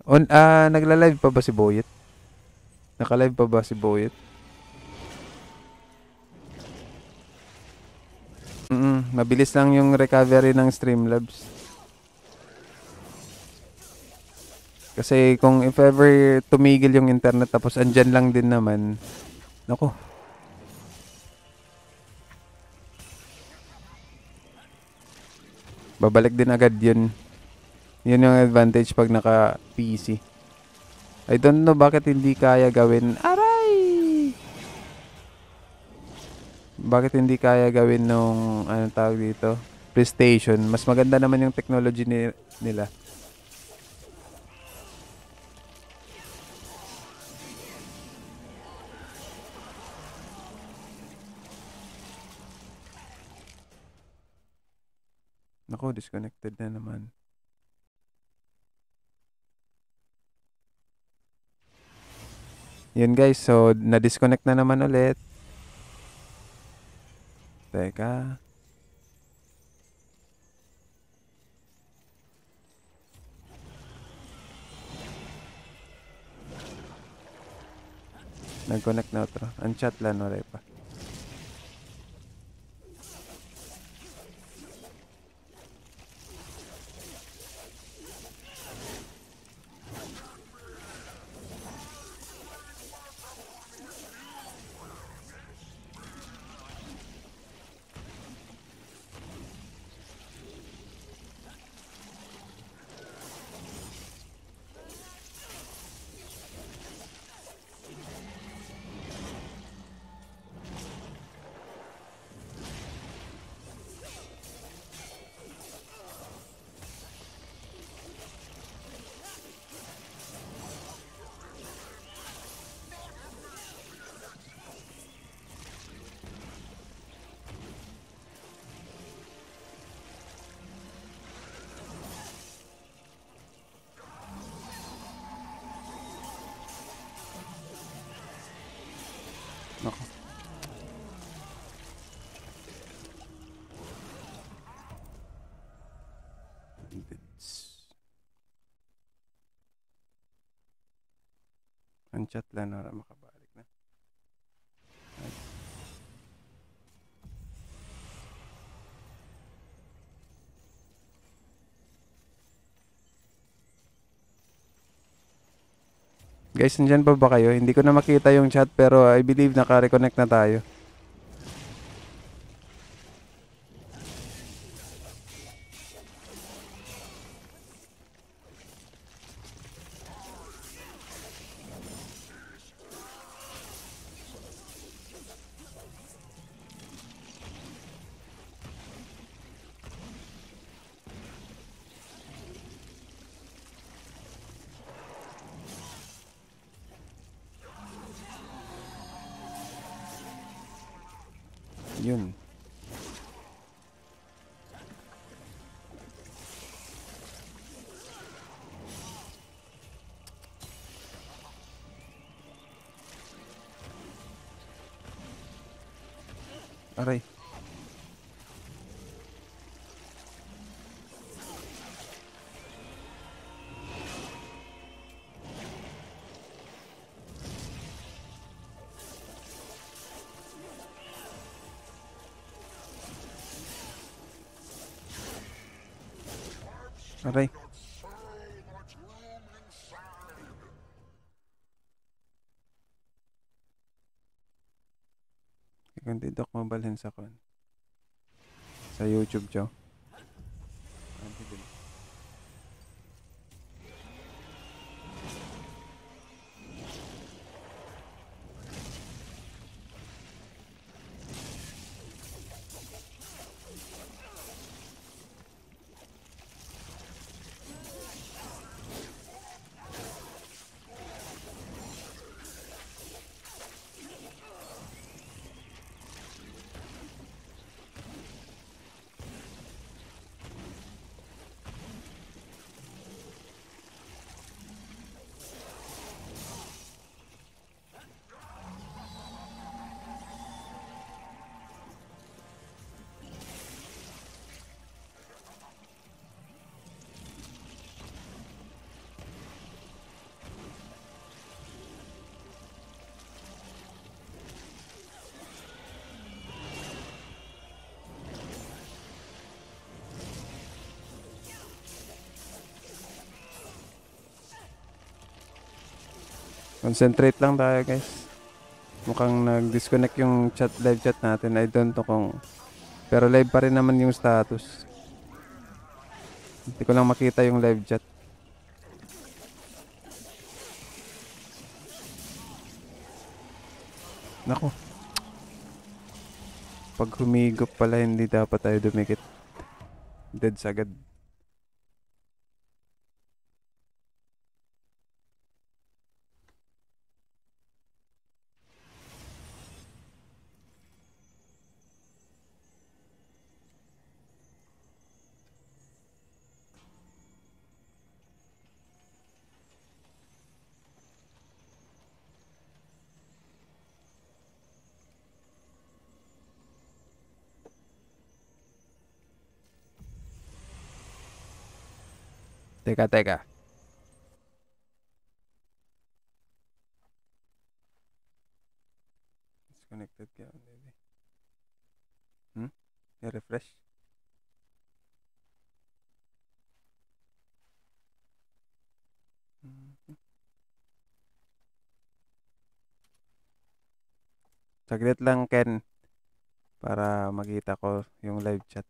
On, ah, uh, nagla-live pa ba si Boyet? Naka-live pa ba si Boyet? -mm mabilis lang yung recovery ng Streamlabs. Kasi kung if ever tumigil yung internet tapos andyan lang din naman, nako. Babalik din agad yun. Yun yung advantage pag naka-PC. I don't know bakit hindi kaya gawin. Aray! Bakit hindi kaya gawin nung, ano tawag dito? PlayStation. Mas maganda naman yung technology ni nila. Nako, disconnected na naman. Yun guys, so na-disconnect na naman ulit. Teka. Nag-connect na ito. Ang chat lang ulit pa. Guys, nandyan pa ba kayo? Hindi ko na makita yung chat pero I believe naka-reconnect na tayo. balhin sa kon. Sa YouTube, Joe. Concentrate lang tayo guys. Mukhang nag-disconnect yung chat, live chat natin. I don't know kung... Pero live pa rin naman yung status. Hindi ko lang makita yung live chat. Nako. Pag humigop pala, hindi dapat tayo dumikit. Dead sagad. Saglit lang, Ken. Para makita ko yung live chat.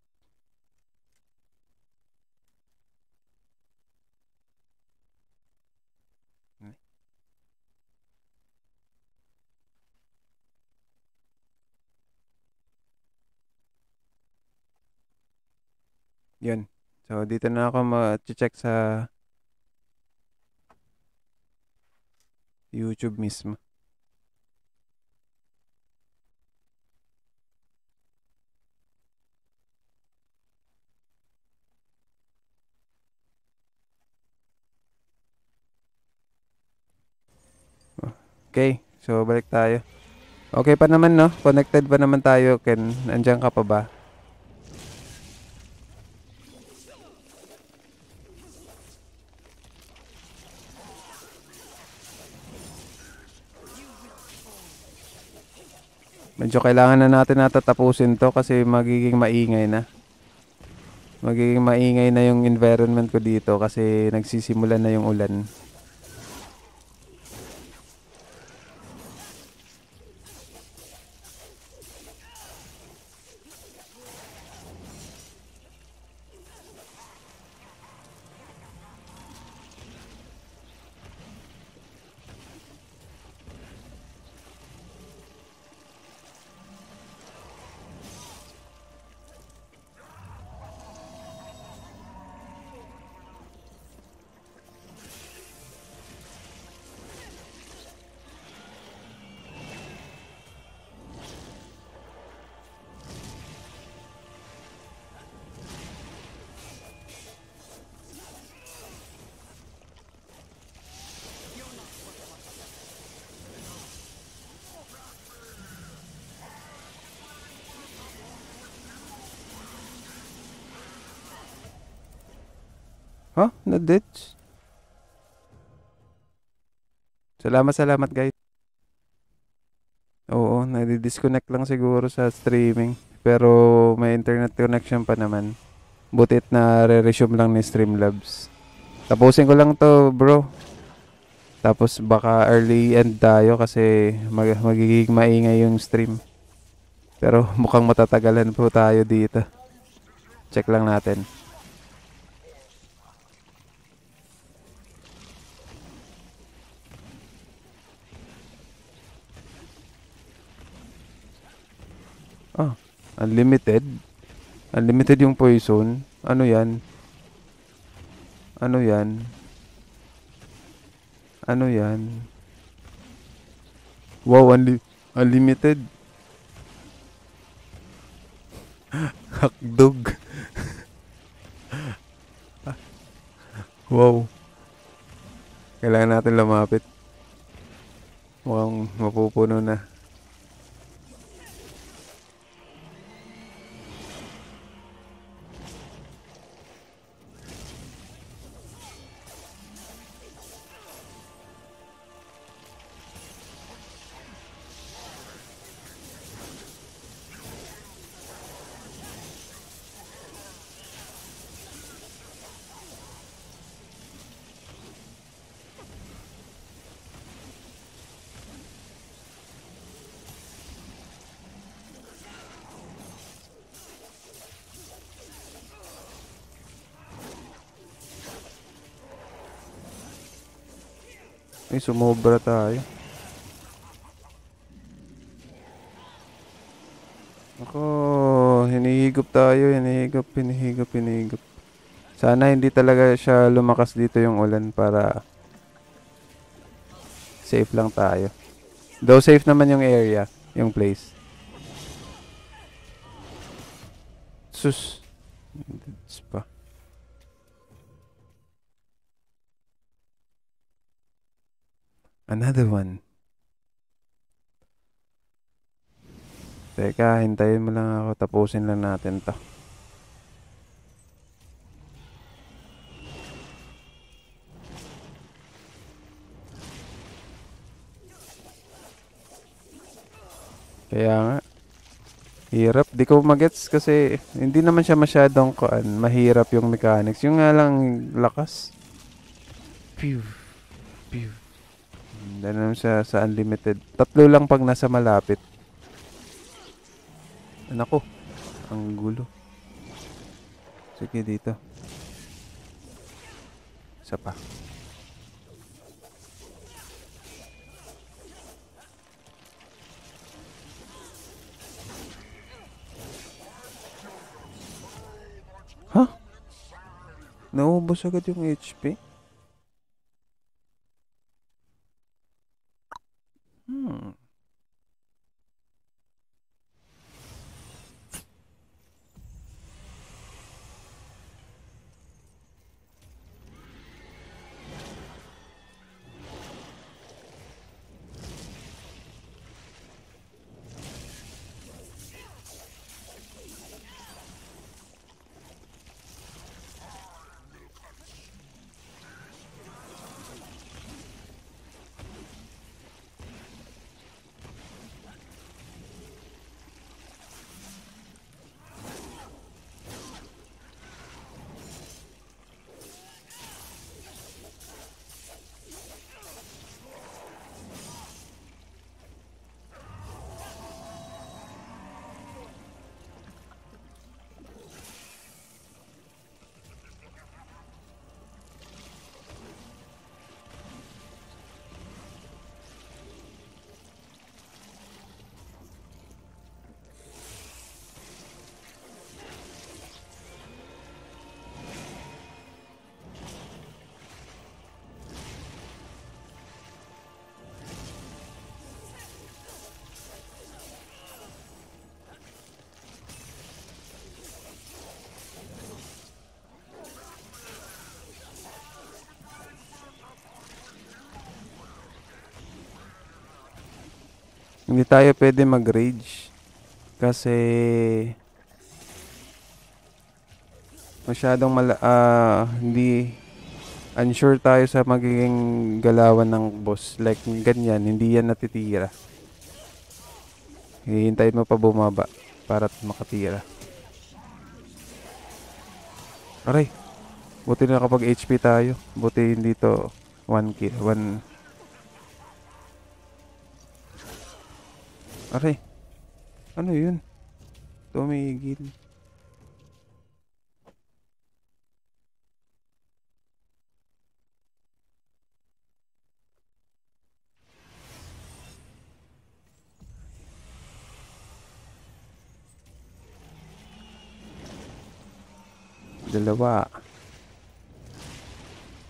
Yun. So, dito na ako ma-check sa YouTube mismo. Okay. So, balik tayo. Okay pa naman, no? Connected pa naman tayo, Ken. Andiyan ka pa ba? Medyo kailangan na natin natatapusin to kasi magiging maingay na. Magiging maingay na yung environment ko dito kasi nagsisimula na yung ulan. Dutch. Salamat, salamat guys. Oo, nadi-disconnect lang siguro sa streaming. Pero may internet connection pa naman. Butit na re-resume lang ni Streamlabs. Tapusin ko lang to, bro. Tapos baka early end tayo kasi mag magiging maingay yung stream. Pero [LAUGHS] mukhang matatagalan po tayo dito. Check lang natin. Unlimited. Unlimited yung poison. Ano yan? Ano yan? Ano yan? Wow, unli unlimited. [LAUGHS] Hakdog. wow. Kailangan natin lumapit. Mukhang mapupuno na. sumobra tayo. Ako, hinihigop tayo, hinihigop, hinihigop, hinihigop. Sana hindi talaga siya lumakas dito yung ulan para safe lang tayo. Though safe naman yung area, yung place. Sus. It's pa. Another one. Teka, hintayin mo lang ako. Tapusin lang natin to. Kaya nga. Hirap. Di ko magets kasi hindi naman siya masyadong kuan. Mahirap yung mechanics. Yung nga lang lakas. Pew. Pew. Dahil naman siya sa unlimited. Tatlo lang pag nasa malapit. Nako. Ang gulo. Sige dito. Isa pa. Ha? Huh? Naubos agad yung HP? Hmm. Hindi tayo pwede mag-rage. Kasi... Masyadong mala... Uh, hindi... Unsure tayo sa magiging galawan ng boss. Like, ganyan. Hindi yan natitira. Hihintay mo pa bumaba para makatira. Aray! Buti na kapag HP tayo. Buti hindi to 1 kill. 1 Aray. Ano yun? Tumigil. Dalawa.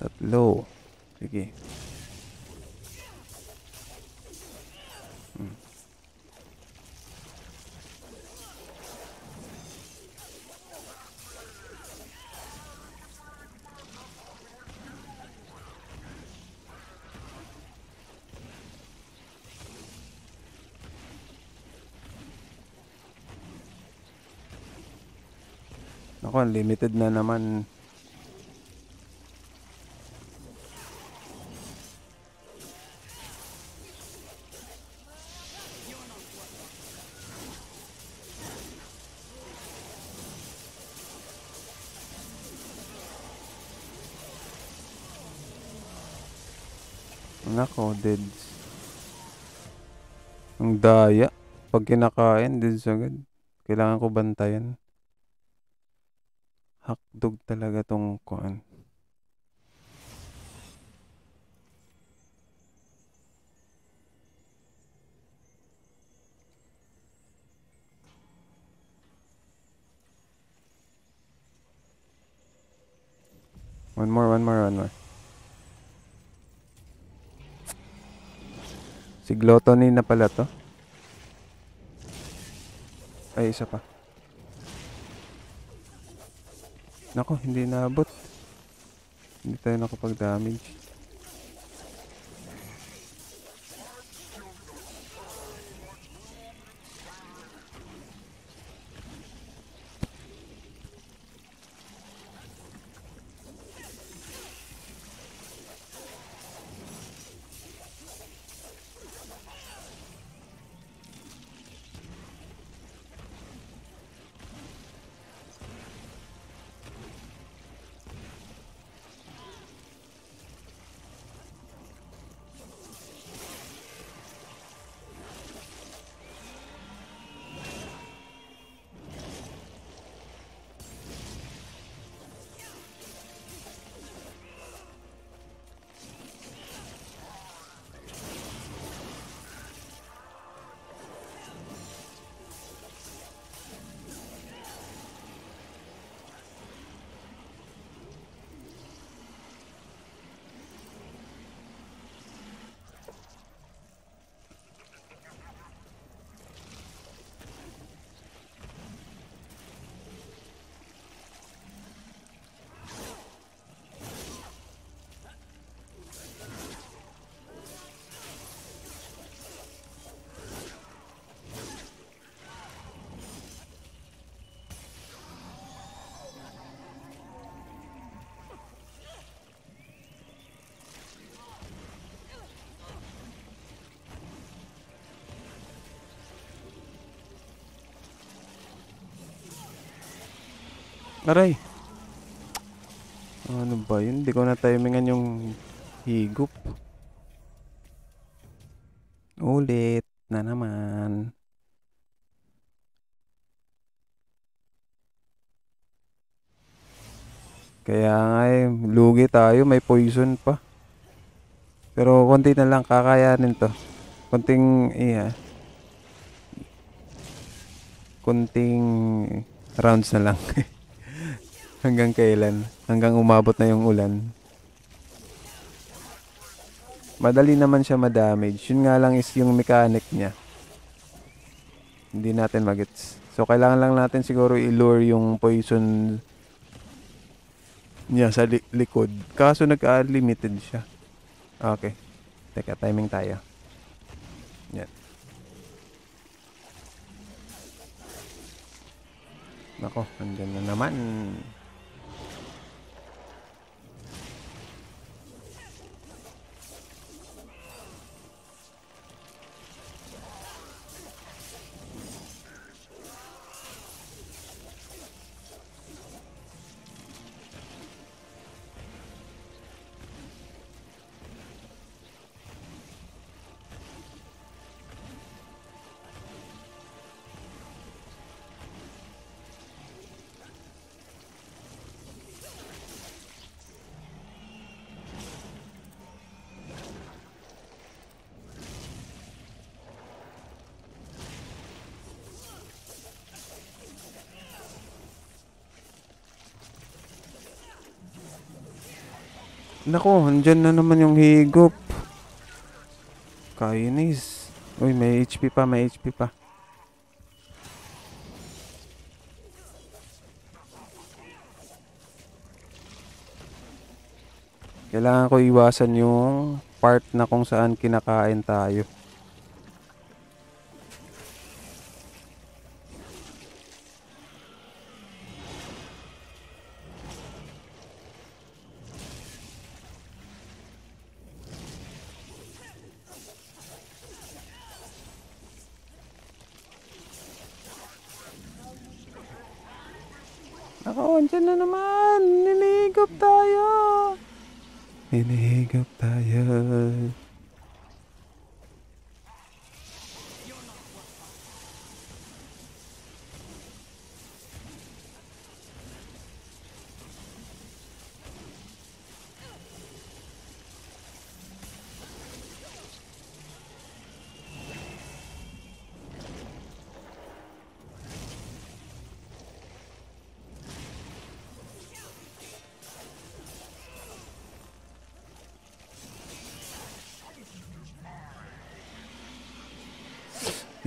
Tatlo. Sige. Ako, limited na naman. Nako, dead. Ang daya. Pag kinakain, din sagad Kailangan ko bantayan hakdog talaga tong kuan. One more, one more, one more. Si Gluttony na pala to. Ay, isa pa. Nako, hindi naabot. Hindi tayo nakapag-damage. Aray. Ano ba yun? Hindi ko na timingan yung higup. Ulit na naman. Kaya nga eh, lugi tayo, may poison pa. Pero konti na lang kakayanin to. Konting, iya. Eh, ah. Konting rounds na lang. [LAUGHS] hanggang kailan, hanggang umabot na yung ulan. Madali naman siya ma-damage. Yun nga lang is yung mechanic niya. Hindi natin magets. So, kailangan lang natin siguro i-lure yung poison niya sa li likod. Kaso nagka-limited siya. Okay. Teka, timing tayo. Yan. Nako, andyan na naman. Nako, andyan na naman yung higop. Kainis. Uy, may HP pa, may HP pa. Kailangan ko iwasan yung part na kung saan kinakain tayo.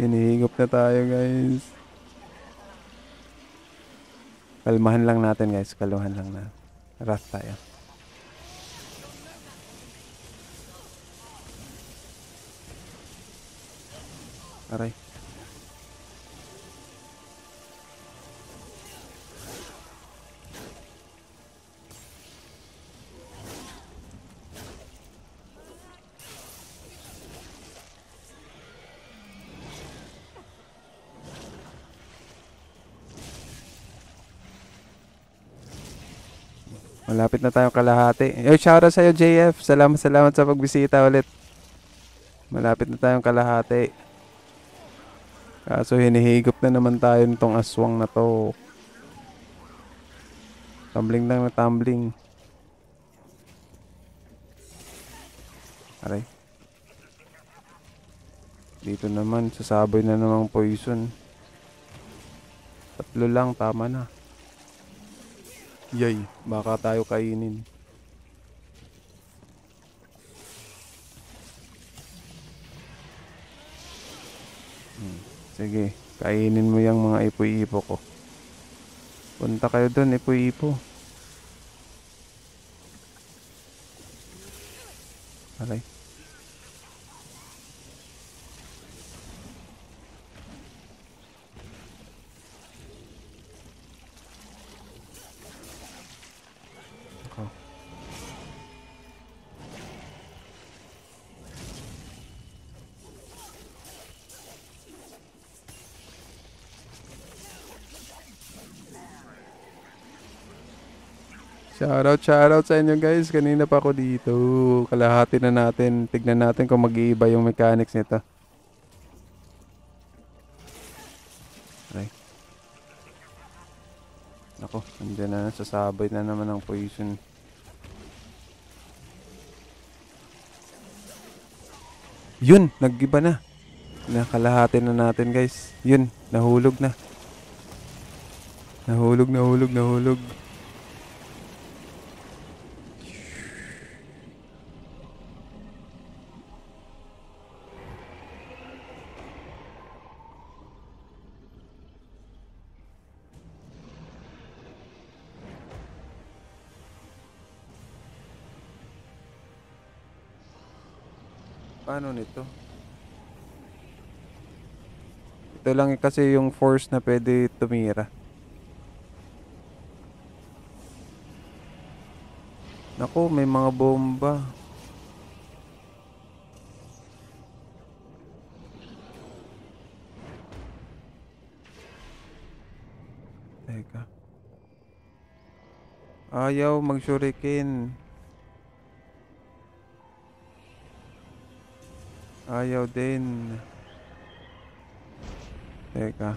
Hinihigop na tayo guys. Kalmahan lang natin guys. Kalmahan lang na. Wrath tayo. Malapit na tayong kalahati. Yo, shoutout sa'yo, JF. Salamat, salamat sa pagbisita ulit. Malapit na tayong kalahati. Kaso hinihigop na naman tayo nitong aswang na to. Tumbling lang na tumbling. Aray. Dito naman, sasaboy na namang poison. Tatlo lang, tama na. Yay, baka tayo kainin. Hmm. Sige, kainin mo yung mga ipo-ipo ko. Punta kayo doon, ipo-ipo. Shoutout sa inyo guys. Kanina pa ako dito. Kalahati na natin. Tignan natin kung mag-iiba yung mechanics nito. Ay. Ako, andyan na. Sasabay na naman ang poison. Yun, nag-iba na. Nakalahati na natin guys. Yun, nahulog na. Nahulog, nahulog, nahulog. konti lang kasi yung force na pwede tumira. Nako may mga bomba. Teka. Ayaw mag-shuriken. Ayaw din. Ayaw din. Teka. Ah.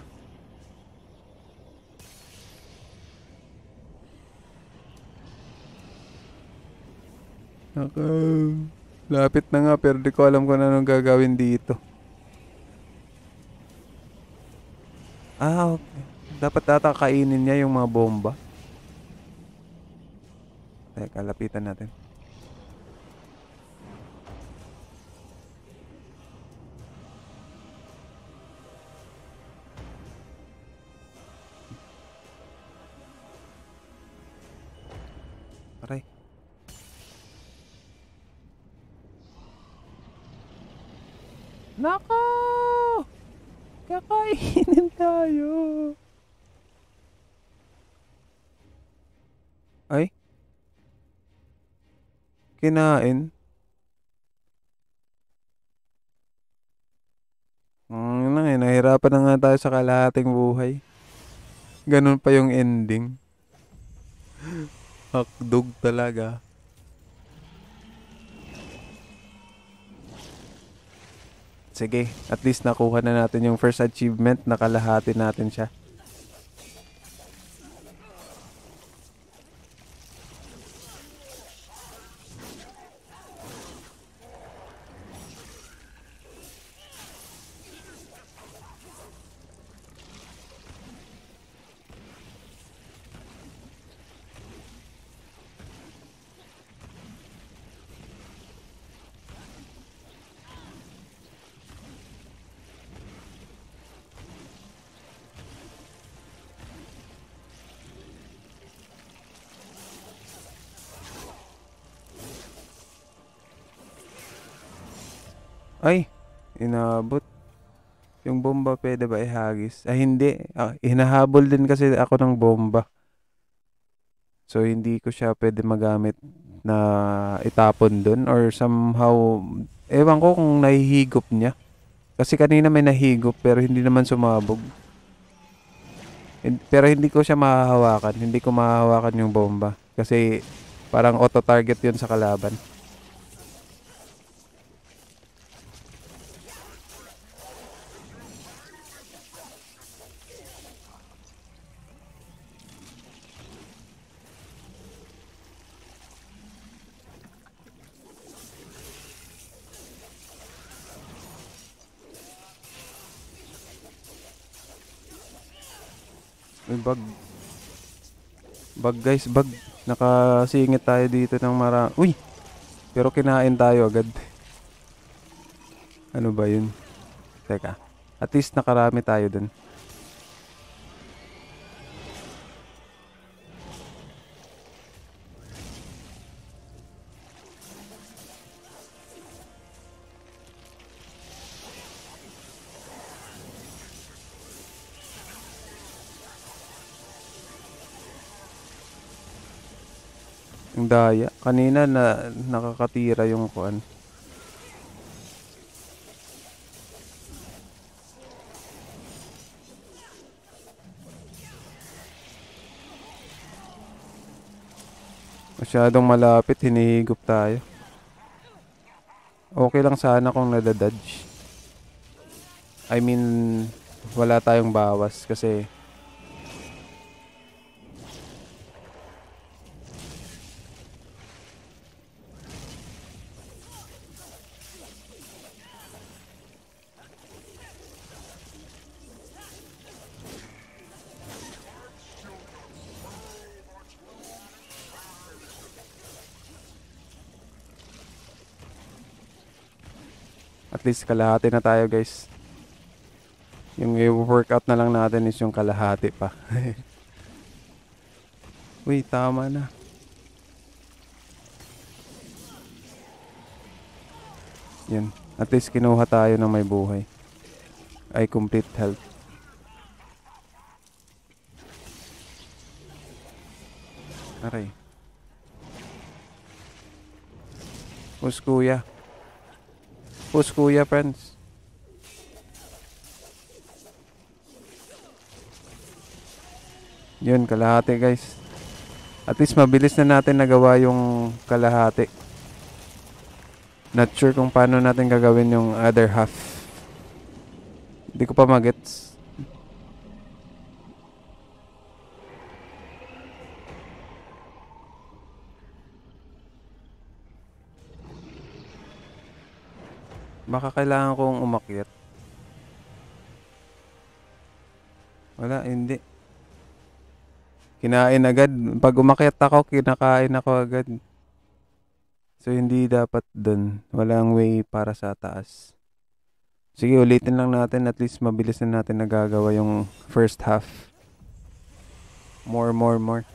Ako. Lapit na nga pero di ko alam kung anong gagawin dito. Ah, okay. Dapat ata kainin niya yung mga bomba. Teka, lapitan natin.
tayo.
Ay? Kinain? Hmm, lang eh. Nahirapan na nga tayo sa kalahating buhay. Ganun pa yung ending. Hakdog [LAUGHS] talaga. sige, at least nakuha na natin yung first achievement, nakalahati natin siya. Ay, inabot. Yung bomba pwede ba ihagis? Ah, hindi. Ah, hinahabol din kasi ako ng bomba. So, hindi ko siya pwede magamit na itapon dun or somehow, ewan ko kung nahihigop niya. Kasi kanina may nahigop pero hindi naman sumabog. Pero hindi ko siya mahahawakan. Hindi ko mahahawakan yung bomba. Kasi parang auto-target yun sa kalaban. bug. Bug guys, bug. Nakasingit tayo dito ng mara... Uy! Pero kinain tayo agad. Ano ba yun? Teka. At least nakarami tayo dun. daya. Kanina na nakakatira yung kuan. Masyadong malapit, hinihigop tayo. Okay lang sana kung nadadodge. I mean, wala tayong bawas kasi least kalahati na tayo guys. Yung i-workout na lang natin is yung kalahati pa. [LAUGHS] Uy, tama na. Yan. At least kinuha tayo ng may buhay. Ay complete health. Aray. Kus kuya. Push kuya friends. Yun, kalahati guys. At least mabilis na natin nagawa yung kalahati. Not sure kung paano natin gagawin yung other half. Hindi ko pa magets. Baka kailangan kong umakyat. Wala, hindi. Kinain agad. Pag umakyat ako, kinakain ako agad. So, hindi dapat dun. Walang way para sa taas. Sige, ulitin lang natin. At least mabilis na natin nagagawa yung first half. More, more, more.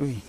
Uy.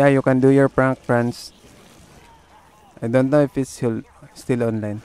Yeah, you can do your prank, Franz. I don't know if it's still online.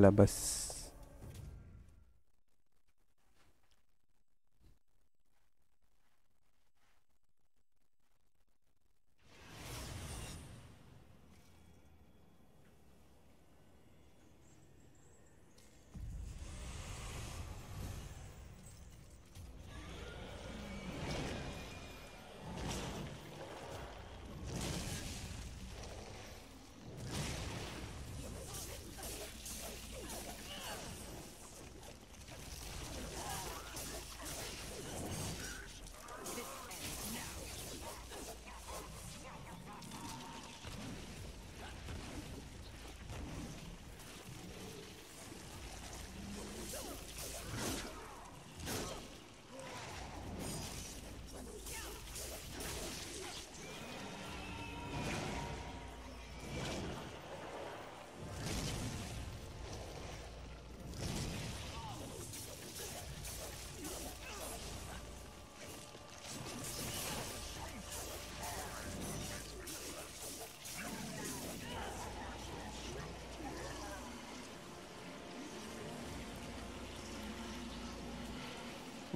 kalabas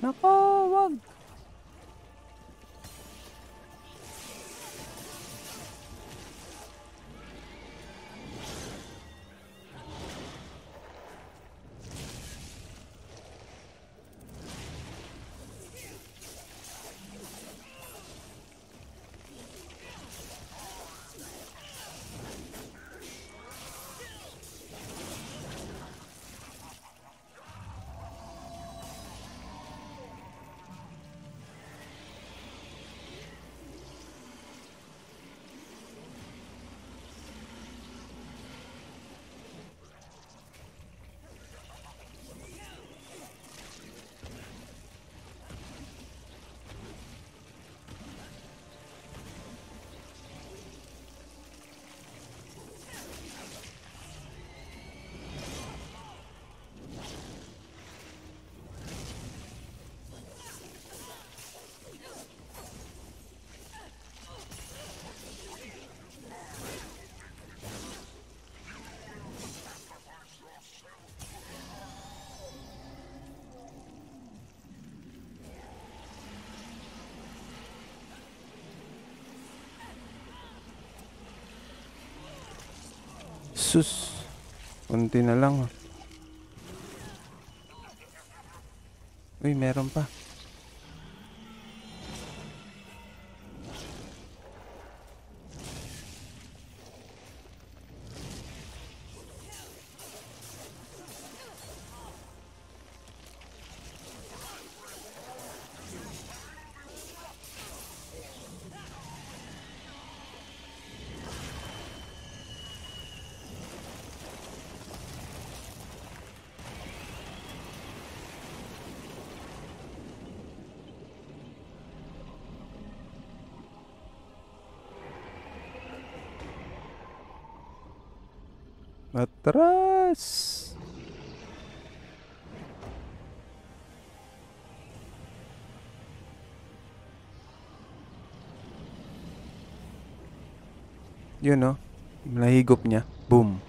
中は
Sus. Unti na lang. Uy, meron pa. Atras! Yun no. Nahigop niya. Boom.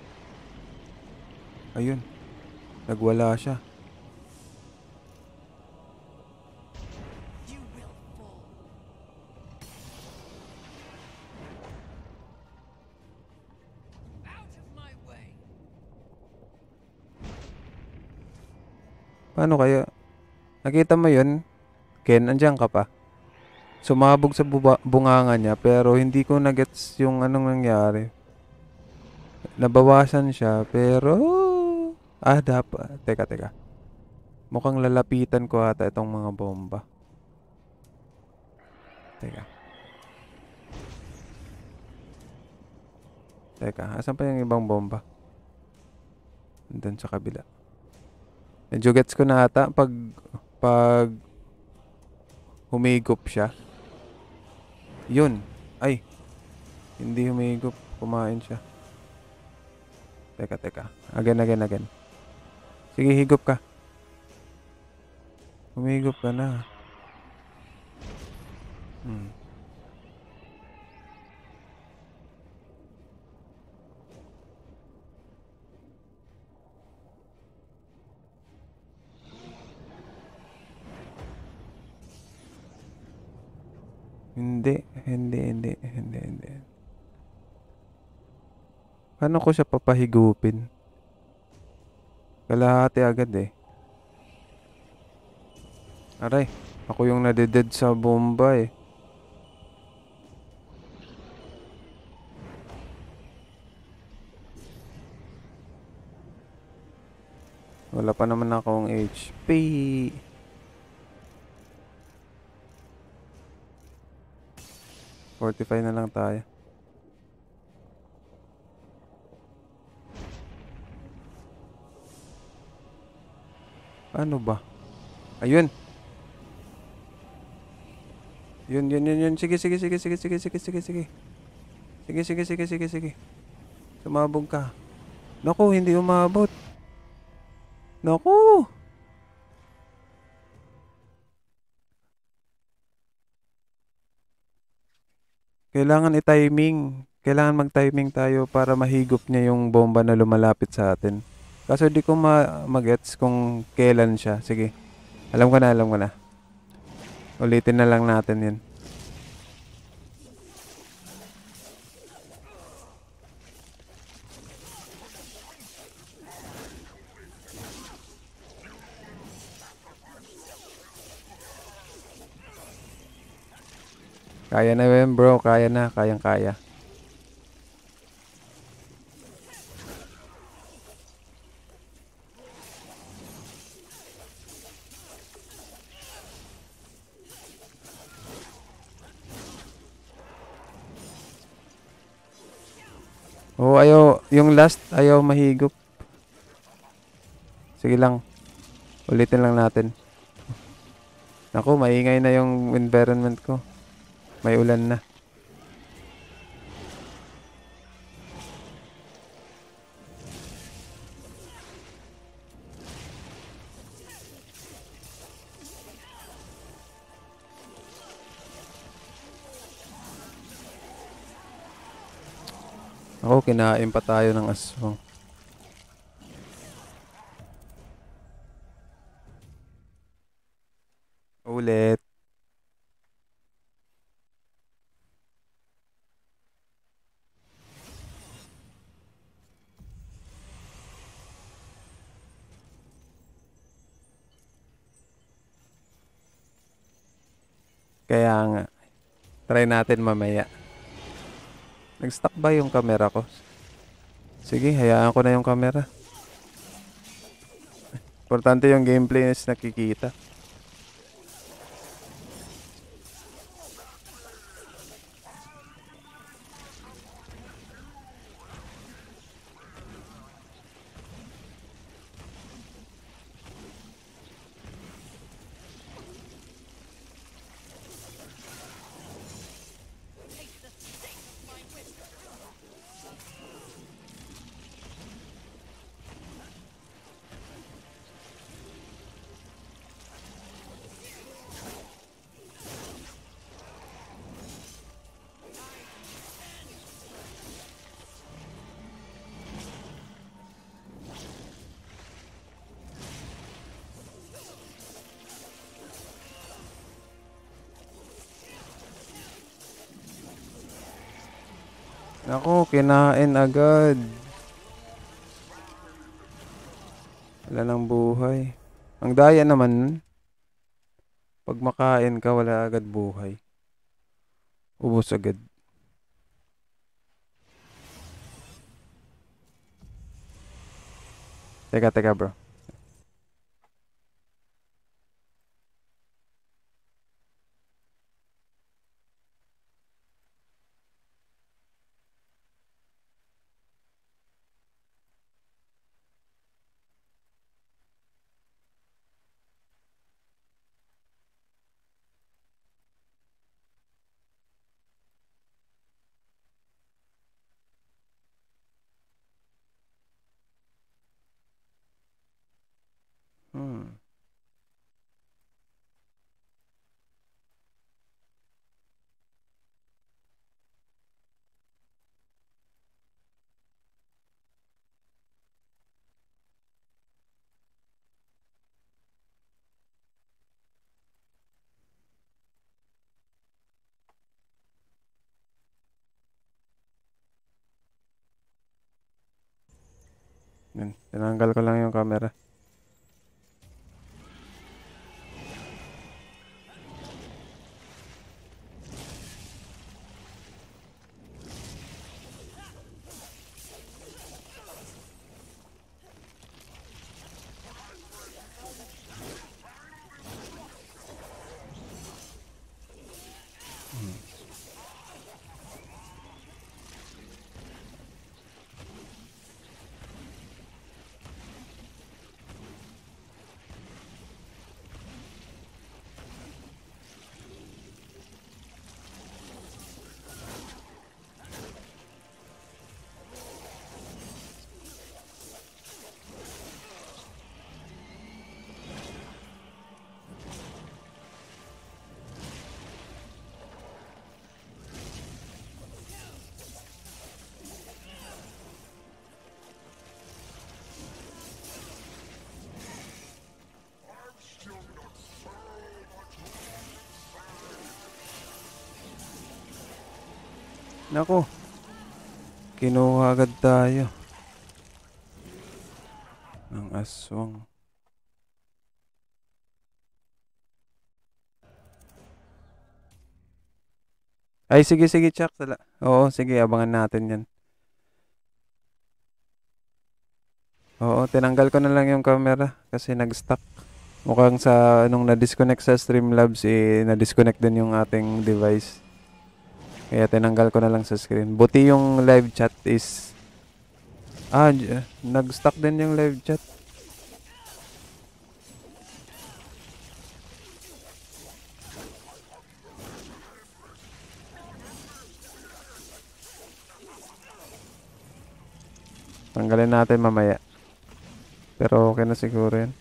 Ayun. Nagwala siya. ano kaya? Nakita mo yun? Ken, andiyan ka pa. Sumabog sa buba- bunganga niya pero hindi ko nagets yung anong nangyari. Nabawasan siya pero... Ah, dapat. Teka, teka. Mukhang lalapitan ko ata itong mga bomba. Teka. Teka, asan pa yung ibang bomba? Doon sa kabila. Medyo gets ko na ata pag pag humigop siya. Yun. Ay. Hindi humigop. Kumain siya. Teka, teka. Again, again, again. Sige, higop ka. Humigop ka na. Hmm. Hindi, hindi, hindi, hindi, hindi. Paano ko siya papahigupin? Kalahati agad eh. Aray, ako yung nadedead sa bomba eh. Wala pa naman akong HP. 45 na lang tayo. Ano ba? Ayun. Yun, yun, yun, yun. Sige, sige, sige, sige, sige, sige, sige, sige. Sige, sige, sige, sige, sige. Sumabog ka. Naku, hindi umabot. Naku! Kailangan i-timing. Kailangan mag-timing tayo para mahigop niya yung bomba na lumalapit sa atin. Kaso di ko ma magets kung kailan siya. Sige. Alam ko na, alam ko na. Ulitin na lang natin 'yan. Kaya na yun bro, kaya na, kayang kaya. Oo, oh, ayaw, yung last, ayaw mahigop. Sige lang, ulitin lang natin. Naku, maingay na yung environment ko. May ulan na. Ako, kinain pa tayo ng aswang. Ulit. Kaya nga. Try natin mamaya. Nag-stock ba yung camera ko? Sige, hayaan ko na yung camera. [LAUGHS] Importante yung gameplay is nakikita. kinain agad. Wala nang buhay. Ang daya naman Pag makain ka, wala agad buhay. ubos agad. Teka, teka bro. tinanggal ko lang yung camera Nako. Kinuha agad tayo. Ang aswang. Ay, sige, sige, Chuck. Tala. Oo, sige, abangan natin yan. Oo, tinanggal ko na lang yung camera kasi nag-stuck. Mukhang sa nung na-disconnect sa Streamlabs, eh, na-disconnect din yung ating device. Kaya tinanggal ko na lang sa screen. Buti yung live chat is... Ah, nag-stuck din yung live chat. Tanggalin natin mamaya. Pero okay na siguro yan.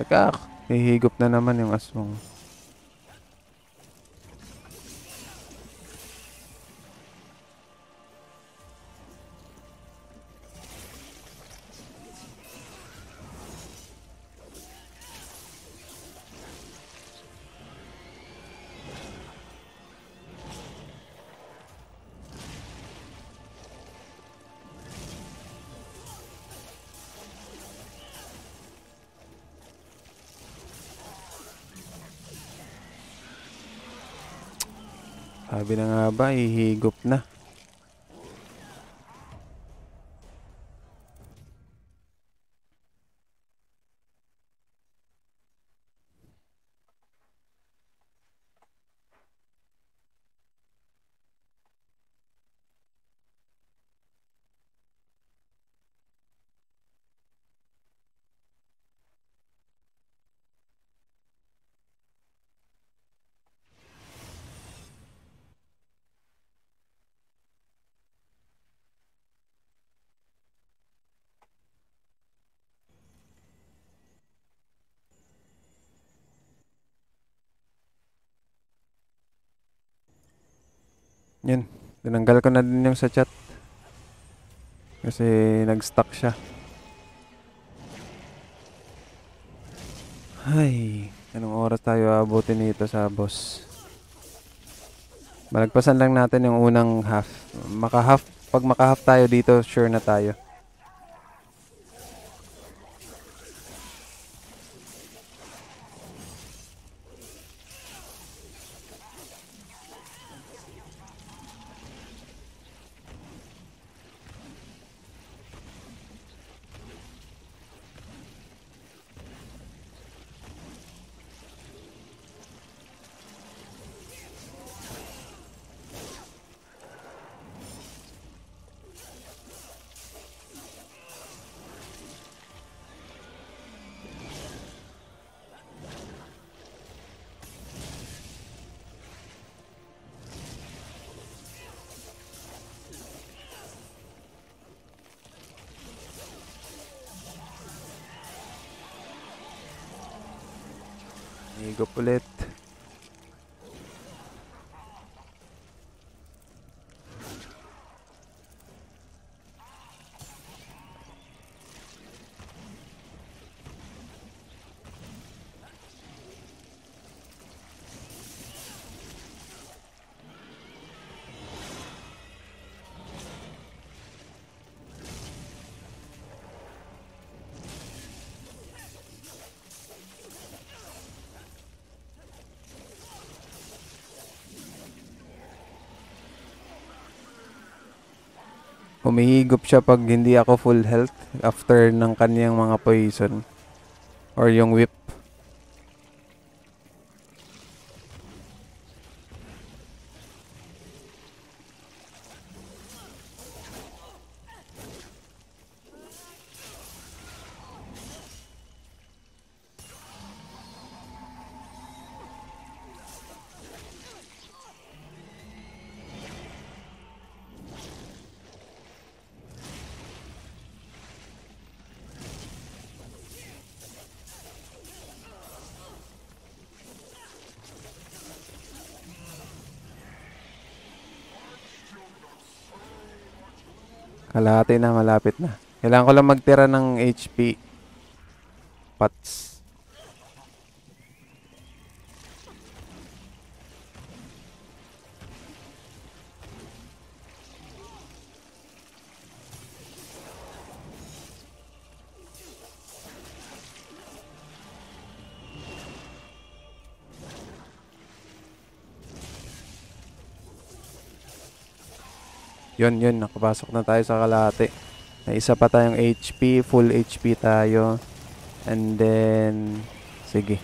Teka, hihigop na naman yung aswang. Grabe na nga ba, ihigop eh, na. Tinanggal ko na din yung sa chat. Kasi nag-stuck siya. Ay, anong oras tayo abutin nito sa boss? Malagpasan lang natin yung unang half. Maka-half. Pag maka-half tayo dito, sure na tayo. Humihigop siya pag hindi ako full health after ng kaniyang mga poison or yung whip natin na malapit na. Kailangan ko lang magtira ng HP Yun, yun. Nakapasok na tayo sa kalate. May isa pa tayong HP. Full HP tayo. And then... Sige.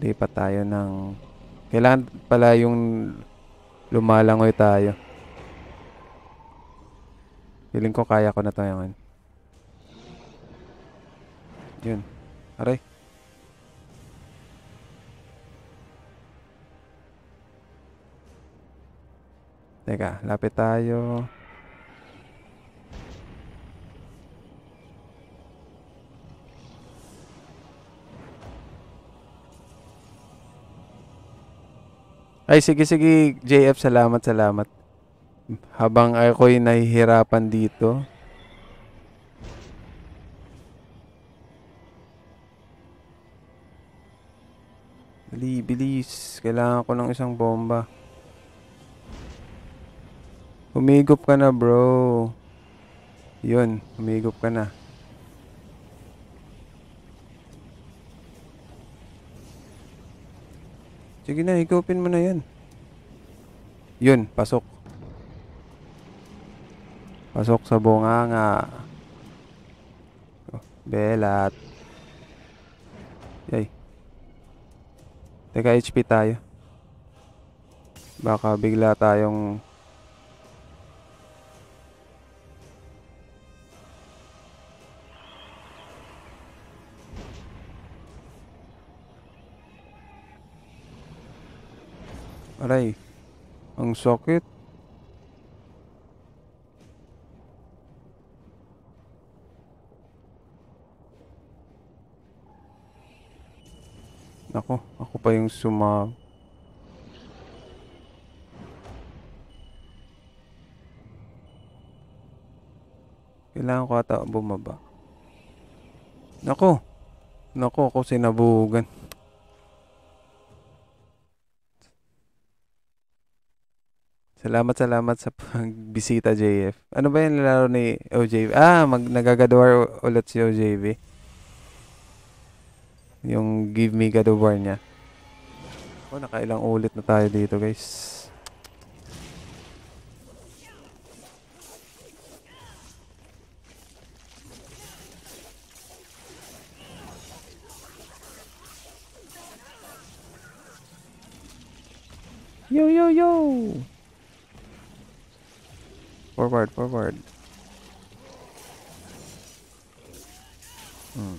Lipat tayo ng... Kailangan pala yung lumalangoy tayo. Feeling ko kaya ko na to ngayon. Yun. Aray. Teka, lapit tayo. Ay, sige, sige, JF, salamat, salamat. Habang ako'y nahihirapan dito. Dali, bilis. Kailangan ko ng isang bomba. Umigop ka na, bro. Yun, umigop ka na. Sige na, higupin mo na yan. Yun, pasok. Pasok sa bunganga. Oh, belat. Yay. Teka, HP tayo. Baka bigla tayong Aray. Ang sakit. Nako, ako pa yung suma... Kailangan ko ata bumaba. Nako. Nako, ako sinabugan. Salamat, salamat sa pagbisita, JF. Ano ba yung laro ni OJV? Ah, mag nagagadwar ulit si OJV. Yung give me God niya. Oh, nakailang ulit na tayo dito, guys. Yo, yo, yo! Forward, forward. Hmm.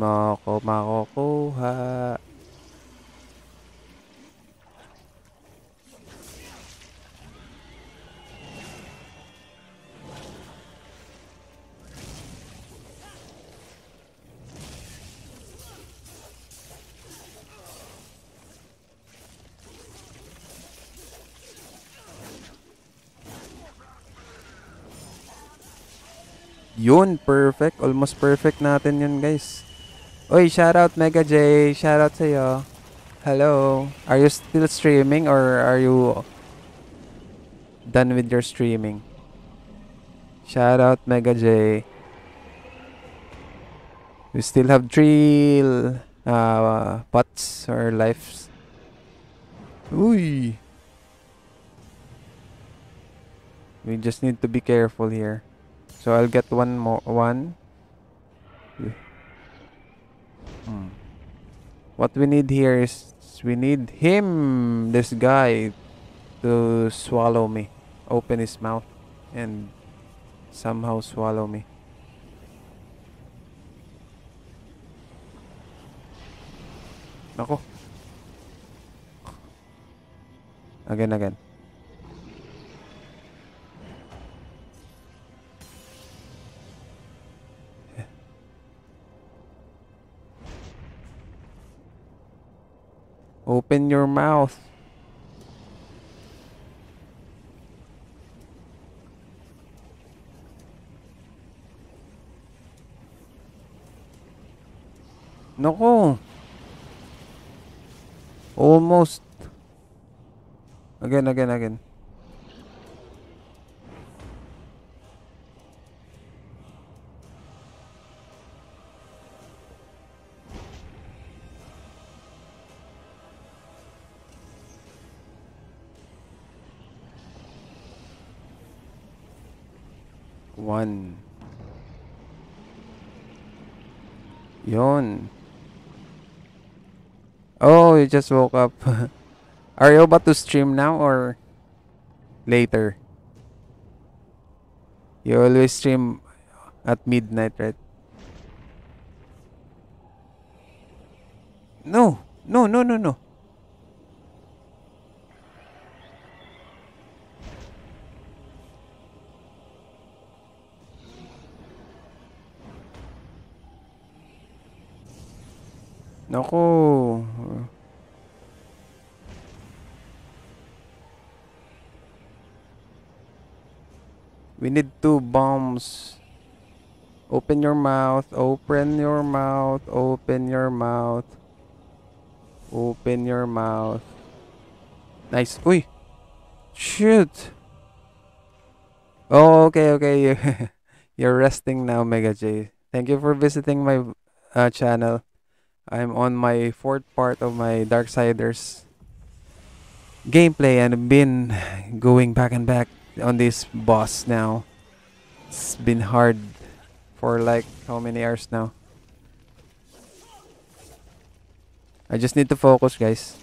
mo ako makukuha. Yun, perfect. Almost perfect natin yun, guys. Oi! shout out Mega J. Shout out to sa'yo. Hello. Are you still streaming or are you done with your streaming? Shout out Mega J. We still have three uh, pots or lives. Uy. We just need to be careful here. So I'll get one more one. What we need here is we need him, this guy, to swallow me. Open his mouth and somehow swallow me. Nako. Again, again. Open your mouth. No. Almost. Again, again, again. Yun. Oh, you just woke up. [LAUGHS] Are you about to stream now or later? You always stream at midnight, right? No, no, no, no, no. Nako. We need two bombs. Open your mouth. Open your mouth. Open your mouth. Open your mouth. Nice. Uy! Shoot! Oh, okay, okay. [LAUGHS] You're resting now, Mega J. Thank you for visiting my uh, channel. I'm on my fourth part of my Darksiders gameplay and I've been going back and back on this boss now. It's been hard for like how many hours now? I just need to focus guys.